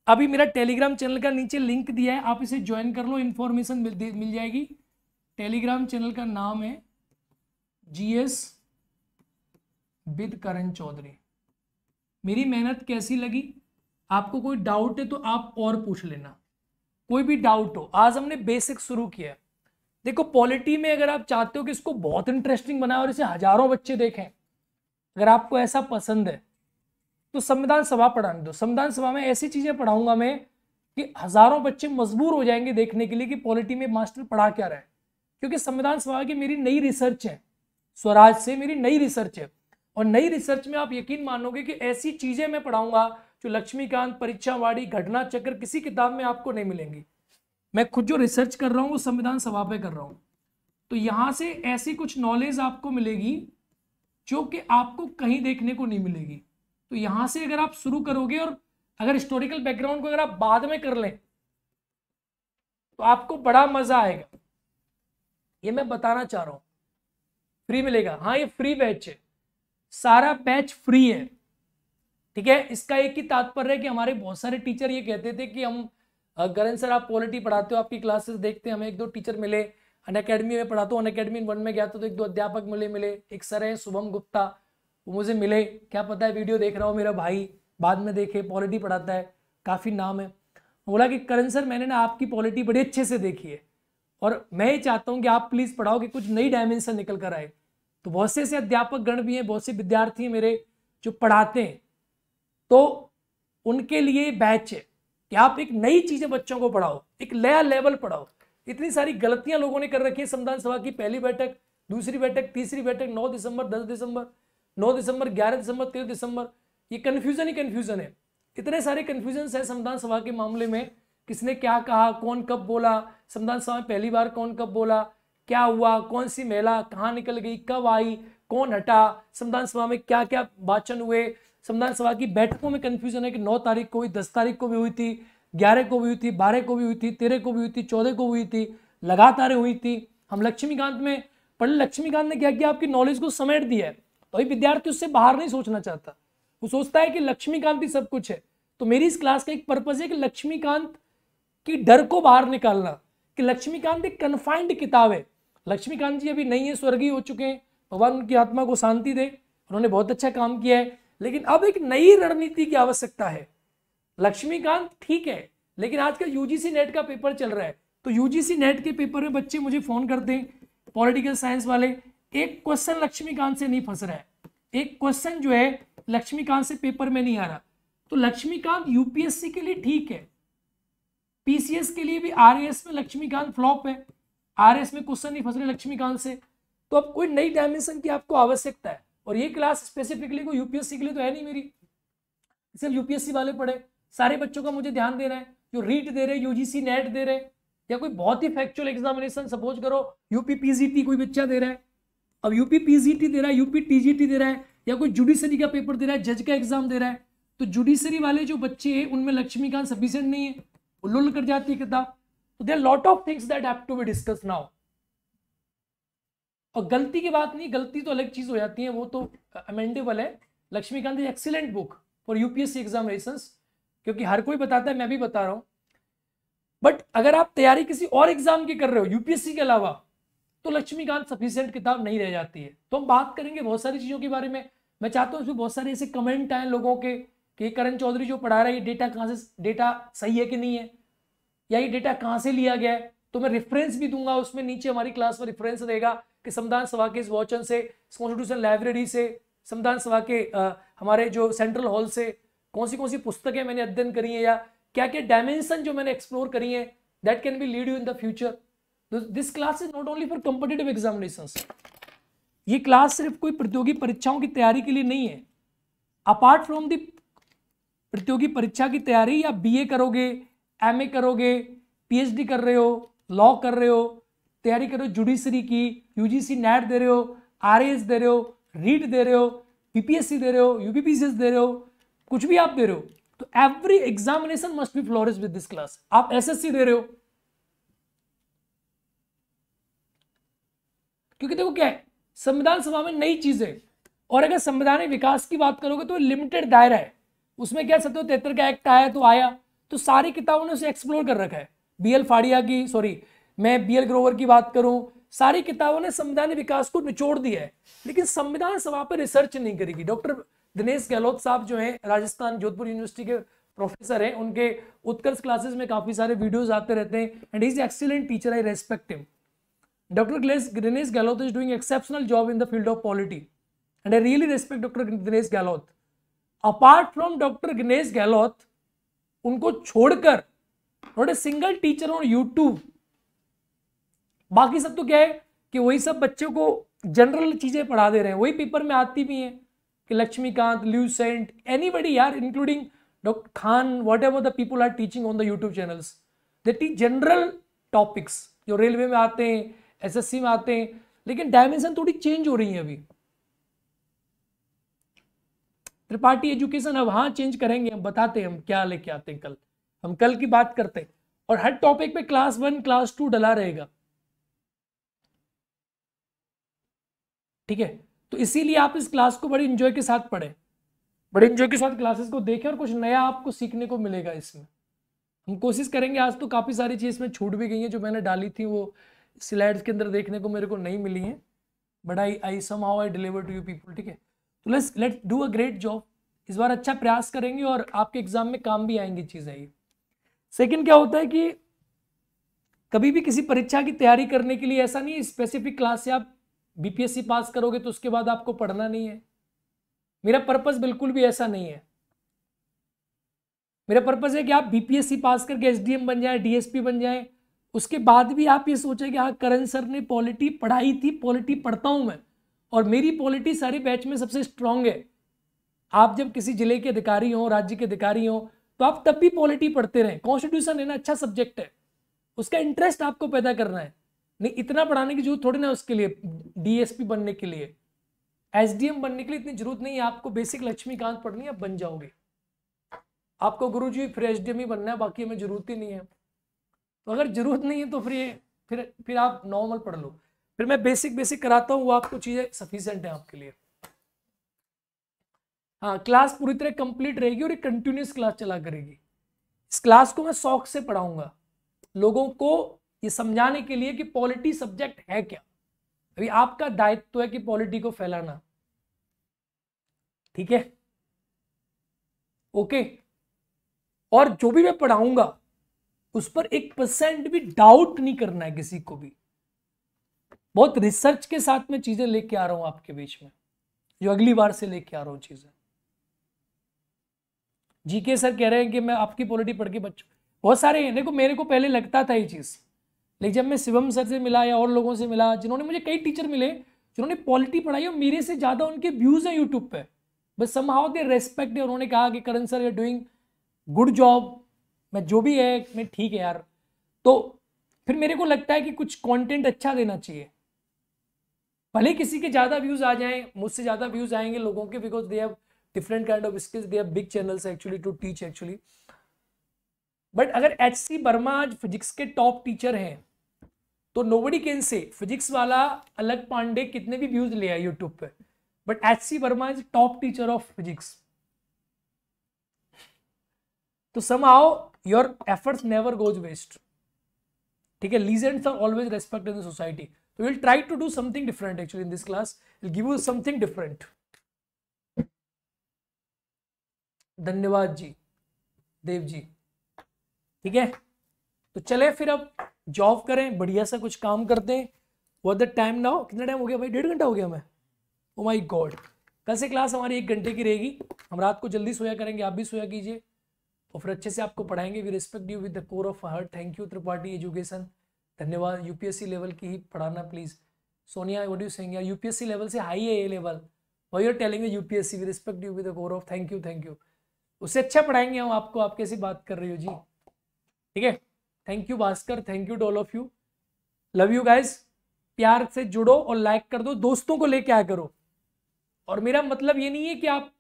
अभी मेरा टेलीग्राम चैनल का नीचे लिंक दिया है आप इसे ज्वाइन कर लो इन्फॉर्मेशन मिल, मिल जाएगी टेलीग्राम चैनल का नाम है G S with Karan Chaudhary मेरी मेहनत कैसी लगी आपको कोई डाउट है तो आप और पूछ लेना कोई भी डाउट हो आज हमने बेसिक शुरू किया देखो पॉलिटी में अगर आप चाहते हो कि इसको बहुत इंटरेस्टिंग बनाए और इसे हजारों बच्चे देखें अगर आपको ऐसा पसंद है तो संविधान सभा पढ़ाने दो संविधान सभा में ऐसी चीजें पढ़ाऊंगा मैं कि हजारों बच्चे मजबूर हो जाएंगे देखने के लिए कि पॉलिटी में मास्टर पढ़ा क्या रहा है क्योंकि संविधान सभा की मेरी नई रिसर्च है स्वराज से मेरी नई रिसर्च है और नई रिसर्च में आप यकीन मानोगे कि ऐसी चीज़ें मैं पढ़ाऊंगा जो लक्ष्मीकांत परीक्षावाड़ी घटना चक्र किसी किताब में आपको नहीं मिलेंगी मैं खुद जो रिसर्च कर रहा हूँ वो संविधान सभा पे कर रहा हूँ तो यहाँ से ऐसी कुछ नॉलेज आपको मिलेगी जो कि आपको कहीं देखने को नहीं मिलेगी तो यहाँ से अगर आप शुरू करोगे और अगर हिस्टोरिकल बैकग्राउंड को अगर आप बाद में कर लें तो आपको बड़ा मजा आएगा ये मैं बताना चाह रहा हूँ फ्री मिलेगा हाँ ये फ्री बैच है सारा पैच फ्री है ठीक है इसका एक ही तात्पर्य है कि हमारे बहुत सारे टीचर ये कहते थे कि हम गरन सर आप पॉलिटी पढ़ाते हो आपकी क्लासेस देखते हैं हमें एक दो टीचर मिले अन अकेडमी में पढ़ाते हो अन अकेडमी वन में गया तो, तो एक दो अध्यापक मिले मिले एक सर है शुभम गुप्ता वो मुझे मिले क्या पता है वीडियो देख रहा हो मेरा भाई बाद में देखे पॉलिटी पढ़ाता है काफ़ी नाम है बोला कि करण सर मैंने ना आपकी पॉलिटी बड़ी अच्छे से देखी है और मैं ये चाहता हूँ कि आप प्लीज़ पढ़ाओ कि कुछ नई डायमेंशन निकल कर आए तो बहुत से ऐसे अध्यापक गण भी हैं बहुत से विद्यार्थी हैं मेरे जो पढ़ाते हैं तो उनके लिए बैच है कि आप एक नई चीजें बच्चों को पढ़ाओ एक नया लेवल पढ़ाओ इतनी सारी गलतियां लोगों ने कर रखी है संविधान सभा की पहली बैठक दूसरी बैठक तीसरी बैठक नौ दिसंबर दस दिसंबर नौ दिसंबर ग्यारह दिसंबर तेरह दिसंबर ये कन्फ्यूजन ही कन्फ्यूजन है इतने सारे कन्फ्यूजन है संविधान सभा के मामले में किसने क्या कहा कौन कब बोला संविधान सभा में पहली बार कौन कब बोला क्या हुआ कौन सी महिला कहाँ निकल गई कब आई कौन हटा संविधान सभा में क्या क्या वाचन हुए संविधान सभा की बैठकों में कन्फ्यूजन है कि नौ तारीख को हुई दस तारीख को भी हुई थी ग्यारह को भी हुई थी बारह को भी हुई थी तेरह को भी हुई थी चौदह को हुई थी लगातार हुई थी हम लक्ष्मीकांत में पढ़े लक्ष्मीकांत ने क्या किया आपकी नॉलेज को समेट दिया है तो ये विद्यार्थी उससे बाहर नहीं सोचना चाहता वो सोचता है कि लक्ष्मीकांत ही सब कुछ है तो मेरी इस क्लास का एक पर्पज है कि लक्ष्मीकांत की डर को बाहर निकालना कि लक्ष्मीकांत एक कन्फाइंड किताब है लक्ष्मीकांत जी अभी नहीं है स्वर्गीय हो चुके हैं भगवान उनकी आत्मा को शांति दे उन्होंने बहुत अच्छा काम किया है लेकिन अब एक नई रणनीति की आवश्यकता है लक्ष्मीकांत ठीक है लेकिन आज का यूजीसी नेट का पेपर चल रहा है तो यूजीसी नेट के पेपर में बच्चे मुझे फोन करते हैं पॉलिटिकल साइंस वाले एक क्वेश्चन लक्ष्मीकांत से नहीं फंस रहा है एक क्वेश्चन जो है लक्ष्मीकांत से पेपर में नहीं आ रहा तो लक्ष्मीकांत यूपीएससी के लिए ठीक है पीसीएस के लिए भी आरएएस में लक्ष्मीकांत फ्लॉप है आरएस में क्वेश्चन नहीं फंस रहे लक्ष्मीकांत से तो अब कोई नई डायमेंशन की आपको आवश्यकता है और ये क्लास स्पेसिफिकली को यूपीएससी के लिए तो है नहीं मेरी सिर्फ यूपीएससी वाले पढ़े सारे बच्चों का मुझे ध्यान देना है जो रीट दे रहे यूजीसी नेट दे रहे या कोई बहुत ही फैक्चुअल एग्जामिनेशन सपोज करो यूपी पीजीटी कोई बच्चा दे रहा है अब यूपी पीजीटी दे रहा है यूपी टीजीटी दे रहा है या कोई जुडिशरी का पेपर दे रहा है जज का एग्जाम दे रहा है तो जुडिशरी वाले जो बच्चे हैं उनमें लक्ष्मीकांत सफिशियंट नहीं है लुल कर जाती है किताब तो there lot of things that have to be discuss now और गलती की बात नहीं गलती तो अलग चीज हो जाती है वो तो अमेंडेबल है Laxmikanth is excellent book for UPSC examination क्योंकि हर कोई बताता है मैं भी बता रहा हूं बट अगर आप तैयारी किसी और एग्जाम की कर रहे हो यूपीएससी के अलावा तो लक्ष्मीकांत सफिशियंट किताब नहीं रह जाती है तो हम बात करेंगे बहुत सारी चीज़ों के बारे में मैं चाहता हूँ इसमें बहुत सारे ऐसे कमेंट आए लोगों के कि करण चौधरी जो पढ़ा रहा है ये डेटा कहाँ से डेटा सही है कि नहीं है या ये डेटा कहाँ से लिया गया है तो मैं रेफरेंस भी दूंगा उसमें नीचे हमारी क्लास में रेफरेंस रहेगा कि संविधान सभा के इस वॉचन से कॉन्स्टिट्यूशन लाइब्रेरी से संविधान सभा के आ, हमारे जो सेंट्रल हॉल से कौन सी कौन सी पुस्तकें मैंने अध्ययन करी हैं या क्या क्या डायमेंशन जो मैंने एक्सप्लोर करी हैं that can be lead you in the future this class is not only for competitive examination ये क्लास सिर्फ कोई प्रतियोगी परीक्षाओं की तैयारी के लिए नहीं है अपार्ट फ्रॉम द प्रतियोगी परीक्षा की तैयारी या बीए करोगे एम करोगे पी कर रहे हो लॉ कर रहे हो तैयारी कर रहे हो जुडिशरी की यूजीसी नेट दे रहे हो आर दे रहे हो रीट e दे रहे हो पीपीएससी दे रहे हो यू दे रहे हो कुछ भी आप दे रहे हो तो every examination must be flourish with this class आप एसएससी दे रहे हो क्योंकि देखो क्या है संविधान सभा में नई चीजें और अगर संविधानिक विकास की बात करोगे तो लिमिटेड दायरा है उसमें क्या सत्य तेहत्तर का एक्ट आया तो आया तो सारी किताबों ने उसे एक्सप्लोर कर रखा है बी एल फाड़िया की सॉरी मैं बी एल ग्रोवर की बात करूं सारी किताबों ने संविधान विकास को निचोड़ दिया है लेकिन संविधान सभा पर रिसर्च नहीं करेगी डॉक्टर दिनेश गहलोत साहब जो हैं राजस्थान जोधपुर यूनिवर्सिटी के प्रोफेसर हैं उनके उत्कर्ष क्लासेस में काफी सारे वीडियोज़ आते रहते हैं and is excellent teacher I respect him doctor Dinesh Gehlot is doing exceptional job in the field of polity and I really respect doctor Dinesh Gehlot apart from doctor Dinesh Gehlot उनको छोड़कर not a single teacher on YouTube बाकी सब तो क्या है कि वही सब बच्चों को जनरल चीज़ें पढ़ा दे रहे हैं वही पेपर में आती भी हैं कि लक्ष्मीकांत ल्यूसेंट बडी यार including doctor Khan whatever the people are teaching on the YouTube channels they teach general topics जो रेलवे में आते हैं एसएससी में आते हैं लेकिन डायमेंशन थोड़ी चेंज हो रही है अभी त्रिपाठी एजुकेशन अब हाँ चेंज करेंगे हम बताते हैं हम क्या लेके आते हैं कल हम कल की बात करते हैं और हर टॉपिक पे क्लास वन क्लास टू डला रहेगा ठीक है तो इसीलिए आप इस क्लास को बड़ी इंजॉय के साथ पढ़ें बड़े इंजॉय के साथ क्लासेस को देखें और कुछ नया आपको सीखने को मिलेगा इसमें हम कोशिश करेंगे आज तो काफ़ी सारी चीज़ इसमें छूट भी गई है जो मैंने डाली थी वो स्लाइड्स के अंदर देखने को मेरे को नहीं मिली है but I I somehow I deliver to you people ठीक है तो let's let do a great job इस बार अच्छा प्रयास करेंगे और आपके एग्जाम में काम भी आएंगी चीज़ें ये सेकेंड क्या होता है कि कभी भी किसी परीक्षा की तैयारी करने के लिए ऐसा नहीं है स्पेसिफिक क्लास से आप बीपीएससी पास करोगे तो उसके बाद आपको पढ़ना नहीं है मेरा पर्पज बिल्कुल भी ऐसा नहीं है मेरा पर्पज़ है कि आप बीपीएससी पास करके एसडीएम बन जाए डीएसपी बन जाए उसके बाद भी आप ये सोचें कि हाँ करण सर ने पॉलिटी पढ़ाई थी पॉलिटी पढ़ता हूँ मैं और मेरी पॉलिटी सारे बैच में सबसे स्ट्रांग है आप जब किसी जिले के अधिकारी हो राज्य के अधिकारी हो तो आप तब भी पॉलिटी पढ़ते रहें कॉन्स्टिट्यूशन ना अच्छा सब्जेक्ट है उसका इंटरेस्ट आपको पैदा करना है नहीं इतना पढ़ाने की जरूरत थोड़ी ना उसके लिए डीएसपी बनने के लिए एसडीएम बनने के लिए इतनी जरूरत नहीं है आपको बेसिक लक्ष्मीकांत पढ़नी है आप बन जाओगे आपको गुरु जी फिर एस ही बनना है बाकी हमें जरूरत ही नहीं है तो अगर जरूरत नहीं है तो फिर ये फिर फिर आप नॉर्मल पढ़ लो फिर मैं बेसिक बेसिक कराता हूं वो आपको चीज़ें सफिशियंट है आपके लिए हाँ क्लास पूरी तरह कंप्लीट रहेगी और एक कंटिन्यूस क्लास चला करेगी इस क्लास को मैं शौक से पढ़ाऊंगा लोगों को ये समझाने के लिए कि पॉलिटी सब्जेक्ट है क्या अभी आपका दायित्व तो है कि पॉलिटी को फैलाना ठीक है ओके और जो भी मैं पढ़ाऊंगा उस पर एक परसेंट भी डाउट नहीं करना है किसी को भी बहुत रिसर्च के साथ में चीज़ें लेके आ रहा हूँ आपके बीच में जो अगली बार से लेके आ रहा हूँ चीज़ें जीके सर कह रहे हैं कि मैं आपकी पॉलिटी पढ़ के बच्चों बहुत सारे हैं देखो मेरे को पहले लगता था ये चीज़ लेकिन जब मैं शिवम सर से मिला या और लोगों से मिला जिन्होंने मुझे कई टीचर मिले जिन्होंने पॉलिटी पढ़ाई और मेरे से ज़्यादा उनके व्यूज़ हैं यूट्यूब पर बस सम हाउ दे रेस्पेक्ट है उन्होंने कहा कि Karan sir you doing good job मैं जो भी है मैं ठीक है यार तो फिर मेरे को लगता है कि कुछ कंटेंट अच्छा देना चाहिए भले किसी के ज़्यादा व्यूज़ आ जाएं मुझसे ज़्यादा व्यूज़ आएंगे लोगों के because they have different kind of skills they have big channels actually to teach actually but अगर एच सी वर्मा फिजिक्स के टॉप टीचर हैं तो नोबडी कैन से फिजिक्स वाला अलग पांडे कितने भी व्यूज ले आए यूट्यूब पे but H C Verma is top teacher of physics तो somehow your efforts never goes waste ठीक है legends are always respect in society we will try to do something different actually in this class we'll give you something different धन्यवाद जी देव जी ठीक है तो चले फिर अब जॉब करें बढ़िया सा कुछ काम करते हैं वो द टाइम नाउ कितना टाइम हो गया भाई डेढ़ घंटा हो गया हमें ओ माई गॉड कल से क्लास हमारी एक घंटे की रहेगी हम रात को जल्दी सोया करेंगे आप भी सोया कीजिए और फिर अच्छे से आपको पढ़ाएंगे we respect you with the core of heart thank you Tripathi education धन्यवाद यूपीएससी लेवल की ही पढ़ाना please Sonia what you saying UPSC level से हाई है ये लेवल वही are telling UPSC with respect you with core of thank you thank you उससे अच्छा पढ़ाएंगे हम आपको आप कैसी बात कर रही हो जी ठीक है thank you Bhaskar thank you all of you love you guys प्यार से जुड़ो और लाइक कर दो दोस्तों को लेके आया करो और मेरा मतलब ये नहीं है कि आप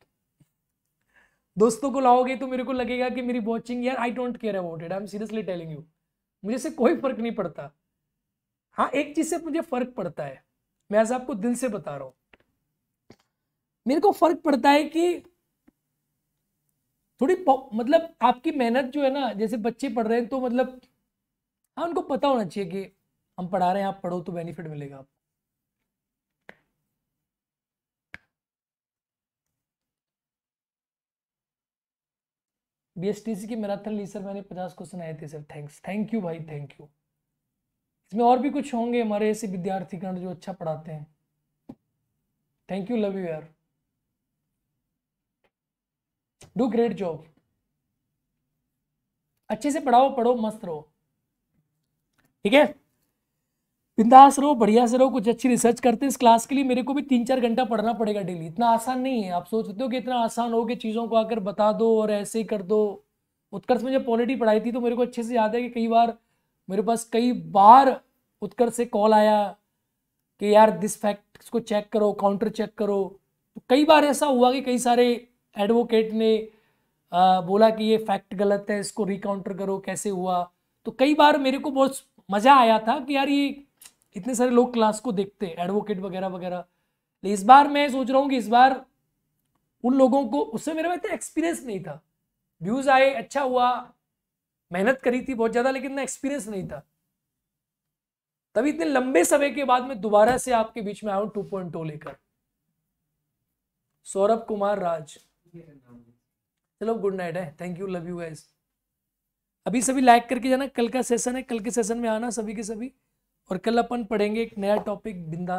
दोस्तों को लाओगे तो मेरे को लगेगा कि मेरी वॉचिंग यार I don't care about it I am seriously telling you मुझे से कोई फर्क नहीं पड़ता हाँ एक चीज से मुझे फर्क पड़ता है मैं आज आपको दिल से बता रहा हूं मेरे को फर्क पड़ता है कि थोड़ी मतलब आपकी मेहनत जो है ना जैसे बच्चे पढ़ रहे हैं तो मतलब हाँ उनको पता होना चाहिए कि हम पढ़ा रहे हैं आप पढ़ो तो बेनिफिट मिलेगा आपको बीएसटीसी की मैराथन ली सर मैंने पचास क्वेश्चन आए थे सर थैंक्स थैंक यू भाई थैंक यू इसमें और भी कुछ होंगे हमारे ऐसे विद्यार्थीगण जो अच्छा पढ़ाते हैं थैंक यू लव यू यार डू ग्रेट जॉब अच्छे से पढ़ाओ पढ़ो मस्त रहो ठीक है बिंदास रहो बढ़िया से रहो कुछ अच्छी रिसर्च करते हैं इस क्लास के लिए मेरे को भी तीन चार घंटा पढ़ना पड़ेगा डेली इतना आसान नहीं है आप सोच सकते हो कि इतना आसान हो कि चीज़ों को आकर बता दो और ऐसे ही कर दो उत्कर्ष में जब पॉलिटी पढ़ाई थी तो मेरे को अच्छे से याद है कि कई बार मेरे पास कई बार उत्कर्ष से कॉल आया कि यार दिस फैक्ट को चेक करो काउंटर चेक करो तो कई बार ऐसा हुआ कि कई सारे एडवोकेट ने आ, बोला कि ये फैक्ट गलत है इसको रिकाउंटर करो कैसे हुआ तो कई बार मेरे को बहुत मज़ा आया था कि यार ये इतने सारे लोग क्लास को देखते हैं एडवोकेट वगैरह वगैरह इस बार मैं सोच रहा हूँ कि इस बार उन लोगों को उससे मेरे में एक्सपीरियंस नहीं था व्यूज आए अच्छा हुआ मेहनत करी थी बहुत ज़्यादा लेकिन एक्सपीरियंस नहीं था तभी इतने लंबे समय के बाद मैं दोबारा से आपके बीच में आया टू पॉइंट टू लेकर सौरभ कुमार राज चलो गुड नाइट है thank you love you guys अभी सभी लाइक करके जाना कल का सेशन है कल के सेशन में आना सभी के सभी और कल अपन पढ़ेंगे एक नया टॉपिक बिंदा